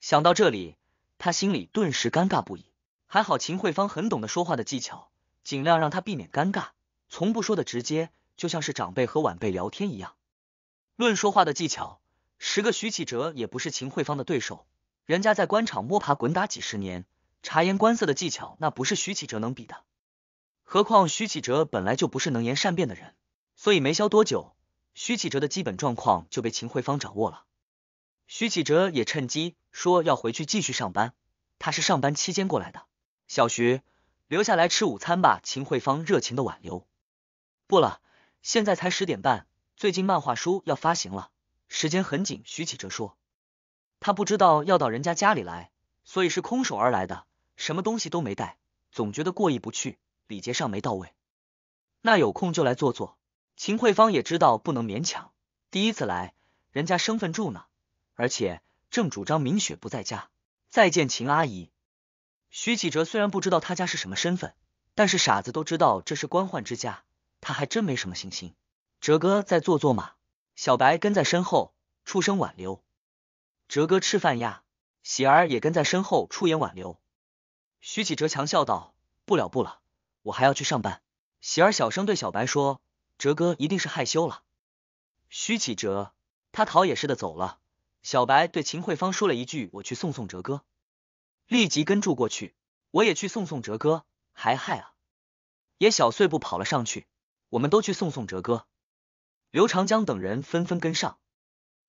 想到这里，他心里顿时尴尬不已。还好秦慧芳很懂得说话的技巧，尽量让他避免尴尬，从不说的直接，就像是长辈和晚辈聊天一样。论说话的技巧。十个徐启哲也不是秦慧芳的对手，人家在官场摸爬滚打几十年，察言观色的技巧那不是徐启哲能比的。何况徐启哲本来就不是能言善辩的人，所以没消多久，徐启哲的基本状况就被秦慧芳掌握了。徐启哲也趁机说要回去继续上班，他是上班期间过来的。小徐，留下来吃午餐吧。秦慧芳热情的挽留。不了，现在才十点半，最近漫画书要发行了。时间很紧，徐启哲说，他不知道要到人家家里来，所以是空手而来的，什么东西都没带，总觉得过意不去，礼节上没到位。那有空就来坐坐。秦慧芳也知道不能勉强，第一次来，人家身份住呢，而且正主张明雪不在家。再见，秦阿姨。徐启哲虽然不知道他家是什么身份，但是傻子都知道这是官宦之家，他还真没什么信心。哲哥，再坐坐嘛。小白跟在身后，出声挽留。哲哥吃饭呀！喜儿也跟在身后，出言挽留。徐启哲强笑道：“不了不了，我还要去上班。”喜儿小声对小白说：“哲哥一定是害羞了。”徐启哲他逃也似的走了。小白对秦慧芳说了一句：“我去送送哲哥。”立即跟住过去。我也去送送哲哥，还害啊！也小碎步跑了上去。我们都去送送哲哥。刘长江等人纷纷跟上，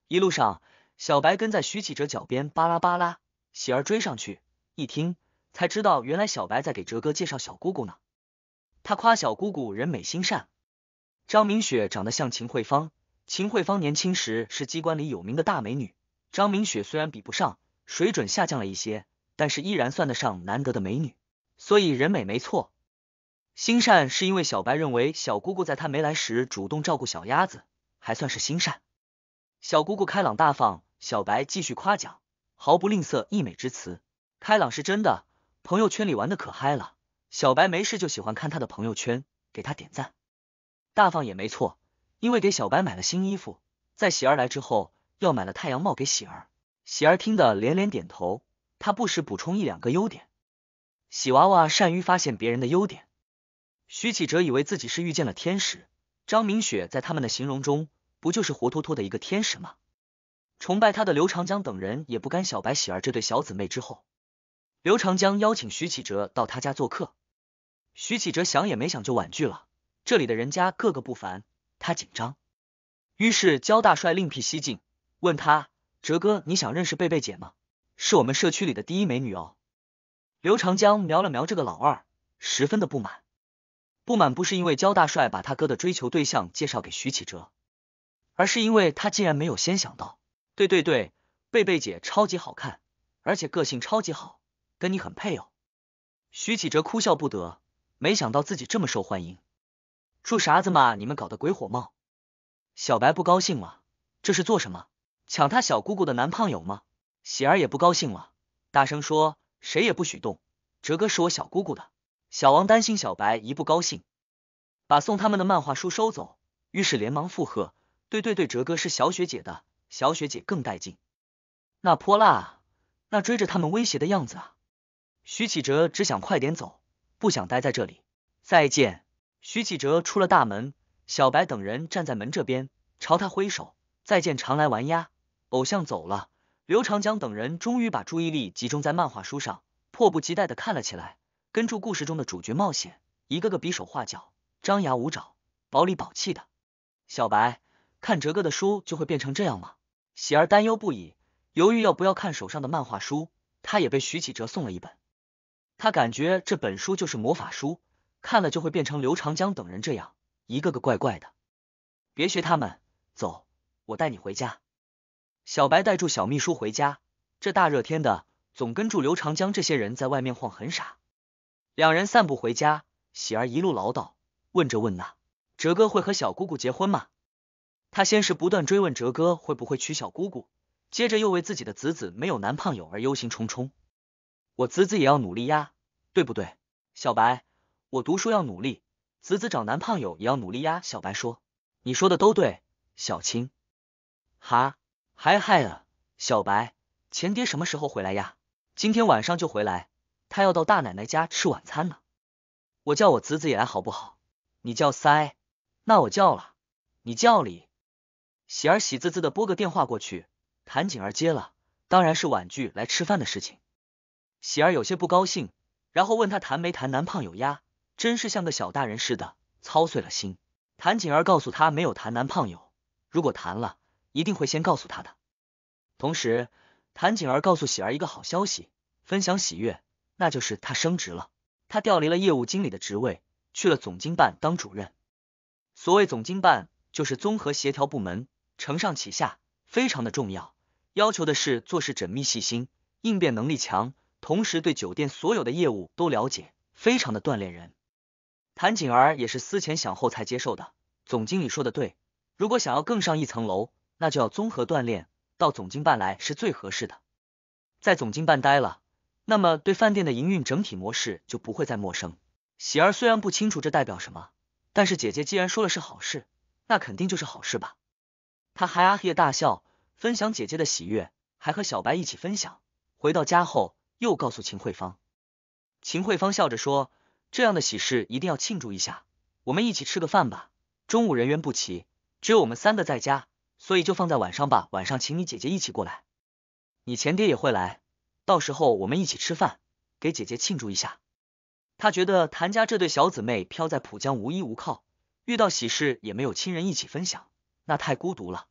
一路上，小白跟在徐启哲脚边巴拉巴拉。喜儿追上去，一听才知道，原来小白在给哲哥介绍小姑姑呢。他夸小姑姑人美心善，张明雪长得像秦慧芳。秦慧芳年轻时是机关里有名的大美女，张明雪虽然比不上，水准下降了一些，但是依然算得上难得的美女，所以人美没错。心善是因为小白认为小姑姑在她没来时主动照顾小鸭子，还算是心善。小姑姑开朗大方，小白继续夸奖，毫不吝啬溢美之词。开朗是真的，朋友圈里玩的可嗨了。小白没事就喜欢看他的朋友圈，给他点赞。大方也没错，因为给小白买了新衣服，在喜儿来之后，要买了太阳帽给喜儿。喜儿听得连连点头，他不时补充一两个优点。喜娃娃善于发现别人的优点。徐启哲以为自己是遇见了天使，张明雪在他们的形容中不就是活脱脱的一个天使吗？崇拜他的刘长江等人也不甘小白喜儿这对小姊妹。之后，刘长江邀请徐启哲到他家做客，徐启哲想也没想就婉拒了。这里的人家个个不凡，他紧张，于是焦大帅另辟蹊径，问他：“哲哥，你想认识贝贝姐吗？是我们社区里的第一美女哦。”刘长江瞄了瞄这个老二，十分的不满。不满不是因为焦大帅把他哥的追求对象介绍给徐启哲，而是因为他竟然没有先想到。对对对，贝贝姐超级好看，而且个性超级好，跟你很配哦。徐启哲哭笑不得，没想到自己这么受欢迎。住啥子嘛，你们搞的鬼火冒。小白不高兴了，这是做什么？抢他小姑姑的男胖友吗？喜儿也不高兴了，大声说，谁也不许动，哲哥是我小姑姑的。小王担心小白一不高兴，把送他们的漫画书收走，于是连忙附和：“对对对，哲哥是小雪姐的，小雪姐更带劲，那泼辣那追着他们威胁的样子啊。”徐启哲只想快点走，不想待在这里。再见，徐启哲出了大门，小白等人站在门这边，朝他挥手：“再见，常来玩呀。”偶像走了，刘长江等人终于把注意力集中在漫画书上，迫不及待的看了起来。跟住故事中的主角冒险，一个个比手画脚、张牙舞爪、宝里宝气的。小白看哲哥的书就会变成这样吗？喜儿担忧不已，犹豫要不要看手上的漫画书。他也被徐启哲送了一本，他感觉这本书就是魔法书，看了就会变成刘长江等人这样，一个个怪怪的。别学他们，走，我带你回家。小白带住小秘书回家，这大热天的，总跟住刘长江这些人在外面晃，很傻。两人散步回家，喜儿一路唠叨，问这问那。哲哥会和小姑姑结婚吗？他先是不断追问哲哥会不会娶小姑姑，接着又为自己的子子没有男胖友而忧心忡忡。我子子也要努力呀，对不对？小白，我读书要努力，子子找男胖友也要努力呀。小白说：“你说的都对。”小青，哈，嗨嗨，小白，前爹什么时候回来呀？今天晚上就回来。他要到大奶奶家吃晚餐呢，我叫我子子也来好不好？你叫塞，那我叫了；你叫李喜儿，喜滋滋的拨个电话过去。谭景儿接了，当然是婉拒来吃饭的事情。喜儿有些不高兴，然后问他谈没谈男胖友呀？真是像个小大人似的，操碎了心。谭景儿告诉他没有谈男胖友，如果谈了，一定会先告诉他的。同时，谭景儿告诉喜儿一个好消息，分享喜悦。那就是他升职了，他调离了业务经理的职位，去了总经办当主任。所谓总经办就是综合协调部门，承上启下，非常的重要，要求的是做事缜密细心，应变能力强，同时对酒店所有的业务都了解，非常的锻炼人。谭景儿也是思前想后才接受的。总经理说的对，如果想要更上一层楼，那就要综合锻炼，到总经办来是最合适的。在总经办待了。那么对饭店的营运整体模式就不会再陌生。喜儿虽然不清楚这代表什么，但是姐姐既然说了是好事，那肯定就是好事吧。她还啊嘿大笑，分享姐姐的喜悦，还和小白一起分享。回到家后，又告诉秦慧芳。秦慧芳笑着说：“这样的喜事一定要庆祝一下，我们一起吃个饭吧。中午人员不齐，只有我们三个在家，所以就放在晚上吧。晚上请你姐姐一起过来，你前爹也会来。”到时候我们一起吃饭，给姐姐庆祝一下。他觉得谭家这对小姊妹飘在浦江无依无靠，遇到喜事也没有亲人一起分享，那太孤独了。